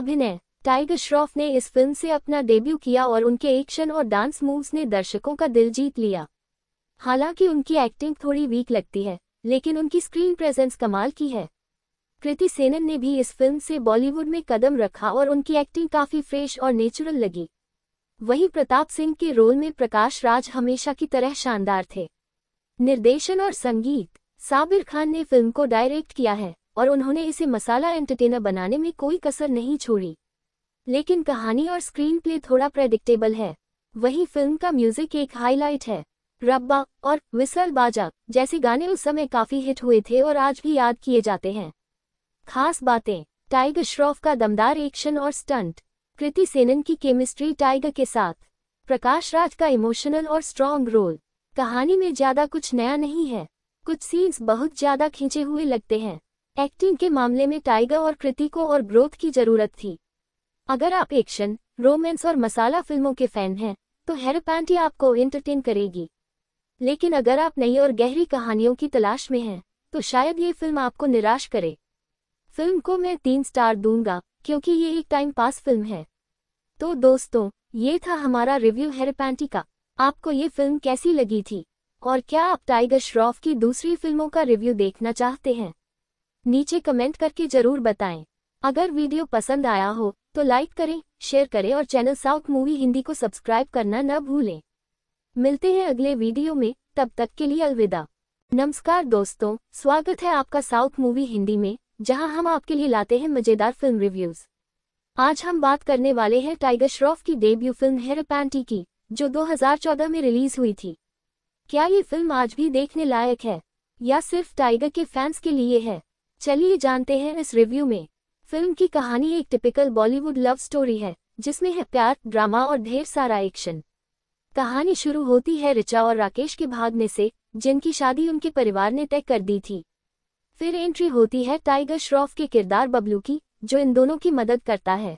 अभिनय टाइगर श्रॉफ ने इस फिल्म से अपना डेब्यू किया और उनके एक्शन और डांस मूव्स ने दर्शकों का दिल जीत लिया हालांकि उनकी एक्टिंग थोड़ी वीक लगती है लेकिन उनकी स्क्रीन प्रेजेंस कमाल की है कृति सेनन ने भी इस फिल्म से बॉलीवुड में कदम रखा और उनकी एक्टिंग काफी फ्रेश और नेचुरल लगी वहीं प्रताप सिंह के रोल में प्रकाश राज हमेशा की तरह शानदार थे निर्देशन और संगीत साबिर खान ने फिल्म को डायरेक्ट किया है और उन्होंने इसे मसाला एंटरटेनर बनाने में कोई कसर नहीं छोड़ी लेकिन कहानी और स्क्रीन प्ले थोड़ा प्रेडिक्टेबल है वही फिल्म का म्यूजिक एक हाईलाइट है रब्बा और विसल बाजा जैसे गाने उस समय काफी हिट हुए थे और आज भी याद किए जाते हैं खास बातें टाइगर श्रॉफ का दमदार एक्शन और स्टंट कृति सेनन की केमिस्ट्री टाइगर के साथ प्रकाश राज का इमोशनल और स्ट्रॉन्ग रोल कहानी में ज्यादा कुछ नया नहीं है कुछ सीन्स बहुत ज्यादा खींचे हुए लगते हैं एक्टिंग के मामले में टाइगर और कृति को और ग्रोथ की जरूरत थी अगर आप एक्शन रोमांस और मसाला फिल्मों के फैन हैं तो हेरोपैंटी आपको एंटरटेन करेगी लेकिन अगर आप नई और गहरी कहानियों की तलाश में हैं तो शायद ये फिल्म आपको निराश करे फिल्म को मैं तीन स्टार दूंगा क्योंकि ये एक टाइम पास फिल्म है तो दोस्तों ये था हमारा रिव्यू हेरपैंटी का आपको ये फिल्म कैसी लगी थी और क्या आप टाइगर श्रॉफ की दूसरी फिल्मों का रिव्यू देखना चाहते हैं नीचे कमेंट करके जरूर बताएं अगर वीडियो पसंद आया हो तो लाइक करें शेयर करें और चैनल साउथ मूवी हिंदी को सब्सक्राइब करना न भूलें मिलते हैं अगले वीडियो में तब तक के लिए अलविदा नमस्कार दोस्तों स्वागत है आपका साउथ मूवी हिंदी में जहां हम आपके लिए लाते हैं मजेदार फिल्म रिव्यूज आज हम बात करने वाले हैं टाइगर श्रॉफ की डेब्यू फिल्म हेर पैंटी की जो 2014 में रिलीज हुई थी क्या ये फिल्म आज भी देखने लायक है या सिर्फ टाइगर के फैंस के लिए है चलिए जानते हैं इस रिव्यू में फिल्म की कहानी एक टिपिकल बॉलीवुड लव स्टोरी है जिसमें है प्यार ड्रामा और ढेर सारा एक्शन कहानी शुरू होती है रिचा और राकेश के भागने से जिनकी शादी उनके परिवार ने तय कर दी थी फिर एंट्री होती है टाइगर श्रॉफ के किरदार बबलू की जो इन दोनों की मदद करता है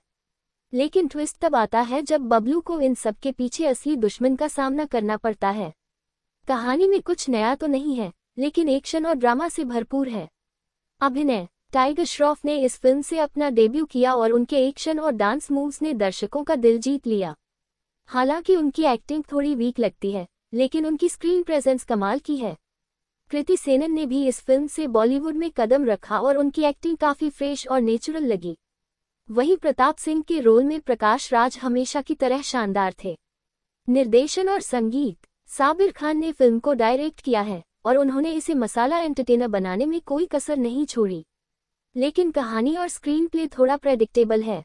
लेकिन ट्विस्ट तब आता है जब बबलू को इन सब के पीछे असली दुश्मन का सामना करना पड़ता है कहानी में कुछ नया तो नहीं है लेकिन एक्शन और ड्रामा से भरपूर है अभिनय टाइगर श्रॉफ ने इस फिल्म से अपना डेब्यू किया और उनके एक्शन और डांस मूव्स ने दर्शकों का दिल जीत लिया हालांकि उनकी एक्टिंग थोड़ी वीक लगती है लेकिन उनकी स्क्रीन प्रेजेंस कमाल की है कृति सेनन ने भी इस फिल्म से बॉलीवुड में कदम रखा और उनकी एक्टिंग काफी फ्रेश और नेचुरल लगी वहीं प्रताप सिंह के रोल में प्रकाश राज हमेशा की तरह शानदार थे निर्देशन और संगीत साबिर खान ने फिल्म को डायरेक्ट किया है और उन्होंने इसे मसाला एंटरटेनर बनाने में कोई कसर नहीं छोड़ी लेकिन कहानी और स्क्रीन प्ले थोड़ा प्रेडिक्टेबल है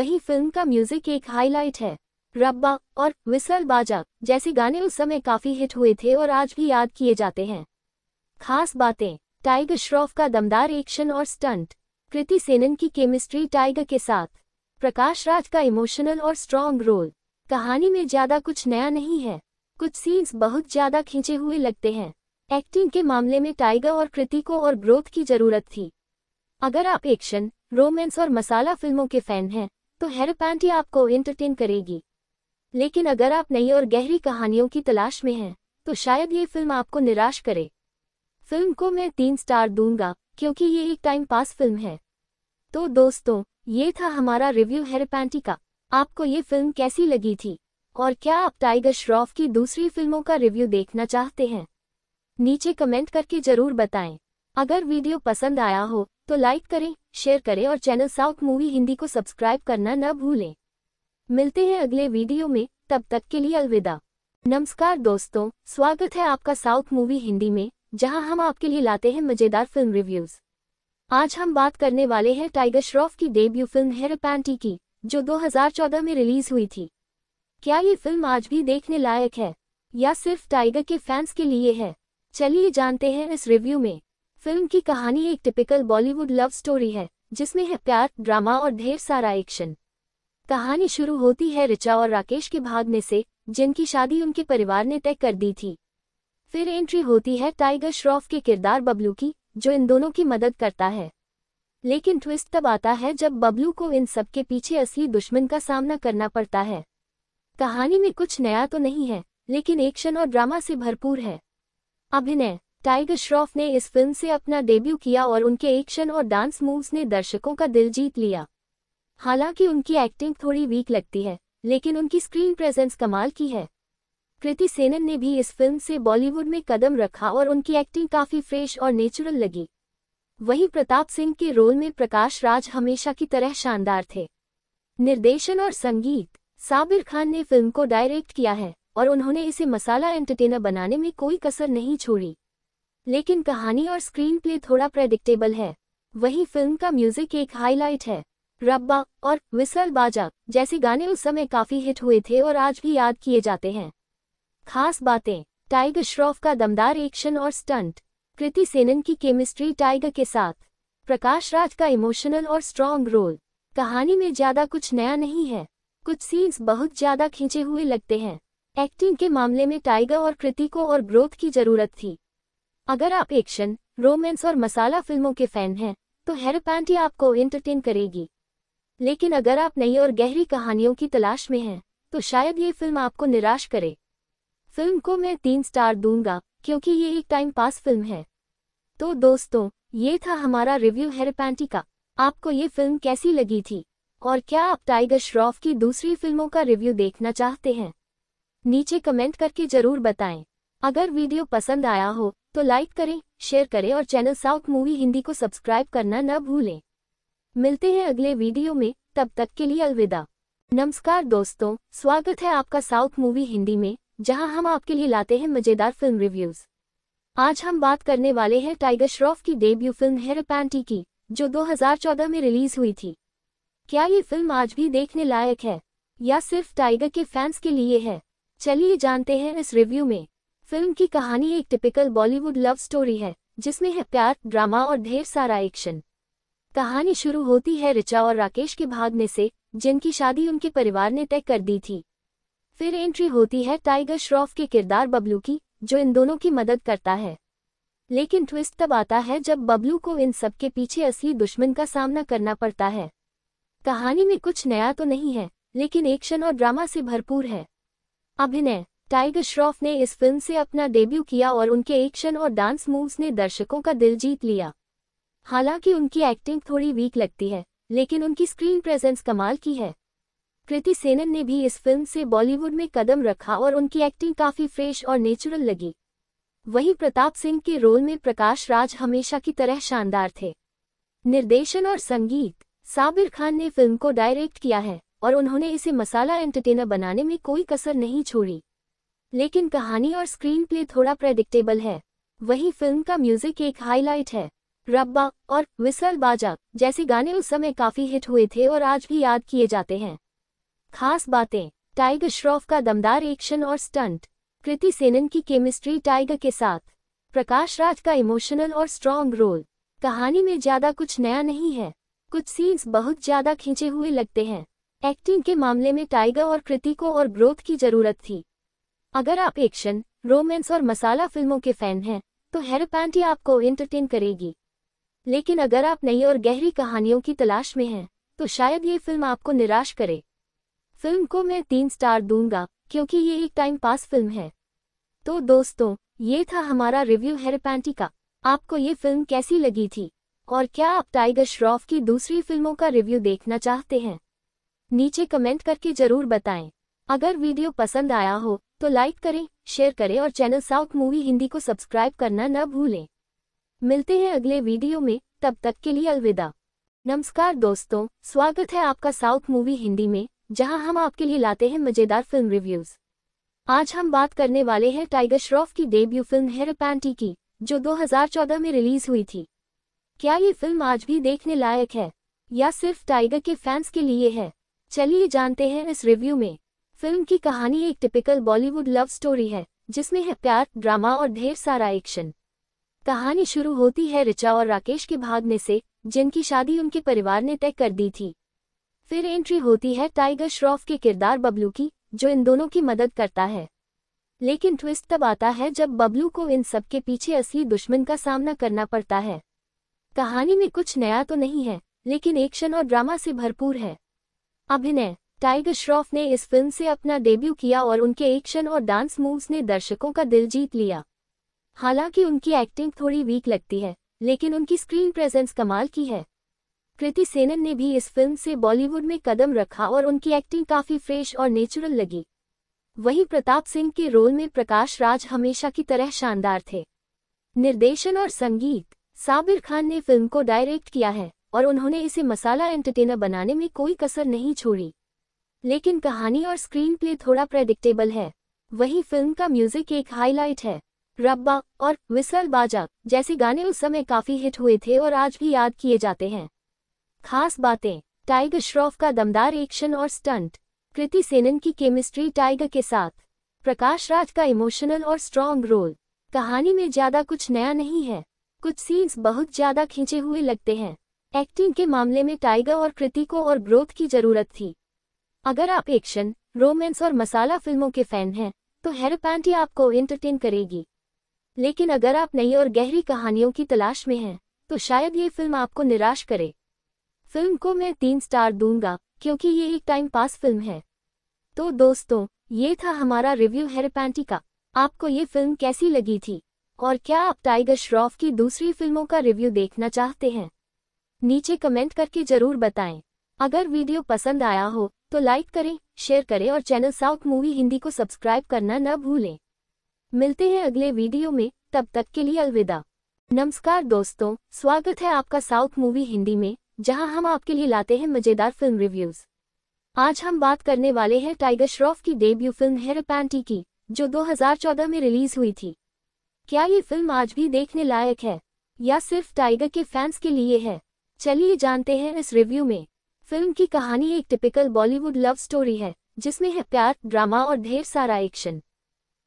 वहीं फिल्म का म्यूजिक एक हाईलाइट है रब्बा और विसल बाजा जैसे गाने उस समय काफी हिट हुए थे और आज भी याद किए जाते हैं खास बातें टाइगर श्रॉफ का दमदार एक्शन और स्टंट कृति सेनन की केमिस्ट्री टाइगर के साथ प्रकाश राज का इमोशनल और स्ट्रॉन्ग रोल कहानी में ज्यादा कुछ नया नहीं है कुछ सीन्स बहुत ज्यादा खींचे हुए लगते हैं एक्टिंग के मामले में टाइगर और कृति को और ग्रोथ की जरूरत थी अगर आप एक्शन रोमांस और मसाला फिल्मों के फैन हैं तो हेरपैंटी आपको एंटरटेन करेगी लेकिन अगर आप नई और गहरी कहानियों की तलाश में हैं तो शायद ये फिल्म आपको निराश करे फिल्म को मैं तीन स्टार दूंगा क्योंकि ये एक टाइम पास फिल्म है तो दोस्तों ये था हमारा रिव्यू हेरपैंटी का आपको ये फिल्म कैसी लगी थी और क्या आप टाइगर श्रॉफ की दूसरी फिल्मों का रिव्यू देखना चाहते हैं नीचे कमेंट करके जरूर बताएं अगर वीडियो पसंद आया हो तो लाइक करें शेयर करें और चैनल साउथ मूवी हिंदी को सब्सक्राइब करना न भूलें मिलते हैं अगले वीडियो में तब तक के लिए अलविदा नमस्कार दोस्तों स्वागत है आपका साउथ मूवी हिंदी में जहां हम आपके लिए लाते हैं मजेदार फिल्म रिव्यूज आज हम बात करने वाले हैं टाइगर श्रॉफ की डेब्यू फिल्म हेरा पैंटी की जो 2014 में रिलीज हुई थी क्या ये फिल्म आज भी देखने लायक है या सिर्फ टाइगर के फैंस के लिए है चलिए जानते हैं इस रिव्यू में फिल्म की कहानी एक टिपिकल बॉलीवुड लव स्टोरी है जिसमें है प्यार ड्रामा और ढेर सारा एक्शन कहानी शुरू होती है रिचा और राकेश के भागने से जिनकी शादी उनके परिवार ने तय कर दी थी फिर एंट्री होती है टाइगर श्रॉफ के किरदार बबलू की जो इन दोनों की मदद करता है लेकिन ट्विस्ट तब आता है जब बबलू को इन सब के पीछे असली दुश्मन का सामना करना पड़ता है कहानी में कुछ नया तो नहीं है लेकिन एक्शन और ड्रामा से भरपूर है अभिनय टाइगर श्रॉफ ने इस फिल्म से अपना डेब्यू किया और उनके एक्शन और डांस मूव्स ने दर्शकों का दिल जीत लिया हालांकि उनकी एक्टिंग थोड़ी वीक लगती है लेकिन उनकी स्क्रीन प्रेजेंस कमाल की है कृति सेनन ने भी इस फिल्म से बॉलीवुड में कदम रखा और उनकी एक्टिंग काफी फ्रेश और नेचुरल लगी वहीं प्रताप सिंह के रोल में प्रकाश राज हमेशा की तरह शानदार थे निर्देशन और संगीत साबिर खान ने फिल्म को डायरेक्ट किया है और उन्होंने इसे मसाला एंटरटेनर बनाने में कोई कसर नहीं छोड़ी लेकिन कहानी और स्क्रीन प्ले थोड़ा प्रेडिक्टेबल है वहीं फिल्म का म्यूजिक एक हाईलाइट है रब्बा और विसल बाजा जैसे गाने उस समय काफी हिट हुए थे और आज भी याद किए जाते हैं खास बातें टाइगर श्रॉफ का दमदार एक्शन और स्टंट कृति सेनन की केमिस्ट्री टाइगर के साथ प्रकाश राज का इमोशनल और स्ट्रॉन्ग रोल कहानी में ज्यादा कुछ नया नहीं है कुछ सीन्स बहुत ज्यादा खींचे हुए लगते हैं एक्टिंग के मामले में टाइगर और कृति को और ग्रोथ की जरूरत थी अगर आप एक्शन रोमांस और मसाला फिल्मों के फैन हैं तो हेरोपैंटी आपको एंटरटेन करेगी लेकिन अगर आप नई और गहरी कहानियों की तलाश में हैं तो शायद ये फिल्म आपको निराश करे फिल्म को मैं तीन स्टार दूंगा क्योंकि ये एक टाइम पास फिल्म है तो दोस्तों ये था हमारा रिव्यू हेरपैंटी का आपको ये फिल्म कैसी लगी थी और क्या आप टाइगर श्रॉफ की दूसरी फिल्मों का रिव्यू देखना चाहते हैं नीचे कमेंट करके जरूर बताएं अगर वीडियो पसंद आया हो तो लाइक करें शेयर करें और चैनल साउथ मूवी हिंदी को सब्सक्राइब करना न भूलें मिलते हैं अगले वीडियो में तब तक के लिए अलविदा नमस्कार दोस्तों स्वागत है आपका साउथ मूवी हिंदी में जहां हम आपके लिए लाते हैं मजेदार फिल्म रिव्यूज आज हम बात करने वाले हैं टाइगर श्रॉफ की डेब्यू फिल्म हेर पैंटी की जो 2014 में रिलीज हुई थी क्या ये फिल्म आज भी देखने लायक है या सिर्फ टाइगर के फैंस के लिए है चलिए जानते हैं इस रिव्यू में फिल्म की कहानी एक टिपिकल बॉलीवुड लव स्टोरी है जिसमें है प्यार ड्रामा और ढेर सारा एक्शन कहानी शुरू होती है रिचा और राकेश के भागने से जिनकी शादी उनके परिवार ने तय कर दी थी फिर एंट्री होती है टाइगर श्रॉफ के किरदार बबलू की जो इन दोनों की मदद करता है लेकिन ट्विस्ट तब आता है जब बबलू को इन सब के पीछे असली दुश्मन का सामना करना पड़ता है कहानी में कुछ नया तो नहीं है लेकिन एक्शन और ड्रामा से भरपूर है अभिनय टाइगर श्रॉफ ने इस फिल्म से अपना डेब्यू किया और उनके एक्शन और डांस मूव्स ने दर्शकों का दिल जीत लिया हालांकि उनकी एक्टिंग थोड़ी वीक लगती है लेकिन उनकी स्क्रीन प्रेजेंस कमाल की है कृति सेनन ने भी इस फिल्म से बॉलीवुड में कदम रखा और उनकी एक्टिंग काफी फ्रेश और नेचुरल लगी वहीं प्रताप सिंह के रोल में प्रकाश राज हमेशा की तरह शानदार थे निर्देशन और संगीत साबिर खान ने फिल्म को डायरेक्ट किया है और उन्होंने इसे मसाला एंटरटेनर बनाने में कोई कसर नहीं छोड़ी लेकिन कहानी और स्क्रीन प्ले थोड़ा प्रेडिक्टेबल है वहीं फिल्म का म्यूजिक एक हाईलाइट है रब्बा और विसल बाजा जैसे गाने उस समय काफी हिट हुए थे और आज भी याद किए जाते हैं खास बातें टाइगर श्रॉफ का दमदार एक्शन और स्टंट कृति सेनन की केमिस्ट्री टाइगर के साथ प्रकाश राज का इमोशनल और स्ट्रॉन्ग रोल कहानी में ज्यादा कुछ नया नहीं है कुछ सीन्स बहुत ज्यादा खींचे हुए लगते हैं एक्टिंग के मामले में टाइगर और कृति को और ग्रोथ की जरूरत थी अगर आप एक्शन रोमांस और मसाला फिल्मों के फैन हैं तो हेरपैंटी आपको एंटरटेन करेगी लेकिन अगर आप नई और गहरी कहानियों की तलाश में हैं तो शायद ये फिल्म आपको निराश करे फिल्म को मैं तीन स्टार दूंगा क्योंकि ये एक टाइम पास फिल्म है तो दोस्तों ये था हमारा रिव्यू हेरपैंटी का आपको ये फिल्म कैसी लगी थी और क्या आप टाइगर श्रॉफ की दूसरी फिल्मों का रिव्यू देखना चाहते हैं नीचे कमेंट करके जरूर बताएं अगर वीडियो पसंद आया हो तो लाइक करें शेयर करें और चैनल साउथ मूवी हिंदी को सब्सक्राइब करना न भूलें मिलते हैं अगले वीडियो में तब तक के लिए अलविदा नमस्कार दोस्तों स्वागत है आपका साउथ मूवी हिंदी में जहां हम आपके लिए लाते हैं मजेदार फिल्म रिव्यूज आज हम बात करने वाले हैं टाइगर श्रॉफ की डेब्यू फिल्म पैंटी की जो 2014 में रिलीज हुई थी क्या ये फिल्म आज भी देखने लायक है या सिर्फ टाइगर के फैंस के लिए है चलिए जानते हैं इस रिव्यू में फिल्म की कहानी एक टिपिकल बॉलीवुड लव स्टोरी है जिसमें है प्यार ड्रामा और ढेर सारा एक्शन कहानी शुरू होती है रिचा और राकेश के भागने से जिनकी शादी उनके परिवार ने तय कर दी थी फिर एंट्री होती है टाइगर श्रॉफ के किरदार बबलू की जो इन दोनों की मदद करता है लेकिन ट्विस्ट तब आता है जब बबलू को इन सब के पीछे असली दुश्मन का सामना करना पड़ता है कहानी में कुछ नया तो नहीं है लेकिन एक्शन और ड्रामा से भरपूर है अभिनय टाइगर श्रॉफ ने इस फिल्म से अपना डेब्यू किया और उनके एक्शन और डांस मूव्स ने दर्शकों का दिल जीत लिया हालांकि उनकी एक्टिंग थोड़ी वीक लगती है लेकिन उनकी स्क्रीन प्रेजेंस कमाल की है कृति सेनन ने भी इस फिल्म से बॉलीवुड में कदम रखा और उनकी एक्टिंग काफी फ्रेश और नेचुरल लगी वहीं प्रताप सिंह के रोल में प्रकाश राज हमेशा की तरह शानदार थे निर्देशन और संगीत साबिर खान ने फिल्म को डायरेक्ट किया है और उन्होंने इसे मसाला एंटरटेनर बनाने में कोई कसर नहीं छोड़ी लेकिन कहानी और स्क्रीन प्ले थोड़ा प्रेडिक्टेबल है वही फिल्म का म्यूजिक एक हाईलाइट है रब्बा और विसल बाजा जैसे गाने उस समय काफी हिट हुए थे और आज भी याद किए जाते हैं खास बातें टाइगर श्रॉफ का दमदार एक्शन और स्टंट कृति सेनन की केमिस्ट्री टाइगर के साथ प्रकाश राज का इमोशनल और स्ट्रॉन्ग रोल कहानी में ज्यादा कुछ नया नहीं है कुछ सीन्स बहुत ज्यादा खींचे हुए लगते हैं एक्टिंग के मामले में टाइगर और कृति को और ग्रोथ की जरूरत थी अगर आप एक्शन रोमांस और मसाला फिल्मों के फैन हैं तो हेरपैंटी आपको एंटरटेन करेगी लेकिन अगर आप नई और गहरी कहानियों की तलाश में हैं तो शायद ये फिल्म आपको निराश करे फिल्म को मैं तीन स्टार दूंगा क्योंकि ये एक टाइम पास फिल्म है तो दोस्तों ये था हमारा रिव्यू हेरपैंटी का आपको ये फिल्म कैसी लगी थी और क्या आप टाइगर श्रॉफ की दूसरी फिल्मों का रिव्यू देखना चाहते हैं नीचे कमेंट करके जरूर बताएं अगर वीडियो पसंद आया हो तो लाइक करें शेयर करें और चैनल साउथ मूवी हिंदी को सब्सक्राइब करना न भूलें मिलते हैं अगले वीडियो में तब तक के लिए अलविदा नमस्कार दोस्तों स्वागत है आपका साउथ मूवी हिंदी में जहां हम आपके लिए लाते हैं मजेदार फिल्म रिव्यूज आज हम बात करने वाले हैं टाइगर श्रॉफ की डेब्यू फिल्म हेर पैंटी की जो 2014 में रिलीज हुई थी क्या ये फिल्म आज भी देखने लायक है या सिर्फ टाइगर के फैंस के लिए है चलिए जानते हैं इस रिव्यू में फिल्म की कहानी एक टिपिकल बॉलीवुड लव स्टोरी है जिसमें है प्यार ड्रामा और ढेर सारा एक्शन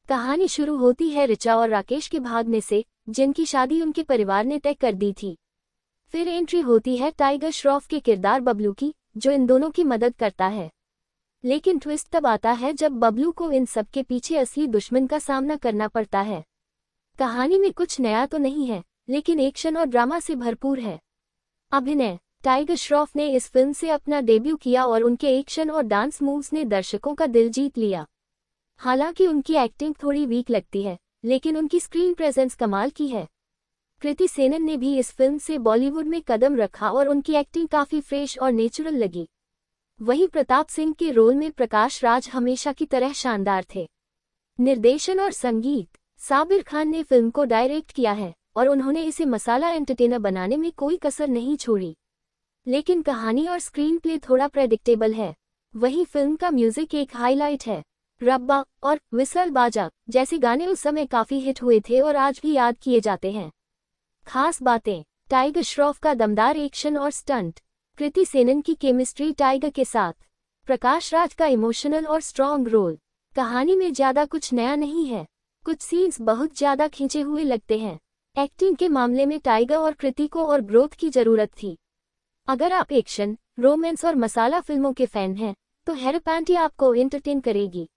कहानी शुरू होती है रिचा और राकेश के भागने से जिनकी शादी उनके परिवार ने तय कर दी थी फिर एंट्री होती है टाइगर श्रॉफ के किरदार बबलू की जो इन दोनों की मदद करता है लेकिन ट्विस्ट तब आता है जब बबलू को इन सब के पीछे असली दुश्मन का सामना करना पड़ता है कहानी में कुछ नया तो नहीं है लेकिन एक्शन और ड्रामा से भरपूर है अभिनय टाइगर श्रॉफ ने इस फिल्म से अपना डेब्यू किया और उनके एक्शन और डांस मूव्स ने दर्शकों का दिल जीत लिया हालांकि उनकी एक्टिंग थोड़ी वीक लगती है लेकिन उनकी स्क्रीन प्रेजेंस कमाल की है कृति सेनन ने भी इस फिल्म से बॉलीवुड में कदम रखा और उनकी एक्टिंग काफ़ी फ्रेश और नेचुरल लगी वहीं प्रताप सिंह के रोल में प्रकाश राज हमेशा की तरह शानदार थे निर्देशन और संगीत साबिर खान ने फिल्म को डायरेक्ट किया है और उन्होंने इसे मसाला एंटरटेनर बनाने में कोई कसर नहीं छोड़ी लेकिन कहानी और स्क्रीन प्ले थोड़ा प्रेडिक्टेबल है वहीं फिल्म का म्यूजिक एक हाईलाइट है रब्बा और विसल बाजा जैसे गाने उस समय काफी हिट हुए थे और आज भी याद किए जाते हैं खास बातें टाइगर श्रॉफ का दमदार एक्शन और स्टंट कृति सेनन की केमिस्ट्री टाइगर के साथ प्रकाश राज का इमोशनल और स्ट्रॉन्ग रोल कहानी में ज्यादा कुछ नया नहीं है कुछ सीन्स बहुत ज्यादा खींचे हुए लगते हैं एक्टिंग के मामले में टाइगर और कृति को और ग्रोथ की जरूरत थी अगर आप एक्शन रोमांस और मसाला फिल्मों के फैन हैं तो हेरपैंटी आपको एंटरटेन करेगी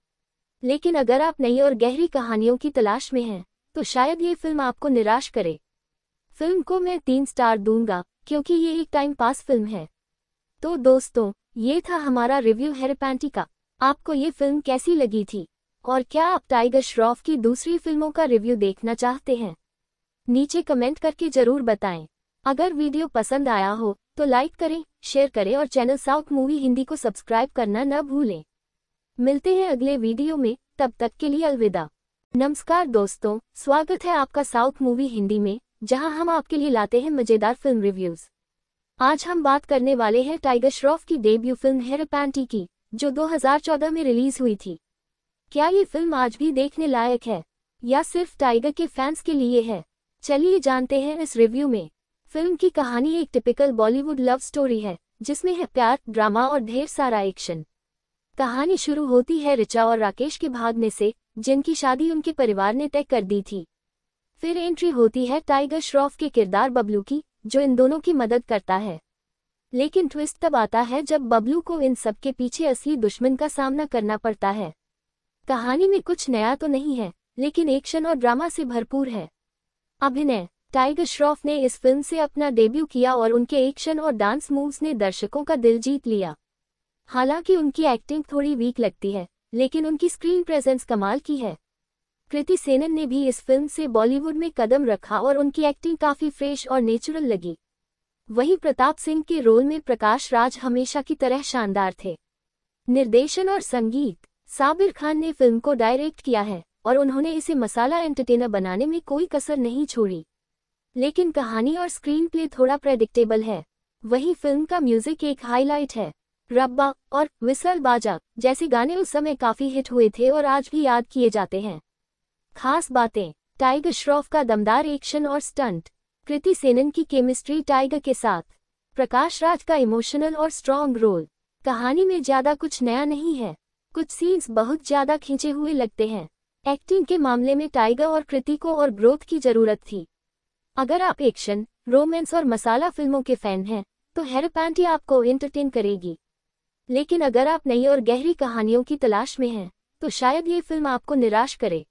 लेकिन अगर आप नई और गहरी कहानियों की तलाश में हैं तो शायद ये फिल्म आपको निराश करे फिल्म को मैं तीन स्टार दूंगा क्योंकि ये एक टाइम पास फिल्म है तो दोस्तों ये था हमारा रिव्यू हेरेपैंटी का आपको ये फिल्म कैसी लगी थी और क्या आप टाइगर श्रॉफ की दूसरी फिल्मों का रिव्यू देखना चाहते हैं नीचे कमेंट करके जरूर बताएं अगर वीडियो पसंद आया हो तो लाइक करें शेयर करें और चैनल साउथ मूवी हिंदी को सब्सक्राइब करना न भूलें मिलते हैं अगले वीडियो में तब तक के लिए अलविदा नमस्कार दोस्तों स्वागत है आपका साउथ मूवी हिंदी में जहां हम आपके लिए लाते हैं मजेदार फिल्म रिव्यूज आज हम बात करने वाले हैं टाइगर श्रॉफ की डेब्यू फिल्म पैंटी की जो 2014 में रिलीज हुई थी क्या ये फिल्म आज भी देखने लायक है या सिर्फ टाइगर के फैंस के लिए है चलिए जानते हैं इस रिव्यू में फिल्म की कहानी एक टिपिकल बॉलीवुड लव स्टोरी है जिसमें है प्यार ड्रामा और ढेर सारा एक्शन कहानी शुरू होती है रिचा और राकेश के भागने से जिनकी शादी उनके परिवार ने तय कर दी थी फिर एंट्री होती है टाइगर श्रॉफ के किरदार बबलू की जो इन दोनों की मदद करता है लेकिन ट्विस्ट तब आता है जब बबलू को इन सबके पीछे असली दुश्मन का सामना करना पड़ता है कहानी में कुछ नया तो नहीं है लेकिन एक्शन और ड्रामा से भरपूर है अभिनय टाइगर श्रॉफ ने इस फिल्म से अपना डेब्यू किया और उनके एक्शन और डांस मूव्स ने दर्शकों का दिल जीत लिया हालांकि उनकी एक्टिंग थोड़ी वीक लगती है लेकिन उनकी स्क्रीन प्रेजेंस कमाल की है कृति सेनन ने भी इस फिल्म से बॉलीवुड में कदम रखा और उनकी एक्टिंग काफी फ्रेश और नेचुरल लगी वहीं प्रताप सिंह के रोल में प्रकाश राज हमेशा की तरह शानदार थे निर्देशन और संगीत साबिर खान ने फिल्म को डायरेक्ट किया है और उन्होंने इसे मसाला एंटरटेनर बनाने में कोई कसर नहीं छोड़ी लेकिन कहानी और स्क्रीन प्ले थोड़ा प्रेडिक्टेबल है वहीं फिल्म का म्यूजिक एक हाईलाइट है रब्बा और विसल बाजा जैसे गाने उस समय काफी हिट हुए थे और आज भी याद किए जाते हैं खास बातें टाइगर श्रॉफ का दमदार एक्शन और स्टंट कृति सेनन की केमिस्ट्री टाइगर के साथ प्रकाश राज का इमोशनल और स्ट्रॉन्ग रोल कहानी में ज्यादा कुछ नया नहीं है कुछ सीन्स बहुत ज्यादा खींचे हुए लगते हैं एक्टिंग के मामले में टाइगर और कृति को और ग्रोथ की जरूरत थी अगर आप एक्शन रोमांस और मसाला फिल्मों के फैन हैं तो हेरपैंटी आपको एंटरटेन करेगी लेकिन अगर आप नई और गहरी कहानियों की तलाश में हैं तो शायद ये फिल्म आपको निराश करे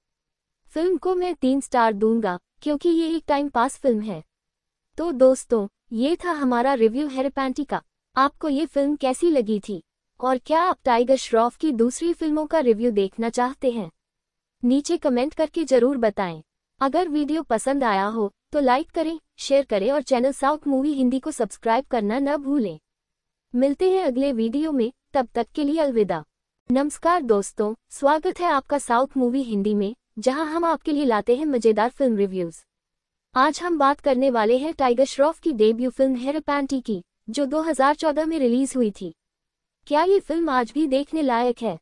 फिल्म को मैं तीन स्टार दूंगा क्योंकि ये एक टाइम पास फिल्म है तो दोस्तों ये था हमारा रिव्यू हेरपैंटी का आपको ये फिल्म कैसी लगी थी और क्या आप टाइगर श्रॉफ की दूसरी फिल्मों का रिव्यू देखना चाहते हैं नीचे कमेंट करके जरूर बताएं अगर वीडियो पसंद आया हो तो लाइक करें शेयर करें और चैनल साउथ मूवी हिंदी को सब्सक्राइब करना न भूलें मिलते हैं अगले वीडियो में तब तक के लिए अलविदा नमस्कार दोस्तों स्वागत है आपका साउथ मूवी हिंदी में जहां हम आपके लिए लाते हैं मजेदार फिल्म रिव्यूज आज हम बात करने वाले हैं टाइगर श्रॉफ की डेब्यू फिल्म पैंटी की जो 2014 में रिलीज हुई थी क्या ये फिल्म आज भी देखने लायक है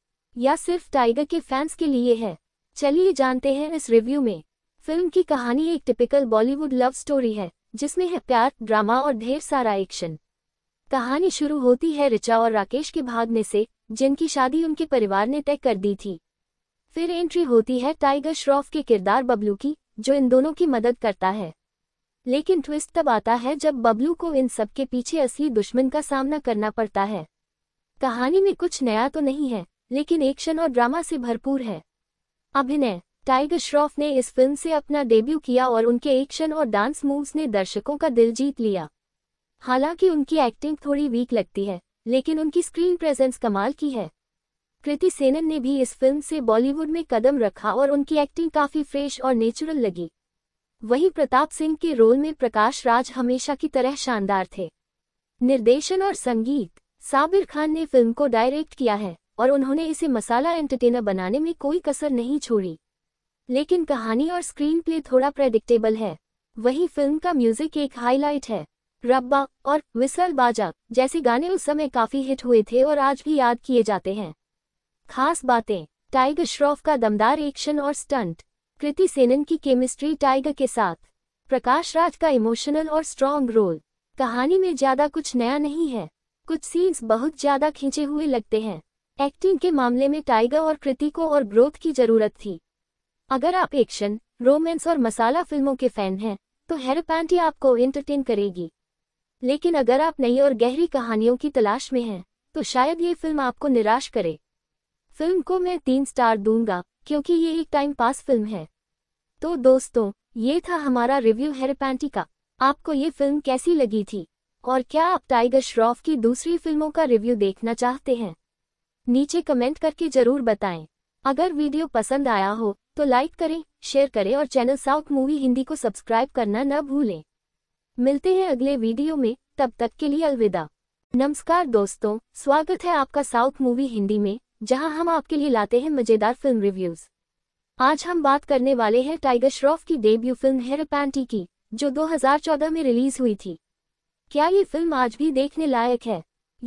या सिर्फ टाइगर के फैंस के लिए है चलिए जानते हैं इस रिव्यू में फिल्म की कहानी एक टिपिकल बॉलीवुड लव स्टोरी है जिसमें है प्यार ड्रामा और ढेर सारा एक्शन कहानी शुरू होती है रिचा और राकेश के भागने से जिनकी शादी उनके परिवार ने तय कर दी थी फिर एंट्री होती है टाइगर श्रॉफ के किरदार बबलू की जो इन दोनों की मदद करता है लेकिन ट्विस्ट तब आता है जब बबलू को इन सब के पीछे असली दुश्मन का सामना करना पड़ता है कहानी में कुछ नया तो नहीं है लेकिन एक्शन और ड्रामा से भरपूर है अभिनय टाइगर श्रॉफ ने इस फिल्म से अपना डेब्यू किया और उनके एक्शन और डांस मूव्स ने दर्शकों का दिल जीत लिया हालांकि उनकी एक्टिंग थोड़ी वीक लगती है लेकिन उनकी स्क्रीन प्रेजेंस कमाल की है कृति सेनन ने भी इस फिल्म से बॉलीवुड में कदम रखा और उनकी एक्टिंग काफी फ्रेश और नेचुरल लगी वहीं प्रताप सिंह के रोल में प्रकाश राज हमेशा की तरह शानदार थे निर्देशन और संगीत साबिर खान ने फिल्म को डायरेक्ट किया है और उन्होंने इसे मसाला एंटरटेनर बनाने में कोई कसर नहीं छोड़ी लेकिन कहानी और स्क्रीन प्ले थोड़ा प्रेडिक्टेबल है वही फिल्म का म्यूजिक एक हाईलाइट है रब्बा और विसल बाजा जैसे गाने उस समय काफी हिट हुए थे और आज भी याद किए जाते हैं खास बातें टाइगर श्रॉफ का दमदार एक्शन और स्टंट कृति सेनन की केमिस्ट्री टाइगर के साथ प्रकाश राज का इमोशनल और स्ट्रॉन्ग रोल कहानी में ज्यादा कुछ नया नहीं है कुछ सीन्स बहुत ज्यादा खींचे हुए लगते हैं एक्टिंग के मामले में टाइगर और कृति को और ग्रोथ की जरूरत थी अगर आप एक्शन रोमांस और मसाला फिल्मों के फैन हैं तो हेरपैंटी आपको एंटरटेन करेगी लेकिन अगर आप नई और गहरी कहानियों की तलाश में हैं तो शायद ये फिल्म आपको निराश करे फिल्म को मैं तीन स्टार दूंगा क्योंकि ये एक टाइम पास फिल्म है तो दोस्तों ये था हमारा रिव्यू हेरपैंटी का आपको ये फिल्म कैसी लगी थी और क्या आप टाइगर श्रॉफ की दूसरी फिल्मों का रिव्यू देखना चाहते हैं नीचे कमेंट करके जरूर बताएं अगर वीडियो पसंद आया हो तो लाइक करें शेयर करें और चैनल साउथ मूवी हिंदी को सब्सक्राइब करना न भूलें मिलते हैं अगले वीडियो में तब तक के लिए अलविदा नमस्कार दोस्तों स्वागत है आपका साउथ मूवी हिंदी में जहां हम आपके लिए लाते हैं मजेदार फिल्म रिव्यूज आज हम बात करने वाले हैं टाइगर श्रॉफ की डेब्यू फिल्म हेर पैंटी की जो 2014 में रिलीज हुई थी क्या ये फिल्म आज भी देखने लायक है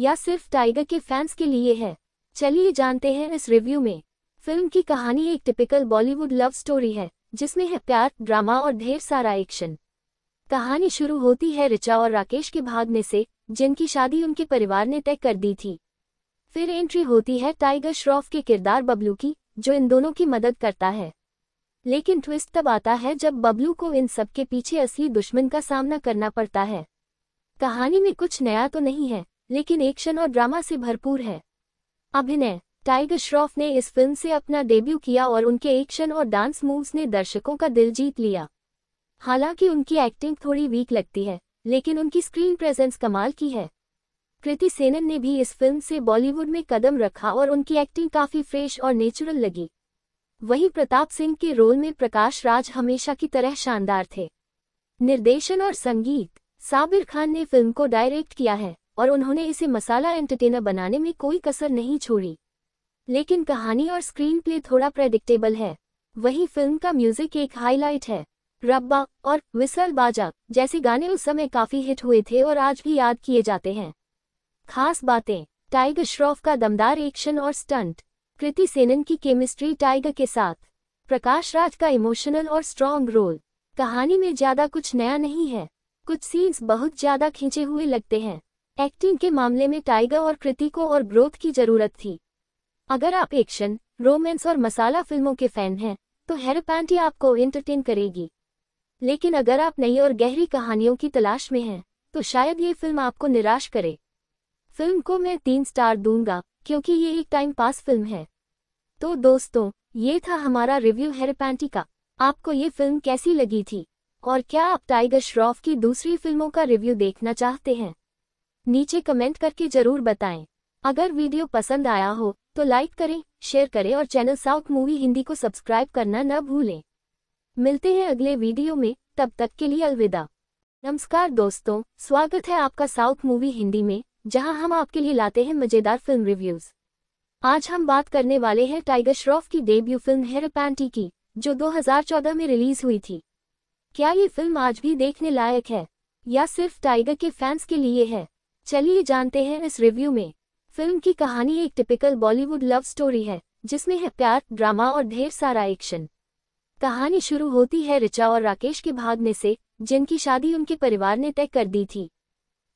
या सिर्फ टाइगर के फैंस के लिए है चलिए जानते हैं इस रिव्यू में फिल्म की कहानी एक टिपिकल बॉलीवुड लव स्टोरी है जिसमें है प्यार ड्रामा और ढेर सारा एक्शन कहानी शुरू होती है रिचा और राकेश के भागने से जिनकी शादी उनके परिवार ने तय कर दी थी फिर एंट्री होती है टाइगर श्रॉफ के किरदार बबलू की जो इन दोनों की मदद करता है लेकिन ट्विस्ट तब आता है जब बबलू को इन सब के पीछे असली दुश्मन का सामना करना पड़ता है कहानी में कुछ नया तो नहीं है लेकिन एक्शन और ड्रामा से भरपूर है अभिनय टाइगर श्रॉफ ने इस फिल्म से अपना डेब्यू किया और उनके एक्शन और डांस मूव्स ने दर्शकों का दिल जीत लिया हालांकि उनकी एक्टिंग थोड़ी वीक लगती है लेकिन उनकी स्क्रीन प्रेजेंस कमाल की है कृति सेनन ने भी इस फिल्म से बॉलीवुड में कदम रखा और उनकी एक्टिंग काफ़ी फ्रेश और नेचुरल लगी वहीं प्रताप सिंह के रोल में प्रकाश राज हमेशा की तरह शानदार थे निर्देशन और संगीत साबिर खान ने फिल्म को डायरेक्ट किया है और उन्होंने इसे मसाला एंटरटेनर बनाने में कोई कसर नहीं छोड़ी लेकिन कहानी और स्क्रीन प्ले थोड़ा प्रेडिक्टेबल है वहीं फिल्म का म्यूजिक एक हाईलाइट है रब्बा और विसल बाजा जैसे गाने उस समय काफी हिट हुए थे और आज भी याद किए जाते हैं खास बातें टाइगर श्रॉफ का दमदार एक्शन और स्टंट कृति सेनन की केमिस्ट्री टाइगर के साथ प्रकाश राज का इमोशनल और स्ट्रॉन्ग रोल कहानी में ज्यादा कुछ नया नहीं है कुछ सीन्स बहुत ज्यादा खींचे हुए लगते हैं एक्टिंग के मामले में टाइगर और कृति को और ग्रोथ की जरूरत थी अगर आप एक्शन रोमांस और मसाला फिल्मों के फैन हैं तो हेरपैंटी आपको एंटरटेन करेगी लेकिन अगर आप नई और गहरी कहानियों की तलाश में हैं तो शायद ये फिल्म आपको निराश करे फिल्म को मैं तीन स्टार दूंगा क्योंकि ये एक टाइम पास फिल्म है तो दोस्तों ये था हमारा रिव्यू हेरपैंटी का आपको ये फिल्म कैसी लगी थी और क्या आप टाइगर श्रॉफ की दूसरी फिल्मों का रिव्यू देखना चाहते हैं नीचे कमेंट करके जरूर बताएं अगर वीडियो पसंद आया हो तो लाइक करें शेयर करें और चैनल साउथ मूवी हिंदी को सब्सक्राइब करना न भूलें मिलते हैं अगले वीडियो में तब तक के लिए अलविदा नमस्कार दोस्तों स्वागत है आपका साउथ मूवी हिंदी में जहां हम आपके लिए लाते हैं मजेदार फिल्म रिव्यूज आज हम बात करने वाले हैं टाइगर श्रॉफ की डेब्यू फिल्म हेर पैंटी की जो 2014 में रिलीज हुई थी क्या ये फिल्म आज भी देखने लायक है या सिर्फ टाइगर के फैंस के लिए है चलिए जानते हैं इस रिव्यू में फिल्म की कहानी एक टिपिकल बॉलीवुड लव स्टोरी है जिसमें है प्यार ड्रामा और ढेर सारा एक्शन कहानी शुरू होती है रिचा और राकेश के भागने से जिनकी शादी उनके परिवार ने तय कर दी थी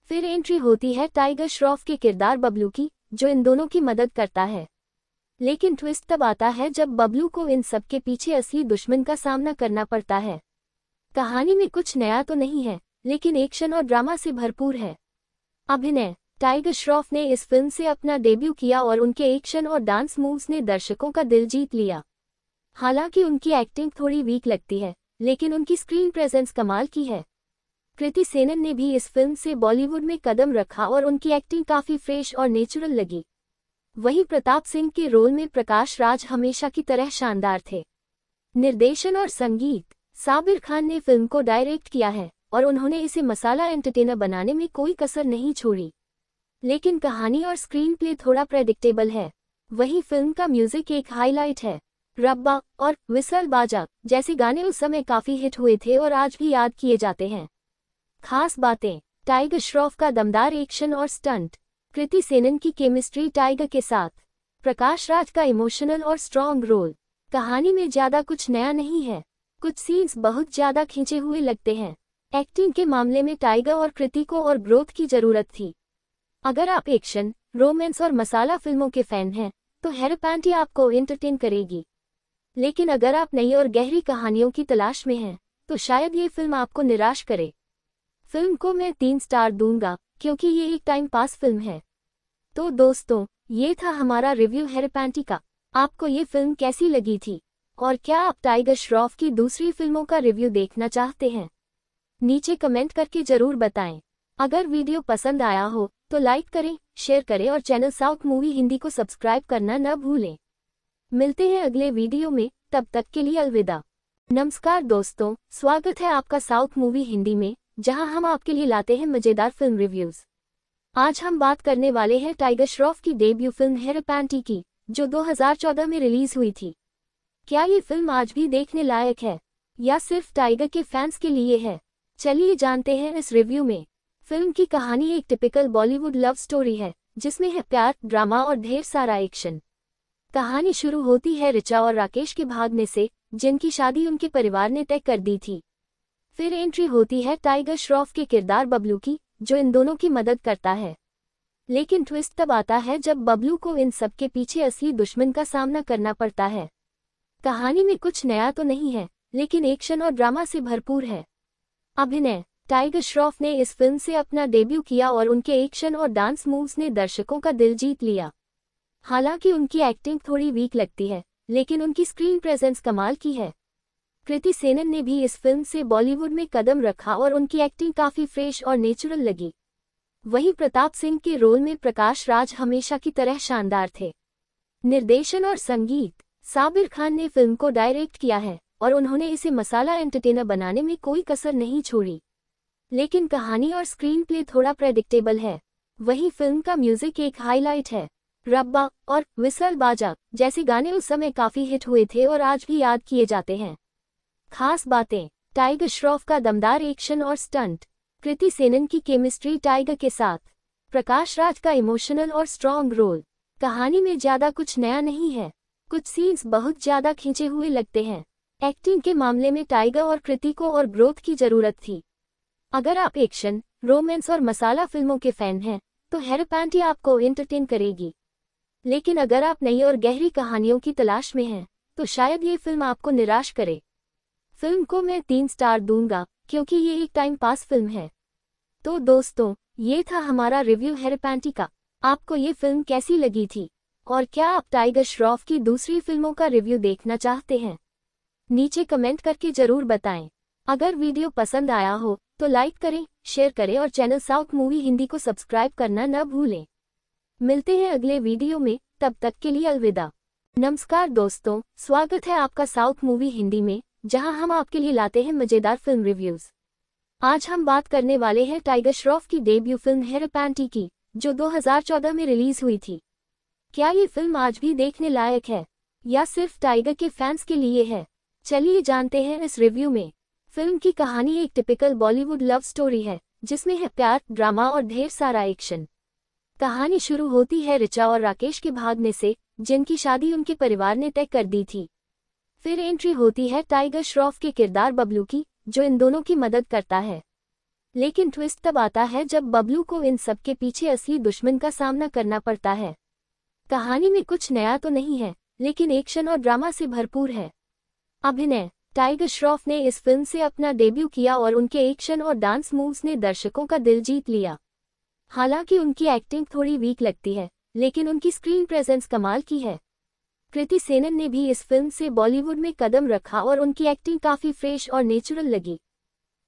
फिर एंट्री होती है टाइगर श्रॉफ के किरदार बबलू की जो इन दोनों की मदद करता है लेकिन ट्विस्ट तब आता है जब बबलू को इन सब के पीछे असली दुश्मन का सामना करना पड़ता है कहानी में कुछ नया तो नहीं है लेकिन एक्शन और ड्रामा से भरपूर है अभिनय टाइगर श्रॉफ ने इस फिल्म से अपना डेब्यू किया और उनके एक्शन और डांस मूव्स ने दर्शकों का दिल जीत लिया हालांकि उनकी एक्टिंग थोड़ी वीक लगती है लेकिन उनकी स्क्रीन प्रेजेंस कमाल की है कृति सेनन ने भी इस फिल्म से बॉलीवुड में कदम रखा और उनकी एक्टिंग काफ़ी फ्रेश और नेचुरल लगी वहीं प्रताप सिंह के रोल में प्रकाश राज हमेशा की तरह शानदार थे निर्देशन और संगीत साबिर खान ने फिल्म को डायरेक्ट किया है और उन्होंने इसे मसाला एंटरटेनर बनाने में कोई कसर नहीं छोड़ी लेकिन कहानी और स्क्रीन प्ले थोड़ा प्रेडिक्टेबल है वहीं फिल्म का म्यूजिक एक हाईलाइट है रब्बा और विसल बाजा जैसे गाने उस समय काफी हिट हुए थे और आज भी याद किए जाते हैं खास बातें टाइगर श्रॉफ का दमदार एक्शन और स्टंट कृति सेनन की केमिस्ट्री टाइगर के साथ प्रकाश राज का इमोशनल और स्ट्रॉन्ग रोल कहानी में ज्यादा कुछ नया नहीं है कुछ सीन्स बहुत ज्यादा खींचे हुए लगते हैं एक्टिंग के मामले में टाइगर और कृति को और ग्रोथ की जरूरत थी अगर आप एक्शन रोमांस और मसाला फिल्मों के फैन हैं तो हेरपैंटी आपको एंटरटेन करेगी लेकिन अगर आप नई और गहरी कहानियों की तलाश में हैं तो शायद ये फिल्म आपको निराश करे फिल्म को मैं तीन स्टार दूंगा क्योंकि ये एक टाइम पास फिल्म है तो दोस्तों ये था हमारा रिव्यू हेरेपैंटी का आपको ये फिल्म कैसी लगी थी और क्या आप टाइगर श्रॉफ की दूसरी फिल्मों का रिव्यू देखना चाहते हैं नीचे कमेंट करके जरूर बताएं अगर वीडियो पसंद आया हो तो लाइक करें शेयर करें और चैनल साउथ मूवी हिंदी को सब्सक्राइब करना न भूलें मिलते हैं अगले वीडियो में तब तक के लिए अलविदा नमस्कार दोस्तों स्वागत है आपका साउथ मूवी हिंदी में जहां हम आपके लिए लाते हैं मजेदार फिल्म रिव्यूज आज हम बात करने वाले हैं टाइगर श्रॉफ की डेब्यू फिल्म पैंटी की जो 2014 में रिलीज हुई थी क्या ये फिल्म आज भी देखने लायक है या सिर्फ टाइगर के फैंस के लिए है चलिए जानते हैं इस रिव्यू में फिल्म की कहानी एक टिपिकल बॉलीवुड लव स्टोरी है जिसमें है प्यार ड्रामा और ढेर सारा एक्शन कहानी शुरू होती है रिचा और राकेश के भागने से जिनकी शादी उनके परिवार ने तय कर दी थी फिर एंट्री होती है टाइगर श्रॉफ के किरदार बबलू की जो इन दोनों की मदद करता है लेकिन ट्विस्ट तब आता है जब बबलू को इन सब के पीछे असली दुश्मन का सामना करना पड़ता है कहानी में कुछ नया तो नहीं है लेकिन एक्शन और ड्रामा से भरपूर है अभिनय टाइगर श्रॉफ ने इस फिल्म से अपना डेब्यू किया और उनके एक्शन और डांस मूव्स ने दर्शकों का दिल जीत लिया हालांकि उनकी एक्टिंग थोड़ी वीक लगती है लेकिन उनकी स्क्रीन प्रेजेंस कमाल की है कृति सेनन ने भी इस फिल्म से बॉलीवुड में कदम रखा और उनकी एक्टिंग काफी फ्रेश और नेचुरल लगी वहीं प्रताप सिंह के रोल में प्रकाश राज हमेशा की तरह शानदार थे निर्देशन और संगीत साबिर खान ने फिल्म को डायरेक्ट किया है और उन्होंने इसे मसाला एंटरटेनर बनाने में कोई कसर नहीं छोड़ी लेकिन कहानी और स्क्रीन प्ले थोड़ा प्रेडिक्टेबल है वहीं फिल्म का म्यूजिक एक हाईलाइट है रब्बा और विसल बाजा जैसे गाने उस समय काफी हिट हुए थे और आज भी याद किए जाते हैं खास बातें टाइगर श्रॉफ का दमदार एक्शन और स्टंट कृति सेनन की केमिस्ट्री टाइगर के साथ प्रकाश राज का इमोशनल और स्ट्रॉन्ग रोल कहानी में ज्यादा कुछ नया नहीं है कुछ सीन्स बहुत ज्यादा खींचे हुए लगते हैं एक्टिंग के मामले में टाइगर और कृति को और ग्रोथ की जरूरत थी अगर आप एक्शन रोमांस और मसाला फिल्मों के फैन हैं तो हेरपैंटी आपको एंटरटेन करेगी लेकिन अगर आप नई और गहरी कहानियों की तलाश में हैं तो शायद ये फिल्म आपको निराश करे फिल्म को मैं तीन स्टार दूंगा क्योंकि ये एक टाइम पास फिल्म है तो दोस्तों ये था हमारा रिव्यू हेरपैंटी का आपको ये फिल्म कैसी लगी थी और क्या आप टाइगर श्रॉफ की दूसरी फिल्मों का रिव्यू देखना चाहते हैं नीचे कमेंट करके जरूर बताएं अगर वीडियो पसंद आया हो तो लाइक करें शेयर करें और चैनल साउथ मूवी हिंदी को सब्सक्राइब करना न भूलें मिलते हैं अगले वीडियो में तब तक के लिए अलविदा नमस्कार दोस्तों स्वागत है आपका साउथ मूवी हिंदी में जहां हम आपके लिए लाते हैं मजेदार फिल्म रिव्यूज आज हम बात करने वाले हैं टाइगर श्रॉफ की डेब्यू फिल्म पैंटी की जो 2014 में रिलीज हुई थी क्या ये फिल्म आज भी देखने लायक है या सिर्फ टाइगर के फैंस के लिए है चलिए जानते हैं इस रिव्यू में फिल्म की कहानी एक टिपिकल बॉलीवुड लव स्टोरी है जिसमें है प्यार ड्रामा और ढेर सारा एक्शन कहानी शुरू होती है रिचा और राकेश के भागने से जिनकी शादी उनके परिवार ने तय कर दी थी फिर एंट्री होती है टाइगर श्रॉफ के किरदार बबलू की जो इन दोनों की मदद करता है लेकिन ट्विस्ट तब आता है जब बबलू को इन सब के पीछे असली दुश्मन का सामना करना पड़ता है कहानी में कुछ नया तो नहीं है लेकिन एक्शन और ड्रामा से भरपूर है अभिनय टाइगर श्रॉफ ने इस फिल्म से अपना डेब्यू किया और उनके एक्शन और डांस मूव्स ने दर्शकों का दिल जीत लिया हालांकि उनकी एक्टिंग थोड़ी वीक लगती है लेकिन उनकी स्क्रीन प्रेजेंस कमाल की है कृति सेनन ने भी इस फिल्म से बॉलीवुड में कदम रखा और उनकी एक्टिंग काफी फ्रेश और नेचुरल लगी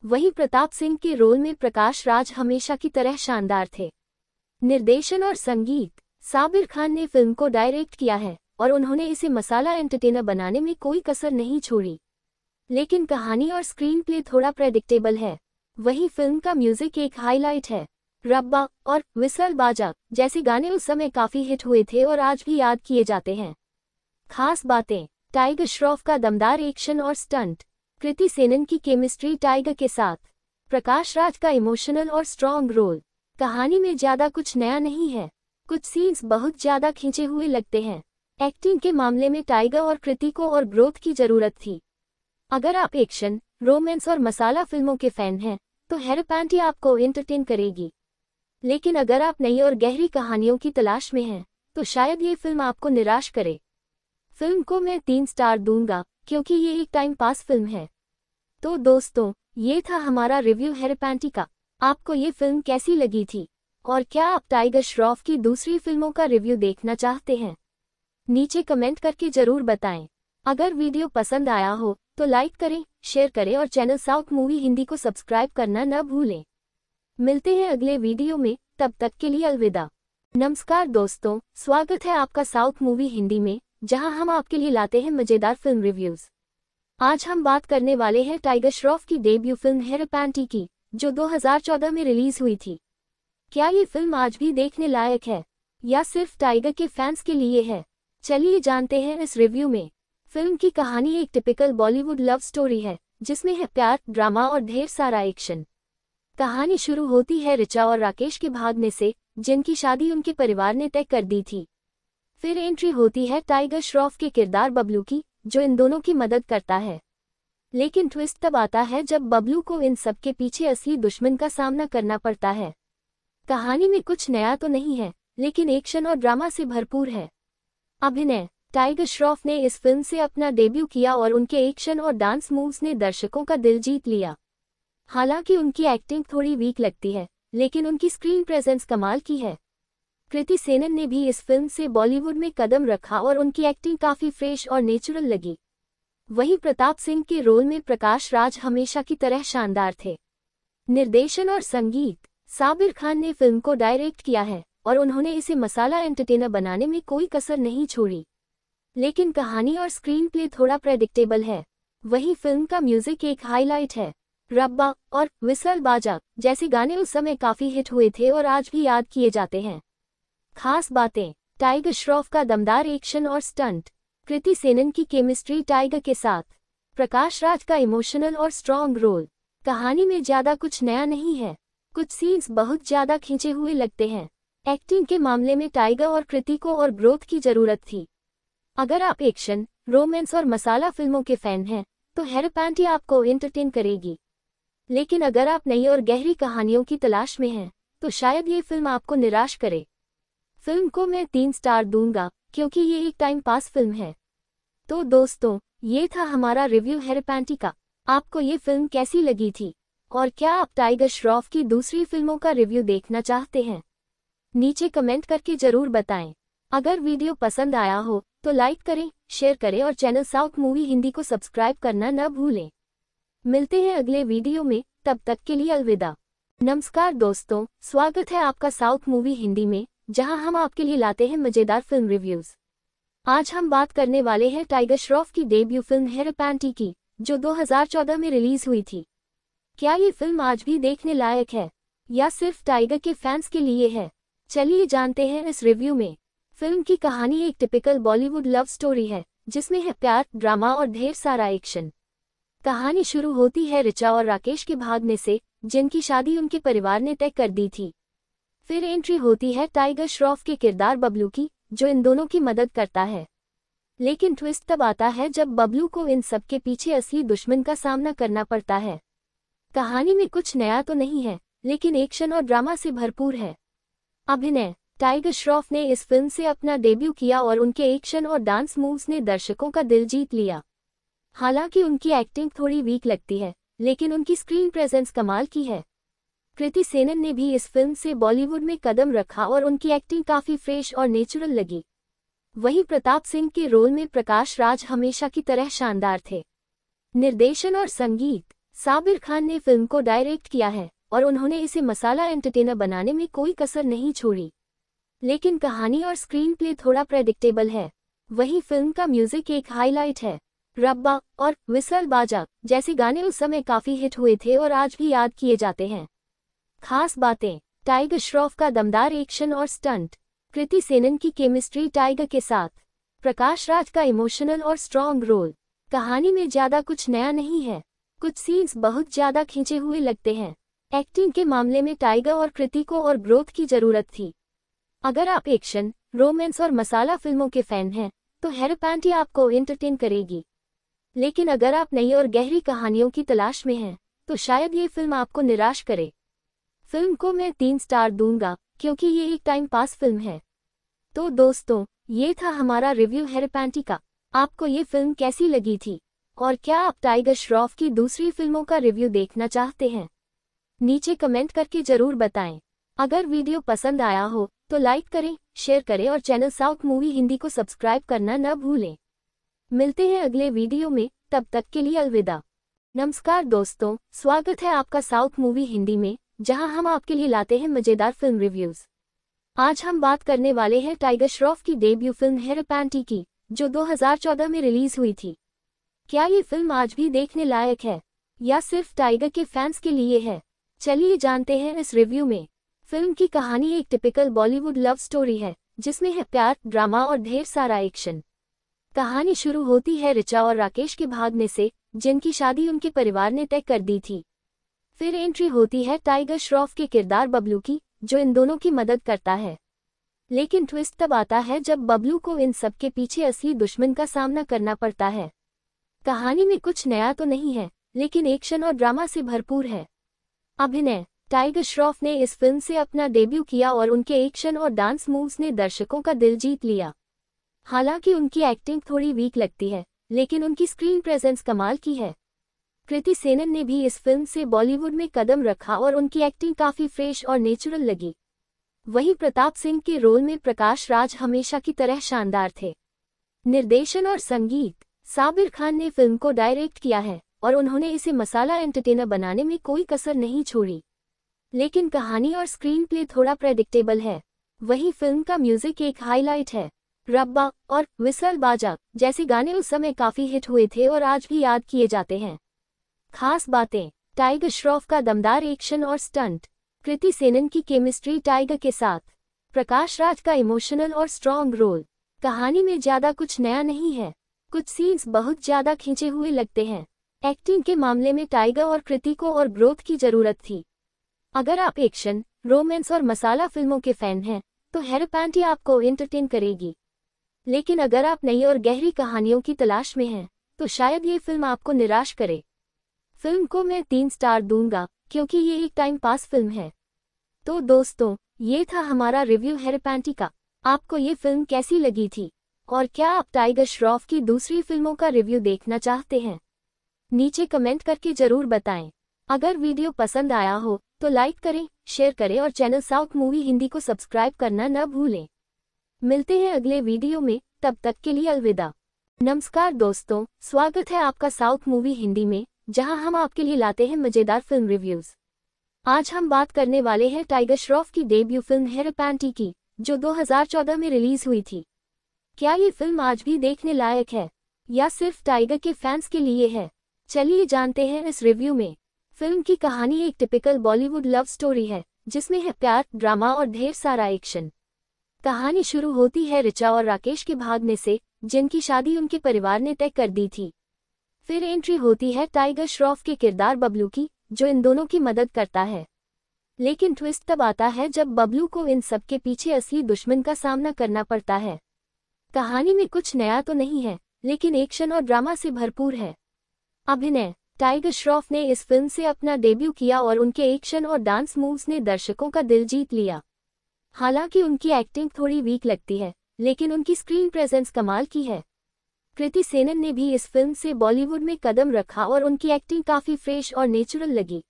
वहीं प्रताप सिंह के रोल में प्रकाश राज हमेशा की तरह शानदार थे निर्देशन और संगीत साबिर खान ने फिल्म को डायरेक्ट किया है और उन्होंने इसे मसाला एंटरटेनर बनाने में कोई कसर नहीं छोड़ी लेकिन कहानी और स्क्रीन प्ले थोड़ा प्रेडिक्टेबल है वहीं फिल्म का म्यूजिक एक हाईलाइट है रब्बा और विसल बाजा जैसे गाने उस समय काफी हिट हुए थे और आज भी याद किए जाते हैं खास बातें टाइगर श्रॉफ का दमदार एक्शन और स्टंट कृति सेनन की केमिस्ट्री टाइगर के साथ प्रकाश राज का इमोशनल और स्ट्रॉन्ग रोल कहानी में ज्यादा कुछ नया नहीं है कुछ सीन्स बहुत ज्यादा खींचे हुए लगते हैं एक्टिंग के मामले में टाइगर और कृति को और ग्रोथ की जरूरत थी अगर आप एक्शन रोमांस और मसाला फिल्मों के फैन हैं तो हेरपैंटी आपको एंटरटेन करेगी लेकिन अगर आप नई और गहरी कहानियों की तलाश में हैं तो शायद ये फिल्म आपको निराश करे फिल्म को मैं तीन स्टार दूंगा क्योंकि ये एक टाइम पास फिल्म है तो दोस्तों ये था हमारा रिव्यू हेरपैंटी का आपको ये फिल्म कैसी लगी थी और क्या आप टाइगर श्रॉफ की दूसरी फिल्मों का रिव्यू देखना चाहते हैं नीचे कमेंट करके जरूर बताएं अगर वीडियो पसंद आया हो तो लाइक करें शेयर करें और चैनल साउथ मूवी हिंदी को सब्सक्राइब करना न भूलें मिलते हैं अगले वीडियो में तब तक के लिए अलविदा नमस्कार दोस्तों स्वागत है आपका साउथ मूवी हिंदी में जहां हम आपके लिए लाते हैं मजेदार फिल्म रिव्यूज आज हम बात करने वाले हैं टाइगर श्रॉफ की डेब्यू फिल्म हेर पैंटी की जो 2014 में रिलीज हुई थी क्या ये फिल्म आज भी देखने लायक है या सिर्फ टाइगर के फैंस के लिए है चलिए जानते हैं इस रिव्यू में फिल्म की कहानी एक टिपिकल बॉलीवुड लव स्टोरी है जिसमें है प्यार ड्रामा और ढेर सारा एक्शन कहानी शुरू होती है रिचा और राकेश के भागने से जिनकी शादी उनके परिवार ने तय कर दी थी फिर एंट्री होती है टाइगर श्रॉफ के किरदार बबलू की जो इन दोनों की मदद करता है लेकिन ट्विस्ट तब आता है जब बबलू को इन सब के पीछे असली दुश्मन का सामना करना पड़ता है कहानी में कुछ नया तो नहीं है लेकिन एक्शन और ड्रामा से भरपूर है अभिनय टाइगर श्रॉफ ने इस फिल्म से अपना डेब्यू किया और उनके एक्शन और डांस मूव्स ने दर्शकों का दिल जीत लिया हालांकि उनकी एक्टिंग थोड़ी वीक लगती है लेकिन उनकी स्क्रीन प्रेजेंस कमाल की है कृति सेनन ने भी इस फिल्म से बॉलीवुड में कदम रखा और उनकी एक्टिंग काफी फ्रेश और नेचुरल लगी वहीं प्रताप सिंह के रोल में प्रकाश राज हमेशा की तरह शानदार थे निर्देशन और संगीत साबिर खान ने फिल्म को डायरेक्ट किया है और उन्होंने इसे मसाला एंटरटेनर बनाने में कोई कसर नहीं छोड़ी लेकिन कहानी और स्क्रीन प्ले थोड़ा प्रेडिक्टेबल है वहीं फिल्म का म्यूजिक एक हाईलाइट है रब्बा और विसल बाजा जैसे गाने उस समय काफी हिट हुए थे और आज भी याद किए जाते हैं खास बातें टाइगर श्रॉफ का दमदार एक्शन और स्टंट कृति सेनन की केमिस्ट्री टाइगर के साथ प्रकाश राज का इमोशनल और स्ट्रॉन्ग रोल कहानी में ज्यादा कुछ नया नहीं है कुछ सीन्स बहुत ज्यादा खींचे हुए लगते हैं एक्टिंग के मामले में टाइगर और कृति को और ग्रोथ की जरूरत थी अगर आप एक्शन रोमांस और मसाला फिल्मों के फैन हैं तो हेरपैंटी आपको एंटरटेन करेगी लेकिन अगर आप नई और गहरी कहानियों की तलाश में हैं तो शायद ये फिल्म आपको निराश करे फिल्म को मैं तीन स्टार दूंगा क्योंकि ये एक टाइम पास फिल्म है तो दोस्तों ये था हमारा रिव्यू हेरपैंटी का आपको ये फिल्म कैसी लगी थी और क्या आप टाइगर श्रॉफ की दूसरी फिल्मों का रिव्यू देखना चाहते हैं नीचे कमेंट करके जरूर बताएं अगर वीडियो पसंद आया हो तो लाइक करें शेयर करें और चैनल साउथ मूवी हिंदी को सब्सक्राइब करना न भूलें मिलते हैं अगले वीडियो में तब तक के लिए अलविदा नमस्कार दोस्तों स्वागत है आपका साउथ मूवी हिंदी में जहां हम आपके लिए लाते हैं मजेदार फिल्म रिव्यूज आज हम बात करने वाले हैं टाइगर श्रॉफ की डेब्यू फिल्म पैंटी की जो 2014 में रिलीज हुई थी क्या ये फिल्म आज भी देखने लायक है या सिर्फ टाइगर के फैंस के लिए है चलिए जानते हैं इस रिव्यू में फिल्म की कहानी एक टिपिकल बॉलीवुड लव स्टोरी है जिसमें है प्यार ड्रामा और ढेर सारा एक्शन कहानी शुरू होती है रिचा और राकेश के भागने से जिनकी शादी उनके परिवार ने तय कर दी थी फिर एंट्री होती है टाइगर श्रॉफ के किरदार बबलू की जो इन दोनों की मदद करता है लेकिन ट्विस्ट तब आता है जब बबलू को इन सब के पीछे असली दुश्मन का सामना करना पड़ता है कहानी में कुछ नया तो नहीं है लेकिन एक्शन और ड्रामा से भरपूर है अभिनय टाइगर श्रॉफ ने इस फिल्म से अपना डेब्यू किया और उनके एक्शन और डांस मूव्स ने दर्शकों का दिल जीत लिया हालांकि उनकी एक्टिंग थोड़ी वीक लगती है लेकिन उनकी स्क्रीन प्रेजेंस कमाल की है कृति सेनन ने भी इस फिल्म से बॉलीवुड में कदम रखा और उनकी एक्टिंग काफी फ्रेश और नेचुरल लगी वहीं प्रताप सिंह के रोल में प्रकाश राज हमेशा की तरह शानदार थे निर्देशन और संगीत साबिर खान ने फिल्म को डायरेक्ट किया है और उन्होंने इसे मसाला एंटरटेनर बनाने में कोई कसर नहीं छोड़ी लेकिन कहानी और स्क्रीन प्ले थोड़ा प्रेडिक्टेबल है वहीं फिल्म का म्यूजिक एक हाईलाइट है रब्बा और विसल बाजा जैसे गाने उस समय काफी हिट हुए थे और आज भी याद किए जाते हैं खास बातें टाइगर श्रॉफ का दमदार एक्शन और स्टंट कृति सेनन की केमिस्ट्री टाइगर के साथ प्रकाश राज का इमोशनल और स्ट्रॉन्ग रोल कहानी में ज्यादा कुछ नया नहीं है कुछ सीन्स बहुत ज्यादा खींचे हुए लगते हैं एक्टिंग के मामले में टाइगर और कृति को और ग्रोथ की जरूरत थी अगर आप एक्शन रोमांस और मसाला फिल्मों के फैन हैं तो हेरपैंटी आपको एंटरटेन करेगी लेकिन अगर आप नई और गहरी कहानियों की तलाश में हैं तो शायद ये फिल्म आपको निराश करे फिल्म को मैं तीन स्टार दूंगा क्योंकि ये एक टाइम पास फिल्म है तो दोस्तों ये था हमारा रिव्यू हेरपैंटी का आपको ये फिल्म कैसी लगी थी और क्या आप टाइगर श्रॉफ की दूसरी फिल्मों का रिव्यू देखना चाहते हैं नीचे कमेंट करके जरूर बताएं अगर वीडियो पसंद आया हो तो लाइक करें शेयर करें और चैनल साउथ मूवी हिंदी को सब्सक्राइब करना न भूलें मिलते हैं अगले वीडियो में तब तक के लिए अलविदा नमस्कार दोस्तों स्वागत है आपका साउथ मूवी हिंदी में जहां हम आपके लिए लाते हैं मजेदार फिल्म रिव्यूज आज हम बात करने वाले हैं टाइगर श्रॉफ की डेब्यू फिल्म पैंटी की जो 2014 में रिलीज हुई थी क्या ये फिल्म आज भी देखने लायक है या सिर्फ टाइगर के फैंस के लिए है चलिए जानते हैं इस रिव्यू में फिल्म की कहानी एक टिपिकल बॉलीवुड लव स्टोरी है जिसमें है प्यार ड्रामा और ढेर सारा एक्शन कहानी शुरू होती है रिचा और राकेश के भागने से जिनकी शादी उनके परिवार ने तय कर दी थी फिर एंट्री होती है टाइगर श्रॉफ के किरदार बबलू की जो इन दोनों की मदद करता है लेकिन ट्विस्ट तब आता है जब बबलू को इन सब के पीछे असली दुश्मन का सामना करना पड़ता है कहानी में कुछ नया तो नहीं है लेकिन एक्शन और ड्रामा से भरपूर है अभिनय टाइगर श्रॉफ ने इस फिल्म से अपना डेब्यू किया और उनके एक्शन और डांस मूव्स ने दर्शकों का दिल जीत लिया हालांकि उनकी एक्टिंग थोड़ी वीक लगती है लेकिन उनकी स्क्रीन प्रेजेंस कमाल की है कृति सेनन ने भी इस फिल्म से बॉलीवुड में कदम रखा और उनकी एक्टिंग काफी फ्रेश और नेचुरल लगी वहीं प्रताप सिंह के रोल में प्रकाश राज हमेशा की तरह शानदार थे निर्देशन और संगीत साबिर खान ने फिल्म को डायरेक्ट किया है और उन्होंने इसे मसाला एंटरटेनर बनाने में कोई कसर नहीं छोड़ी लेकिन कहानी और स्क्रीन प्ले थोड़ा प्रेडिक्टेबल है वहीं फिल्म का म्यूजिक एक हाईलाइट है रब्बा और विसल बाजा जैसे गाने उस समय काफी हिट हुए थे और आज भी याद किए जाते हैं खास बातें टाइगर श्रॉफ का दमदार एक्शन और स्टंट कृति सेनन की केमिस्ट्री टाइगर के साथ प्रकाश राज का इमोशनल और स्ट्रॉन्ग रोल कहानी में ज्यादा कुछ नया नहीं है कुछ सीन्स बहुत ज्यादा खींचे हुए लगते हैं एक्टिंग के मामले में टाइगर और कृति को और ग्रोथ की जरूरत थी अगर आप एक्शन रोमांस और मसाला फिल्मों के फैन हैं तो हेरपैंटी आपको एंटरटेन करेगी लेकिन अगर आप नई और गहरी कहानियों की तलाश में हैं तो शायद ये फिल्म आपको निराश करे फिल्म को मैं तीन स्टार दूंगा क्योंकि ये एक टाइम पास फिल्म है तो दोस्तों ये था हमारा रिव्यू हेरपैंटी का आपको ये फिल्म कैसी लगी थी और क्या आप टाइगर श्रॉफ की दूसरी फिल्मों का रिव्यू देखना चाहते हैं नीचे कमेंट करके जरूर बताएं अगर वीडियो पसंद आया हो तो लाइक करें शेयर करें और चैनल साउथ मूवी हिंदी को सब्सक्राइब करना न भूलें मिलते हैं अगले वीडियो में तब तक के लिए अलविदा नमस्कार दोस्तों स्वागत है आपका साउथ मूवी हिंदी में जहां हम आपके लिए लाते हैं मजेदार फिल्म रिव्यूज आज हम बात करने वाले हैं टाइगर श्रॉफ की डेब्यू फिल्म पैंटी की जो 2014 में रिलीज हुई थी क्या ये फिल्म आज भी देखने लायक है या सिर्फ टाइगर के फैंस के लिए है चलिए जानते हैं इस रिव्यू में फिल्म की कहानी एक टिपिकल बॉलीवुड लव स्टोरी है जिसमें है प्यार ड्रामा और ढेर सारा एक्शन कहानी शुरू होती है रिचा और राकेश के भागने से जिनकी शादी उनके परिवार ने तय कर दी थी फिर एंट्री होती है टाइगर श्रॉफ के किरदार बबलू की जो इन दोनों की मदद करता है लेकिन ट्विस्ट तब आता है जब बबलू को इन सब के पीछे असली दुश्मन का सामना करना पड़ता है कहानी में कुछ नया तो नहीं है लेकिन एक्शन और ड्रामा से भरपूर है अभिनय टाइगर श्रॉफ ने इस फिल्म से अपना डेब्यू किया और उनके एक्शन और डांस मूव्स ने दर्शकों का दिल जीत लिया हालांकि उनकी एक्टिंग थोड़ी वीक लगती है लेकिन उनकी स्क्रीन प्रेजेंस कमाल की है कृति सेनन ने भी इस फिल्म से बॉलीवुड में कदम रखा और उनकी एक्टिंग काफी फ्रेश और नेचुरल लगी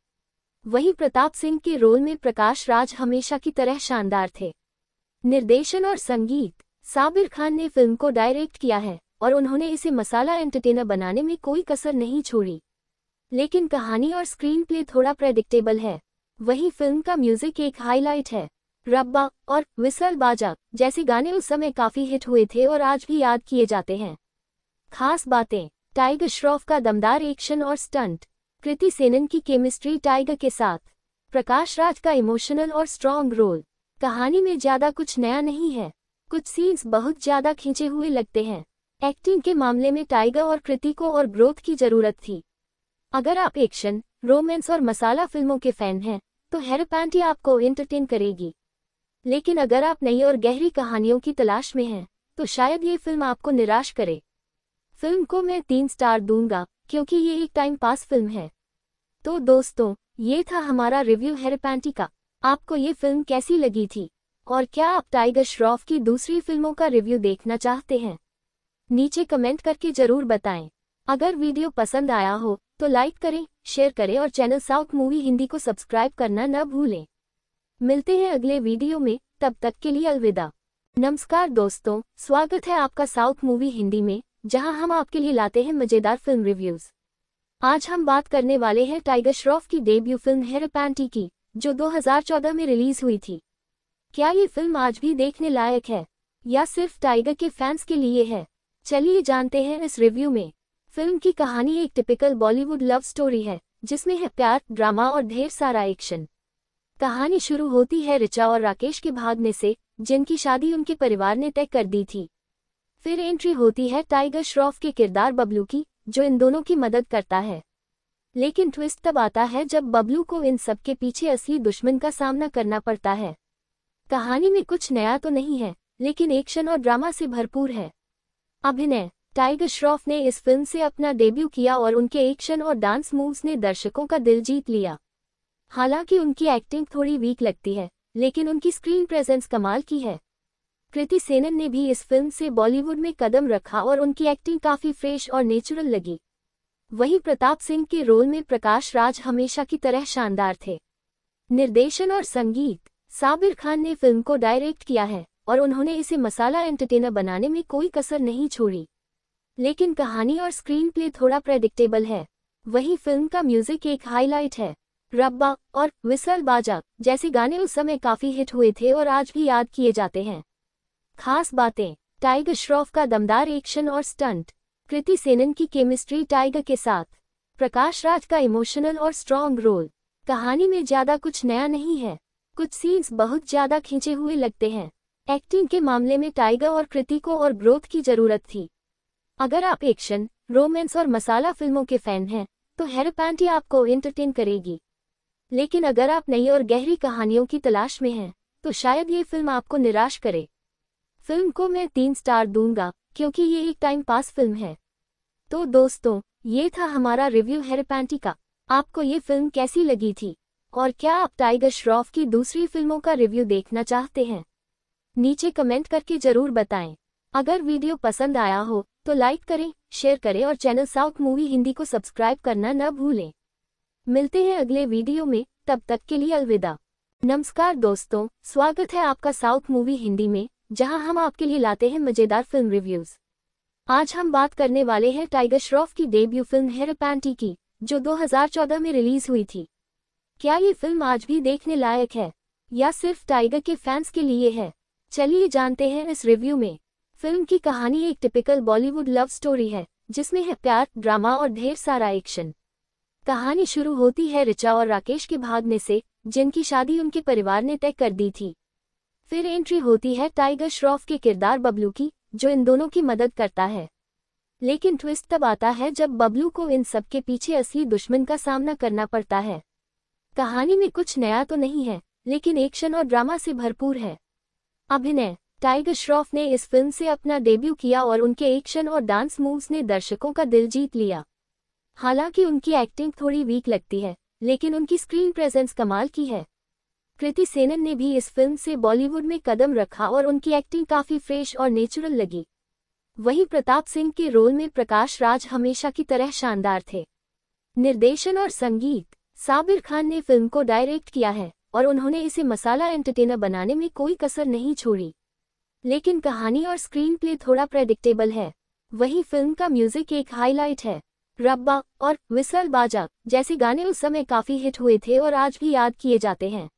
वहीं प्रताप सिंह के रोल में प्रकाश राज हमेशा की तरह शानदार थे निर्देशन और संगीत साबिर खान ने फिल्म को डायरेक्ट किया है और उन्होंने इसे मसाला एंटरटेनर बनाने में कोई कसर नहीं छोड़ी लेकिन कहानी और स्क्रीन प्ले थोड़ा प्रेडिक्टेबल है वहीं फिल्म का म्यूजिक एक हाईलाइट है रब्बा और विसल बाजा जैसे गाने उस समय काफी हिट हुए थे और आज भी याद किए जाते हैं खास बातें टाइगर श्रॉफ का दमदार एक्शन और स्टंट कृति सेनन की केमिस्ट्री टाइगर के साथ प्रकाश राज का इमोशनल और स्ट्रॉन्ग रोल कहानी में ज्यादा कुछ नया नहीं है कुछ सीन्स बहुत ज्यादा खींचे हुए लगते हैं एक्टिंग के मामले में टाइगर और कृति को और ग्रोथ की जरूरत थी अगर आप एक्शन रोमांस और मसाला फिल्मों के फैन हैं तो हेरपैंटी आपको एंटरटेन करेगी लेकिन अगर आप नई और गहरी कहानियों की तलाश में हैं तो शायद ये फिल्म आपको निराश करे फिल्म को मैं तीन स्टार दूंगा क्योंकि ये एक टाइम पास फिल्म है तो दोस्तों ये था हमारा रिव्यू हेरपैंटी का आपको ये फिल्म कैसी लगी थी और क्या आप टाइगर श्रॉफ की दूसरी फिल्मों का रिव्यू देखना चाहते हैं नीचे कमेंट करके जरूर बताएं अगर वीडियो पसंद आया हो तो लाइक करें शेयर करें और चैनल साउथ मूवी हिंदी को सब्सक्राइब करना न भूलें मिलते हैं अगले वीडियो में तब तक के लिए अलविदा नमस्कार दोस्तों स्वागत है आपका साउथ मूवी हिंदी में जहां हम आपके लिए लाते हैं मजेदार फिल्म रिव्यूज आज हम बात करने वाले हैं टाइगर श्रॉफ की डेब्यू फिल्म पैंटी की जो 2014 में रिलीज हुई थी क्या ये फिल्म आज भी देखने लायक है या सिर्फ टाइगर के फैंस के लिए है चलिए जानते हैं इस रिव्यू में फिल्म की कहानी एक टिपिकल बॉलीवुड लव स्टोरी है जिसमें है प्यार ड्रामा और ढेर सारा एक्शन कहानी शुरू होती है रिचा और राकेश के भागने से जिनकी शादी उनके परिवार ने तय कर दी थी फिर एंट्री होती है टाइगर श्रॉफ के किरदार बबलू की जो इन दोनों की मदद करता है लेकिन ट्विस्ट तब आता है जब बबलू को इन सब के पीछे असली दुश्मन का सामना करना पड़ता है कहानी में कुछ नया तो नहीं है लेकिन एक्शन और ड्रामा से भरपूर है अभिनय टाइगर श्रॉफ ने इस फिल्म से अपना डेब्यू किया और उनके एक्शन और डांस मूव्स ने दर्शकों का दिल जीत लिया हालांकि उनकी एक्टिंग थोड़ी वीक लगती है लेकिन उनकी स्क्रीन प्रेजेंस कमाल की है कृति सेनन ने भी इस फिल्म से बॉलीवुड में कदम रखा और उनकी एक्टिंग काफी फ्रेश और नेचुरल लगी वहीं प्रताप सिंह के रोल में प्रकाश राज हमेशा की तरह शानदार थे निर्देशन और संगीत साबिर खान ने फिल्म को डायरेक्ट किया है और उन्होंने इसे मसाला एंटरटेनर बनाने में कोई कसर नहीं छोड़ी लेकिन कहानी और स्क्रीन प्ले थोड़ा प्रेडिक्टेबल है वही फिल्म का म्यूजिक एक हाईलाइट है रब्बा और विसल बाजा जैसे गाने उस समय काफी हिट हुए थे और आज भी याद किए जाते हैं खास बातें टाइगर श्रॉफ का दमदार एक्शन और स्टंट कृति सेनन की केमिस्ट्री टाइगर के साथ प्रकाश राज का इमोशनल और स्ट्रॉन्ग रोल कहानी में ज्यादा कुछ नया नहीं है कुछ सीन्स बहुत ज्यादा खींचे हुए लगते हैं एक्टिंग के मामले में टाइगर और कृति को और ग्रोथ की जरूरत थी अगर आप एक्शन रोमांस और मसाला फिल्मों के फैन हैं तो हेरपैंटी आपको एंटरटेन करेगी लेकिन अगर आप नई और गहरी कहानियों की तलाश में हैं तो शायद ये फिल्म आपको निराश करे फिल्म को मैं तीन स्टार दूंगा क्योंकि ये एक टाइम पास फिल्म है तो दोस्तों ये था हमारा रिव्यू हेरेपैंटी का आपको ये फिल्म कैसी लगी थी और क्या आप टाइगर श्रॉफ की दूसरी फिल्मों का रिव्यू देखना चाहते हैं नीचे कमेंट करके जरूर बताएं अगर वीडियो पसंद आया हो तो लाइक करें शेयर करें और चैनल साउथ मूवी हिंदी को सब्सक्राइब करना न भूलें मिलते हैं अगले वीडियो में तब तक के लिए अलविदा नमस्कार दोस्तों स्वागत है आपका साउथ मूवी हिंदी में जहां हम आपके लिए लाते हैं मजेदार फिल्म रिव्यूज आज हम बात करने वाले हैं टाइगर श्रॉफ की डेब्यू फिल्म हेर पैंटी की जो 2014 में रिलीज हुई थी क्या ये फिल्म आज भी देखने लायक है या सिर्फ टाइगर के फैंस के लिए है चलिए जानते हैं इस रिव्यू में फिल्म की कहानी एक टिपिकल बॉलीवुड लव स्टोरी है जिसमें है प्यार ड्रामा और ढेर सारा एक्शन कहानी शुरू होती है रिचा और राकेश के भागने से जिनकी शादी उनके परिवार ने तय कर दी थी फिर एंट्री होती है टाइगर श्रॉफ के किरदार बबलू की जो इन दोनों की मदद करता है लेकिन ट्विस्ट तब आता है जब बबलू को इन सब के पीछे असली दुश्मन का सामना करना पड़ता है कहानी में कुछ नया तो नहीं है लेकिन एक्शन और ड्रामा से भरपूर है अभिनय टाइगर श्रॉफ ने इस फिल्म से अपना डेब्यू किया और उनके एक्शन और डांस मूव्स ने दर्शकों का दिल जीत लिया हालांकि उनकी एक्टिंग थोड़ी वीक लगती है लेकिन उनकी स्क्रीन प्रेजेंस कमाल की है कृति सेनन ने भी इस फिल्म से बॉलीवुड में कदम रखा और उनकी एक्टिंग काफ़ी फ्रेश और नेचुरल लगी वहीं प्रताप सिंह के रोल में प्रकाश राज हमेशा की तरह शानदार थे निर्देशन और संगीत साबिर खान ने फिल्म को डायरेक्ट किया है और उन्होंने इसे मसाला एंटरटेनर बनाने में कोई कसर नहीं छोड़ी लेकिन कहानी और स्क्रीन प्ले थोड़ा प्रेडिक्टेबल है वहीं फिल्म का म्यूजिक एक हाईलाइट है रब्बा और विसल बाजा जैसे गाने उस समय काफी हिट हुए थे और आज भी याद किए जाते हैं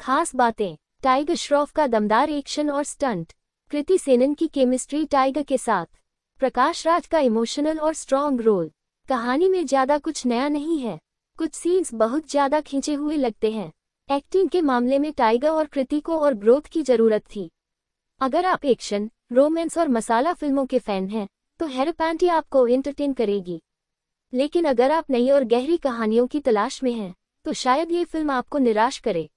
खास बातें टाइगर श्रॉफ का दमदार एक्शन और स्टंट कृति सेनन की केमिस्ट्री टाइगर के साथ प्रकाश राज का इमोशनल और स्ट्रॉन्ग रोल कहानी में ज्यादा कुछ नया नहीं है कुछ सीन्स बहुत ज्यादा खींचे हुए लगते हैं एक्टिंग के मामले में टाइगर और कृति को और ग्रोथ की जरूरत थी अगर आप एक्शन रोमांस और मसाला फिल्मों के फैन हैं तो हेरपैंटी आपको एंटरटेन करेगी लेकिन अगर आप नई और गहरी कहानियों की तलाश में हैं तो शायद ये फिल्म आपको निराश करे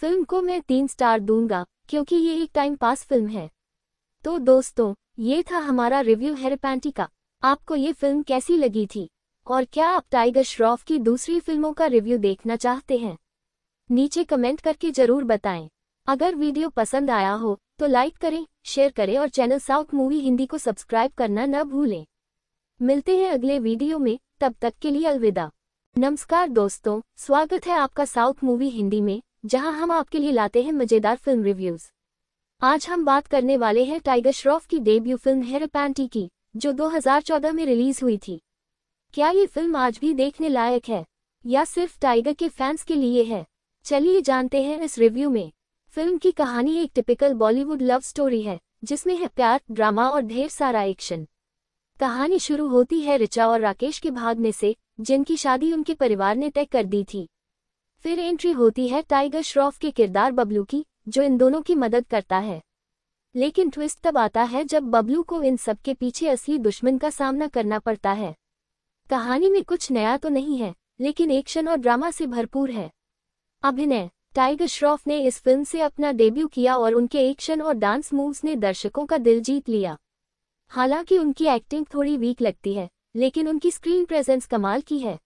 फिल्म को मैं तीन स्टार दूंगा क्योंकि ये एक टाइम पास फिल्म है तो दोस्तों ये था हमारा रिव्यू हेरपैंटी का आपको ये फिल्म कैसी लगी थी और क्या आप टाइगर श्रॉफ की दूसरी फिल्मों का रिव्यू देखना चाहते हैं नीचे कमेंट करके जरूर बताएं अगर वीडियो पसंद आया हो तो लाइक करें शेयर करें और चैनल साउथ मूवी हिंदी को सब्सक्राइब करना न भूलें मिलते हैं अगले वीडियो में तब तक के लिए अलविदा नमस्कार दोस्तों स्वागत है आपका साउथ मूवी हिंदी में जहां हम आपके लिए लाते हैं मजेदार फिल्म रिव्यूज आज हम बात करने वाले हैं टाइगर श्रॉफ की डेब्यू फिल्म पैंटी की जो 2014 में रिलीज हुई थी क्या ये फिल्म आज भी देखने लायक है या सिर्फ टाइगर के फैंस के लिए है चलिए जानते हैं इस रिव्यू में फिल्म की कहानी एक टिपिकल बॉलीवुड लव स्टोरी है जिसमें है प्यार ड्रामा और ढेर सारा एक्शन कहानी शुरू होती है रिचा और राकेश के भागने से जिनकी शादी उनके परिवार ने तय कर दी थी फिर एंट्री होती है टाइगर श्रॉफ के किरदार बबलू की जो इन दोनों की मदद करता है लेकिन ट्विस्ट तब आता है जब बबलू को इन सब के पीछे असली दुश्मन का सामना करना पड़ता है कहानी में कुछ नया तो नहीं है लेकिन एक्शन और ड्रामा से भरपूर है अभिनय टाइगर श्रॉफ ने इस फिल्म से अपना डेब्यू किया और उनके एक्शन और डांस मूव्स ने दर्शकों का दिल जीत लिया हालांकि उनकी एक्टिंग थोड़ी वीक लगती है लेकिन उनकी स्क्रीन प्रेजेंस कमाल की है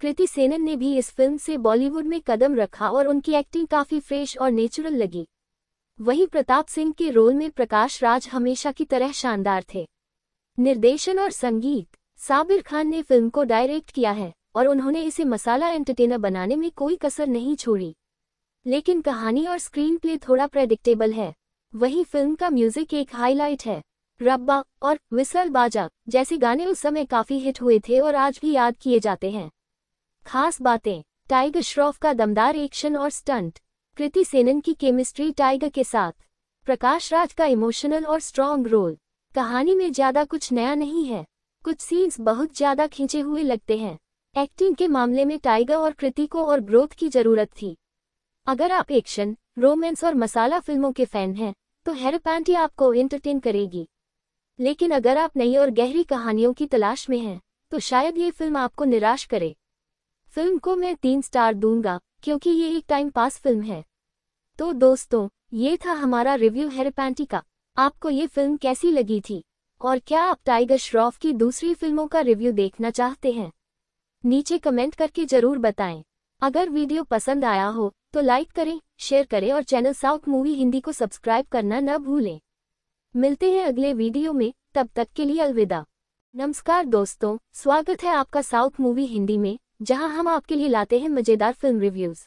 कृति सेनन ने भी इस फिल्म से बॉलीवुड में कदम रखा और उनकी एक्टिंग काफी फ्रेश और नेचुरल लगी वहीं प्रताप सिंह के रोल में प्रकाश राज हमेशा की तरह शानदार थे निर्देशन और संगीत साबिर खान ने फिल्म को डायरेक्ट किया है और उन्होंने इसे मसाला एंटरटेनर बनाने में कोई कसर नहीं छोड़ी लेकिन कहानी और स्क्रीन प्ले थोड़ा प्रेडिक्टेबल है वहीं फिल्म का म्यूजिक एक हाईलाइट है रब्बा और विसल बाजा जैसे गाने उस समय काफी हिट हुए थे और आज भी याद किए जाते हैं खास बातें टाइगर श्रॉफ का दमदार एक्शन और स्टंट कृति सेनन की केमिस्ट्री टाइगर के साथ प्रकाश राज का इमोशनल और स्ट्रॉन्ग रोल कहानी में ज्यादा कुछ नया नहीं है कुछ सीन्स बहुत ज्यादा खींचे हुए लगते हैं एक्टिंग के मामले में टाइगर और कृति को और ग्रोथ की जरूरत थी अगर आप एक्शन रोमांस और मसाला फिल्मों के फैन हैं तो हेरोपैंटी आपको एंटरटेन करेगी लेकिन अगर आप नई और गहरी कहानियों की तलाश में हैं तो शायद ये फिल्म आपको निराश करे फिल्म को मैं तीन स्टार दूंगा क्योंकि ये एक टाइम पास फिल्म है तो दोस्तों ये था हमारा रिव्यू हेरपैंटी का आपको ये फिल्म कैसी लगी थी और क्या आप टाइगर श्रॉफ की दूसरी फिल्मों का रिव्यू देखना चाहते हैं नीचे कमेंट करके जरूर बताएं अगर वीडियो पसंद आया हो तो लाइक करें शेयर करें और चैनल साउथ मूवी हिंदी को सब्सक्राइब करना न भूलें मिलते हैं अगले वीडियो में तब तक के लिए अलविदा नमस्कार दोस्तों स्वागत है आपका साउथ मूवी हिंदी में जहां हम आपके लिए लाते हैं मजेदार फिल्म रिव्यूज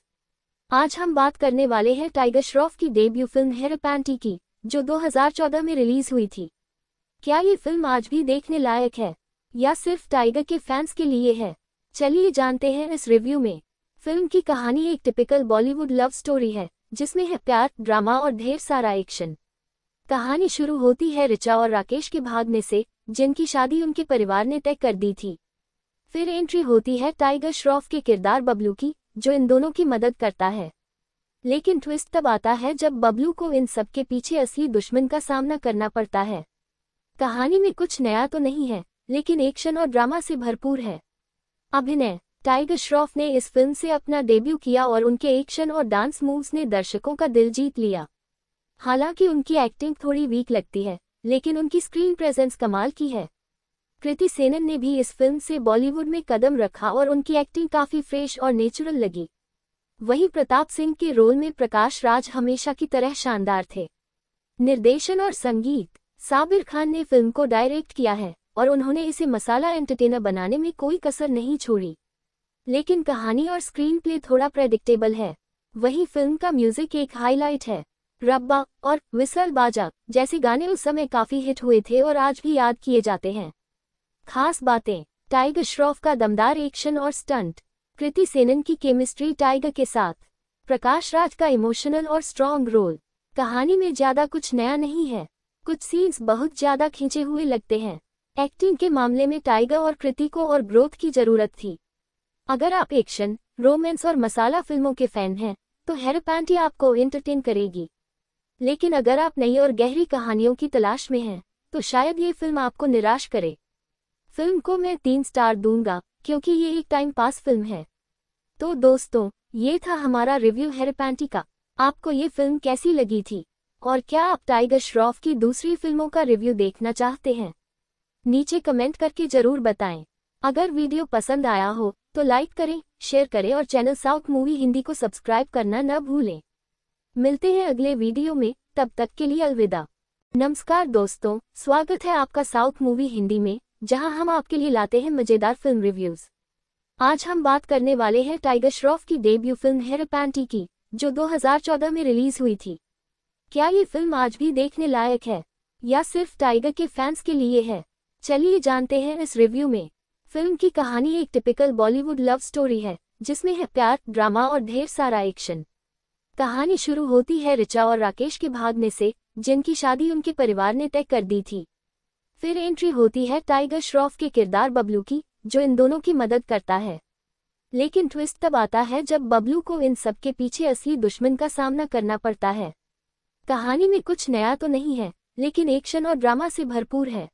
आज हम बात करने वाले हैं टाइगर श्रॉफ की डेब्यू फिल्म पैंटी की जो 2014 में रिलीज हुई थी क्या ये फिल्म आज भी देखने लायक है या सिर्फ टाइगर के फैंस के लिए है चलिए जानते हैं इस रिव्यू में फिल्म की कहानी एक टिपिकल बॉलीवुड लव स्टोरी है जिसमें है प्यार ड्रामा और ढेर सारा एक्शन कहानी शुरू होती है रिचा और राकेश के भागने से जिनकी शादी उनके परिवार ने तय कर दी थी फिर एंट्री होती है टाइगर श्रॉफ के किरदार बबलू की जो इन दोनों की मदद करता है लेकिन ट्विस्ट तब आता है जब बबलू को इन सब के पीछे असली दुश्मन का सामना करना पड़ता है कहानी में कुछ नया तो नहीं है लेकिन एक्शन और ड्रामा से भरपूर है अभिनय टाइगर श्रॉफ ने इस फिल्म से अपना डेब्यू किया और उनके एक्शन और डांस मूव्स ने दर्शकों का दिल जीत लिया हालांकि उनकी एक्टिंग थोड़ी वीक लगती है लेकिन उनकी स्क्रीन प्रेजेंस कमाल की है कृति सेनन ने भी इस फिल्म से बॉलीवुड में कदम रखा और उनकी एक्टिंग काफी फ्रेश और नेचुरल लगी वहीं प्रताप सिंह के रोल में प्रकाश राज हमेशा की तरह शानदार थे निर्देशन और संगीत साबिर खान ने फिल्म को डायरेक्ट किया है और उन्होंने इसे मसाला एंटरटेनर बनाने में कोई कसर नहीं छोड़ी लेकिन कहानी और स्क्रीन प्ले थोड़ा प्रेडिक्टेबल है वहीं फिल्म का म्यूजिक एक हाईलाइट है रब्बा और विसल बाजा जैसे गाने उस समय काफी हिट हुए थे और आज भी याद किए जाते हैं खास बातें टाइगर श्रॉफ का दमदार एक्शन और स्टंट कृति सेनन की केमिस्ट्री टाइगर के साथ प्रकाश राज का इमोशनल और स्ट्रॉन्ग रोल कहानी में ज्यादा कुछ नया नहीं है कुछ सीन्स बहुत ज्यादा खींचे हुए लगते हैं एक्टिंग के मामले में टाइगर और कृति को और ग्रोथ की जरूरत थी अगर आप एक्शन रोमांस और मसाला फिल्मों के फैन हैं तो हेरोपैंटी आपको एंटरटेन करेगी लेकिन अगर आप नई और गहरी कहानियों की तलाश में हैं तो शायद ये फिल्म आपको निराश करे फिल्म को मैं तीन स्टार दूंगा क्योंकि ये एक टाइम पास फिल्म है तो दोस्तों ये था हमारा रिव्यू हेरपैंटी का आपको ये फिल्म कैसी लगी थी और क्या आप टाइगर श्रॉफ की दूसरी फिल्मों का रिव्यू देखना चाहते हैं नीचे कमेंट करके जरूर बताएं अगर वीडियो पसंद आया हो तो लाइक करें शेयर करें और चैनल साउथ मूवी हिंदी को सब्सक्राइब करना न भूलें मिलते हैं अगले वीडियो में तब तक के लिए अलविदा नमस्कार दोस्तों स्वागत है आपका साउथ मूवी हिंदी में जहां हम आपके लिए लाते हैं मजेदार फिल्म रिव्यूज आज हम बात करने वाले हैं टाइगर श्रॉफ की डेब्यू फिल्म पैंटी की जो 2014 में रिलीज हुई थी क्या ये फिल्म आज भी देखने लायक है या सिर्फ टाइगर के फैंस के लिए है चलिए जानते हैं इस रिव्यू में फिल्म की कहानी एक टिपिकल बॉलीवुड लव स्टोरी है जिसमें है प्यार ड्रामा और ढेर सारा एक्शन कहानी शुरू होती है रिचा और राकेश के भागने से जिनकी शादी उनके परिवार ने तय कर दी थी फिर एंट्री होती है टाइगर श्रॉफ के किरदार बबलू की जो इन दोनों की मदद करता है लेकिन ट्विस्ट तब आता है जब बबलू को इन सब के पीछे असली दुश्मन का सामना करना पड़ता है कहानी में कुछ नया तो नहीं है लेकिन एक्शन और ड्रामा से भरपूर है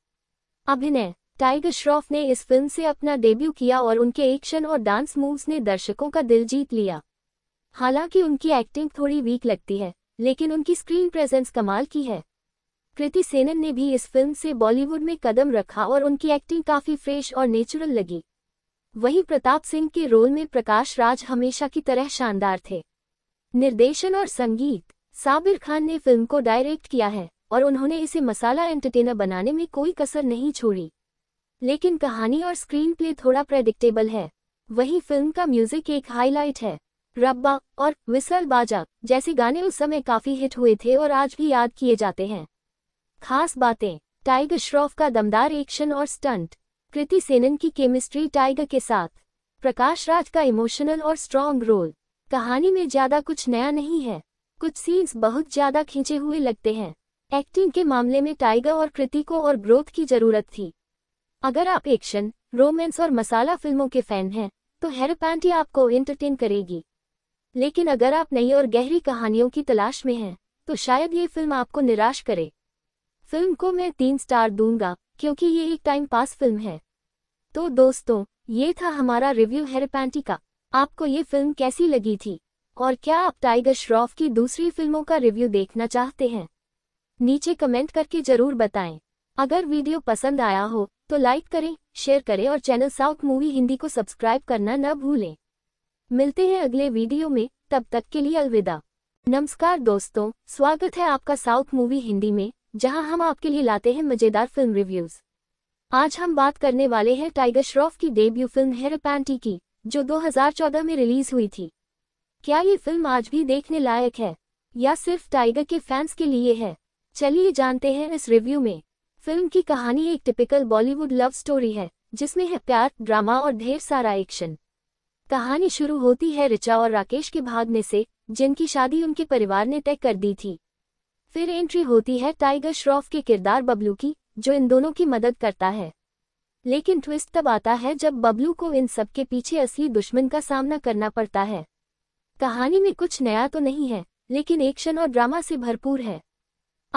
अभिनय टाइगर श्रॉफ ने इस फिल्म से अपना डेब्यू किया और उनके एक्शन और डांस मूव्स ने दर्शकों का दिल जीत लिया हालांकि उनकी एक्टिंग थोड़ी वीक लगती है लेकिन उनकी स्क्रीन प्रेजेंस कमाल की है कृति सेनन ने भी इस फिल्म से बॉलीवुड में कदम रखा और उनकी एक्टिंग काफी फ्रेश और नेचुरल लगी वहीं प्रताप सिंह के रोल में प्रकाश राज हमेशा की तरह शानदार थे निर्देशन और संगीत साबिर खान ने फिल्म को डायरेक्ट किया है और उन्होंने इसे मसाला एंटरटेनर बनाने में कोई कसर नहीं छोड़ी लेकिन कहानी और स्क्रीन प्ले थोड़ा प्रेडिक्टेबल है वही फिल्म का म्यूजिक एक हाईलाइट है रब्बा और विसल बाजा जैसे गाने उस समय काफी हिट हुए थे और आज भी याद किए जाते हैं खास बातें टाइगर श्रॉफ का दमदार एक्शन और स्टंट कृति सेनन की केमिस्ट्री टाइगर के साथ प्रकाश राज का इमोशनल और स्ट्रॉन्ग रोल कहानी में ज्यादा कुछ नया नहीं है कुछ सीन्स बहुत ज्यादा खींचे हुए लगते हैं एक्टिंग के मामले में टाइगर और कृति को और ग्रोथ की जरूरत थी अगर आप एक्शन रोमांस और मसाला फिल्मों के फैन हैं तो हेरोपैंटी आपको एंटरटेन करेगी लेकिन अगर आप नई और गहरी कहानियों की तलाश में हैं तो शायद ये फिल्म आपको निराश करे फिल्म को मैं तीन स्टार दूंगा क्योंकि ये एक टाइम पास फिल्म है तो दोस्तों ये था हमारा रिव्यू हेरपैंटी का आपको ये फिल्म कैसी लगी थी और क्या आप टाइगर श्रॉफ की दूसरी फिल्मों का रिव्यू देखना चाहते हैं नीचे कमेंट करके जरूर बताएं अगर वीडियो पसंद आया हो तो लाइक करें शेयर करें और चैनल साउथ मूवी हिंदी को सब्सक्राइब करना न भूलें मिलते हैं अगले वीडियो में तब तक के लिए अलविदा नमस्कार दोस्तों स्वागत है आपका साउथ मूवी हिंदी में जहां हम आपके लिए लाते हैं मजेदार फिल्म रिव्यूज आज हम बात करने वाले हैं टाइगर श्रॉफ की डेब्यू फिल्म हेर पैंटी की जो 2014 में रिलीज हुई थी क्या ये फिल्म आज भी देखने लायक है या सिर्फ टाइगर के फैंस के लिए है चलिए जानते हैं इस रिव्यू में फिल्म की कहानी एक टिपिकल बॉलीवुड लव स्टोरी है जिसमें है प्यार ड्रामा और ढेर सारा एक्शन कहानी शुरू होती है रिचा और राकेश के भागने से जिनकी शादी उनके परिवार ने तय कर दी थी फिर एंट्री होती है टाइगर श्रॉफ के किरदार बबलू की जो इन दोनों की मदद करता है लेकिन ट्विस्ट तब आता है जब बबलू को इन सब के पीछे असली दुश्मन का सामना करना पड़ता है कहानी में कुछ नया तो नहीं है लेकिन एक्शन और ड्रामा से भरपूर है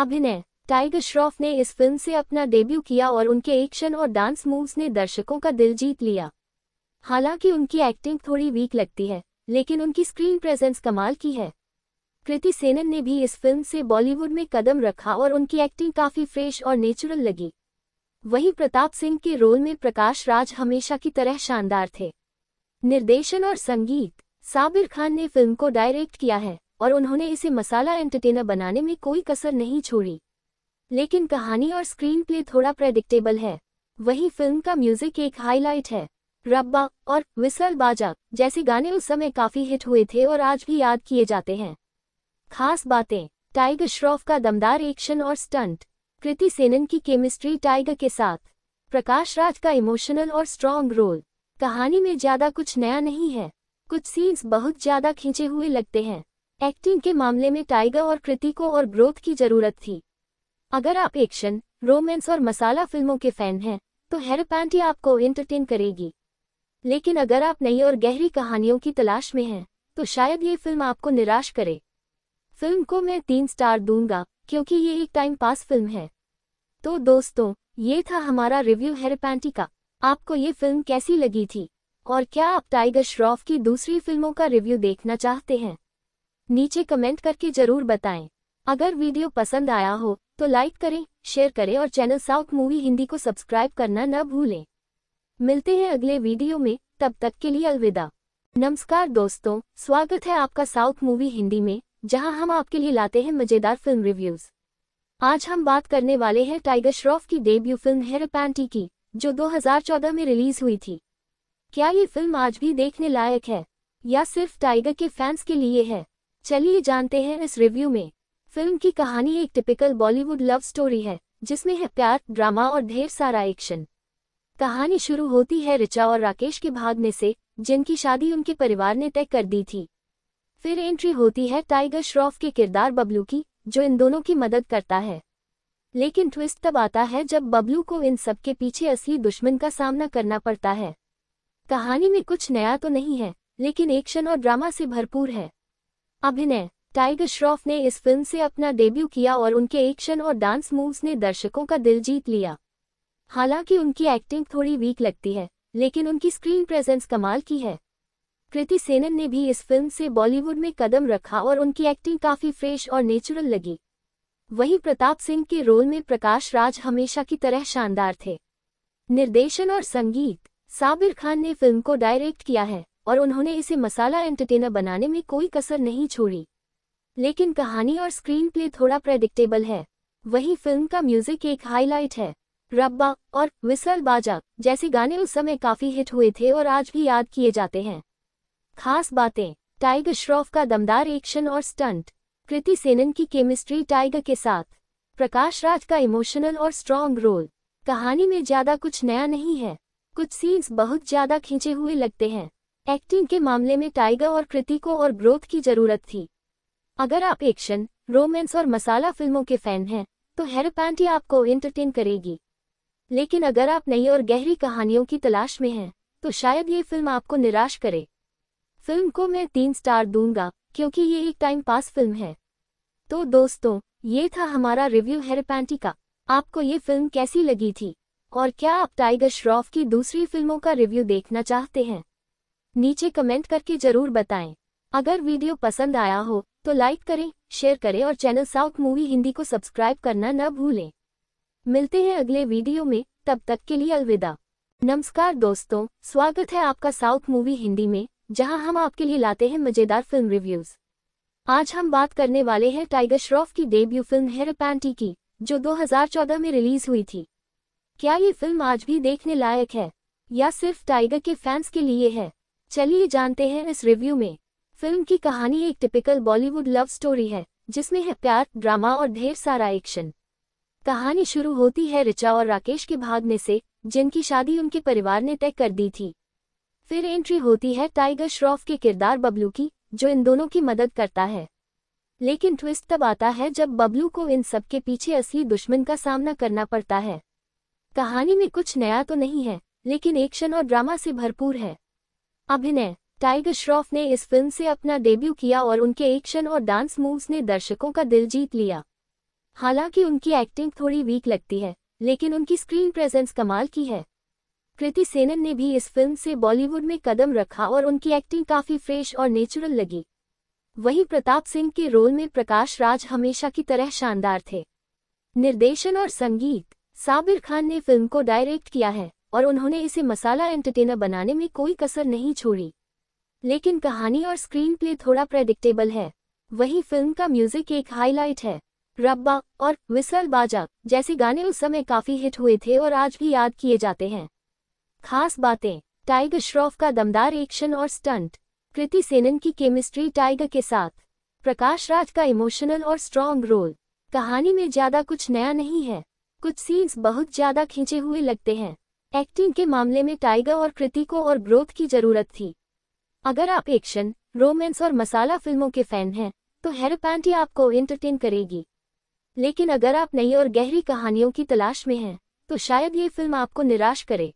अभिनय टाइगर श्रॉफ ने इस फिल्म से अपना डेब्यू किया और उनके एक्शन और डांस मूव्स ने दर्शकों का दिल जीत लिया हालांकि उनकी एक्टिंग थोड़ी वीक लगती है लेकिन उनकी स्क्रीन प्रेजेंस कमाल की है कृति सेनन ने भी इस फिल्म से बॉलीवुड में कदम रखा और उनकी एक्टिंग काफी फ्रेश और नेचुरल लगी वहीं प्रताप सिंह के रोल में प्रकाश राज हमेशा की तरह शानदार थे निर्देशन और संगीत साबिर खान ने फिल्म को डायरेक्ट किया है और उन्होंने इसे मसाला एंटरटेनर बनाने में कोई कसर नहीं छोड़ी लेकिन कहानी और स्क्रीन प्ले थोड़ा प्रेडिक्टेबल है वहीं फिल्म का म्यूजिक एक हाईलाइट है रब्बा और विसल बाजा जैसे गाने उस समय काफी हिट हुए थे और आज भी याद किए जाते हैं खास बातें टाइगर श्रॉफ का दमदार एक्शन और स्टंट कृति सेनन की केमिस्ट्री टाइगर के साथ प्रकाश राज का इमोशनल और स्ट्रॉन्ग रोल कहानी में ज्यादा कुछ नया नहीं है कुछ सीन्स बहुत ज्यादा खींचे हुए लगते हैं एक्टिंग के मामले में टाइगर और कृति को और ग्रोथ की जरूरत थी अगर आप एक्शन रोमांस और मसाला फिल्मों के फैन हैं तो हेरपैंटी आपको एंटरटेन करेगी लेकिन अगर आप नई और गहरी कहानियों की तलाश में हैं तो शायद ये फिल्म आपको निराश करे फिल्म को मैं तीन स्टार दूंगा क्योंकि ये एक टाइम पास फिल्म है तो दोस्तों ये था हमारा रिव्यू हेरपैंटी का आपको ये फिल्म कैसी लगी थी और क्या आप टाइगर श्रॉफ की दूसरी फिल्मों का रिव्यू देखना चाहते हैं नीचे कमेंट करके जरूर बताएं अगर वीडियो पसंद आया हो तो लाइक करें शेयर करें और चैनल साउथ मूवी हिंदी को सब्सक्राइब करना न भूलें मिलते हैं अगले वीडियो में तब तक के लिए अलविदा नमस्कार दोस्तों स्वागत है आपका साउथ मूवी हिंदी में जहां हम आपके लिए लाते हैं मजेदार फिल्म रिव्यूज आज हम बात करने वाले हैं टाइगर श्रॉफ की डेब्यू फिल्म पैंटी की जो 2014 में रिलीज हुई थी क्या ये फिल्म आज भी देखने लायक है या सिर्फ टाइगर के फैंस के लिए है चलिए जानते हैं इस रिव्यू में फिल्म की कहानी एक टिपिकल बॉलीवुड लव स्टोरी है जिसमें है प्यार ड्रामा और ढेर सारा एक्शन कहानी शुरू होती है रिचा और राकेश के भागने से जिनकी शादी उनके परिवार ने तय कर दी थी फिर एंट्री होती है टाइगर श्रॉफ के किरदार बबलू की जो इन दोनों की मदद करता है लेकिन ट्विस्ट तब आता है जब बबलू को इन सब के पीछे असली दुश्मन का सामना करना पड़ता है कहानी में कुछ नया तो नहीं है लेकिन एक्शन और ड्रामा से भरपूर है अभिनय टाइगर श्रॉफ ने इस फिल्म से अपना डेब्यू किया और उनके एक्शन और डांस मूव्स ने दर्शकों का दिल जीत लिया हालांकि उनकी एक्टिंग थोड़ी वीक लगती है लेकिन उनकी स्क्रीन प्रेजेंस कमाल की है कृति सेनन ने भी इस फिल्म से बॉलीवुड में कदम रखा और उनकी एक्टिंग काफी फ्रेश और नेचुरल लगी वहीं प्रताप सिंह के रोल में प्रकाश राज हमेशा की तरह शानदार थे निर्देशन और संगीत साबिर खान ने फिल्म को डायरेक्ट किया है और उन्होंने इसे मसाला एंटरटेनर बनाने में कोई कसर नहीं छोड़ी लेकिन कहानी और स्क्रीन प्ले थोड़ा प्रेडिक्टेबल है वहीं फिल्म का म्यूजिक एक हाईलाइट है रब्बा और विसल बाजा जैसे गाने उस समय काफी हिट हुए थे और आज भी याद किए जाते हैं खास बातें टाइगर श्रॉफ का दमदार एक्शन और स्टंट कृति सेनन की केमिस्ट्री टाइगर के साथ प्रकाश राज का इमोशनल और स्ट्रॉन्ग रोल कहानी में ज्यादा कुछ नया नहीं है कुछ सीन्स बहुत ज्यादा खींचे हुए लगते हैं एक्टिंग के मामले में टाइगर और कृति को और ग्रोथ की जरूरत थी अगर आप एक्शन रोमांस और मसाला फिल्मों के फैन हैं तो हेरोपैंटी आपको एंटरटेन करेगी लेकिन अगर आप नई और गहरी कहानियों की तलाश में हैं तो शायद ये फिल्म आपको निराश करे फिल्म को मैं तीन स्टार दूंगा क्योंकि ये एक टाइम पास फिल्म है तो दोस्तों ये था हमारा रिव्यू हेरपैंटी का आपको ये फिल्म कैसी लगी थी और क्या आप टाइगर श्रॉफ की दूसरी फिल्मों का रिव्यू देखना चाहते हैं नीचे कमेंट करके जरूर बताएं अगर वीडियो पसंद आया हो तो लाइक करें शेयर करें और चैनल साउथ मूवी हिंदी को सब्सक्राइब करना न भूलें मिलते हैं अगले वीडियो में तब तक के लिए अलविदा नमस्कार दोस्तों स्वागत है आपका साउथ मूवी हिंदी में जहां हम आपके लिए लाते हैं मजेदार फिल्म रिव्यूज आज हम बात करने वाले हैं टाइगर श्रॉफ की डेब्यू फिल्म हेर पैंटी की जो 2014 में रिलीज हुई थी क्या ये फिल्म आज भी देखने लायक है या सिर्फ टाइगर के फैंस के लिए है चलिए जानते हैं इस रिव्यू में फिल्म की कहानी एक टिपिकल बॉलीवुड लव स्टोरी है जिसमें है प्यार ड्रामा और ढेर सारा एक्शन कहानी शुरू होती है रिचा और राकेश के भागने से जिनकी शादी उनके परिवार ने तय कर दी थी फिर एंट्री होती है टाइगर श्रॉफ के किरदार बबलू की जो इन दोनों की मदद करता है लेकिन ट्विस्ट तब आता है जब बबलू को इन सब के पीछे असली दुश्मन का सामना करना पड़ता है कहानी में कुछ नया तो नहीं है लेकिन एक्शन और ड्रामा से भरपूर है अभिनय टाइगर श्रॉफ ने इस फिल्म से अपना डेब्यू किया और उनके एक्शन और डांस मूव्स ने दर्शकों का दिल जीत लिया हालांकि उनकी एक्टिंग थोड़ी वीक लगती है लेकिन उनकी स्क्रीन प्रेजेंस कमाल की है कृति सेनन ने भी इस फिल्म से बॉलीवुड में कदम रखा और उनकी एक्टिंग काफी फ्रेश और नेचुरल लगी वहीं प्रताप सिंह के रोल में प्रकाश राज हमेशा की तरह शानदार थे निर्देशन और संगीत साबिर खान ने फिल्म को डायरेक्ट किया है और उन्होंने इसे मसाला एंटरटेनर बनाने में कोई कसर नहीं छोड़ी लेकिन कहानी और स्क्रीन प्ले थोड़ा प्रेडिक्टेबल है वहीं फिल्म का म्यूजिक एक हाईलाइट है रब्बा और विसल बाजा जैसे गाने उस समय काफी हिट हुए थे और आज भी याद किए जाते हैं खास बातें टाइगर श्रॉफ का दमदार एक्शन और स्टंट कृति सेनन की केमिस्ट्री टाइगर के साथ प्रकाश राज का इमोशनल और स्ट्रॉन्ग रोल कहानी में ज्यादा कुछ नया नहीं है कुछ सीन्स बहुत ज्यादा खींचे हुए लगते हैं एक्टिंग के मामले में टाइगर और कृति को और ग्रोथ की जरूरत थी अगर आप एक्शन रोमांस और मसाला फिल्मों के फैन हैं तो हेरपैंटी आपको एंटरटेन करेगी लेकिन अगर आप नई और गहरी कहानियों की तलाश में हैं तो शायद ये फिल्म आपको निराश करे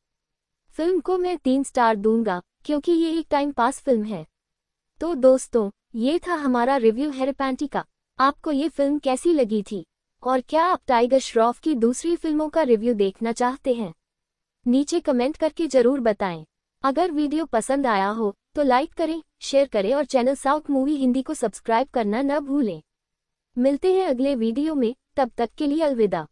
फिल्म को मैं तीन स्टार दूंगा क्योंकि ये एक टाइम पास फिल्म है तो दोस्तों ये था हमारा रिव्यू हेरपैंटी का आपको ये फिल्म कैसी लगी थी और क्या आप टाइगर श्रॉफ की दूसरी फिल्मों का रिव्यू देखना चाहते हैं नीचे कमेंट करके जरूर बताएं अगर वीडियो पसंद आया हो तो लाइक करें शेयर करें और चैनल साउथ मूवी हिंदी को सब्सक्राइब करना न भूलें मिलते हैं अगले वीडियो में तब तक के लिए अलविदा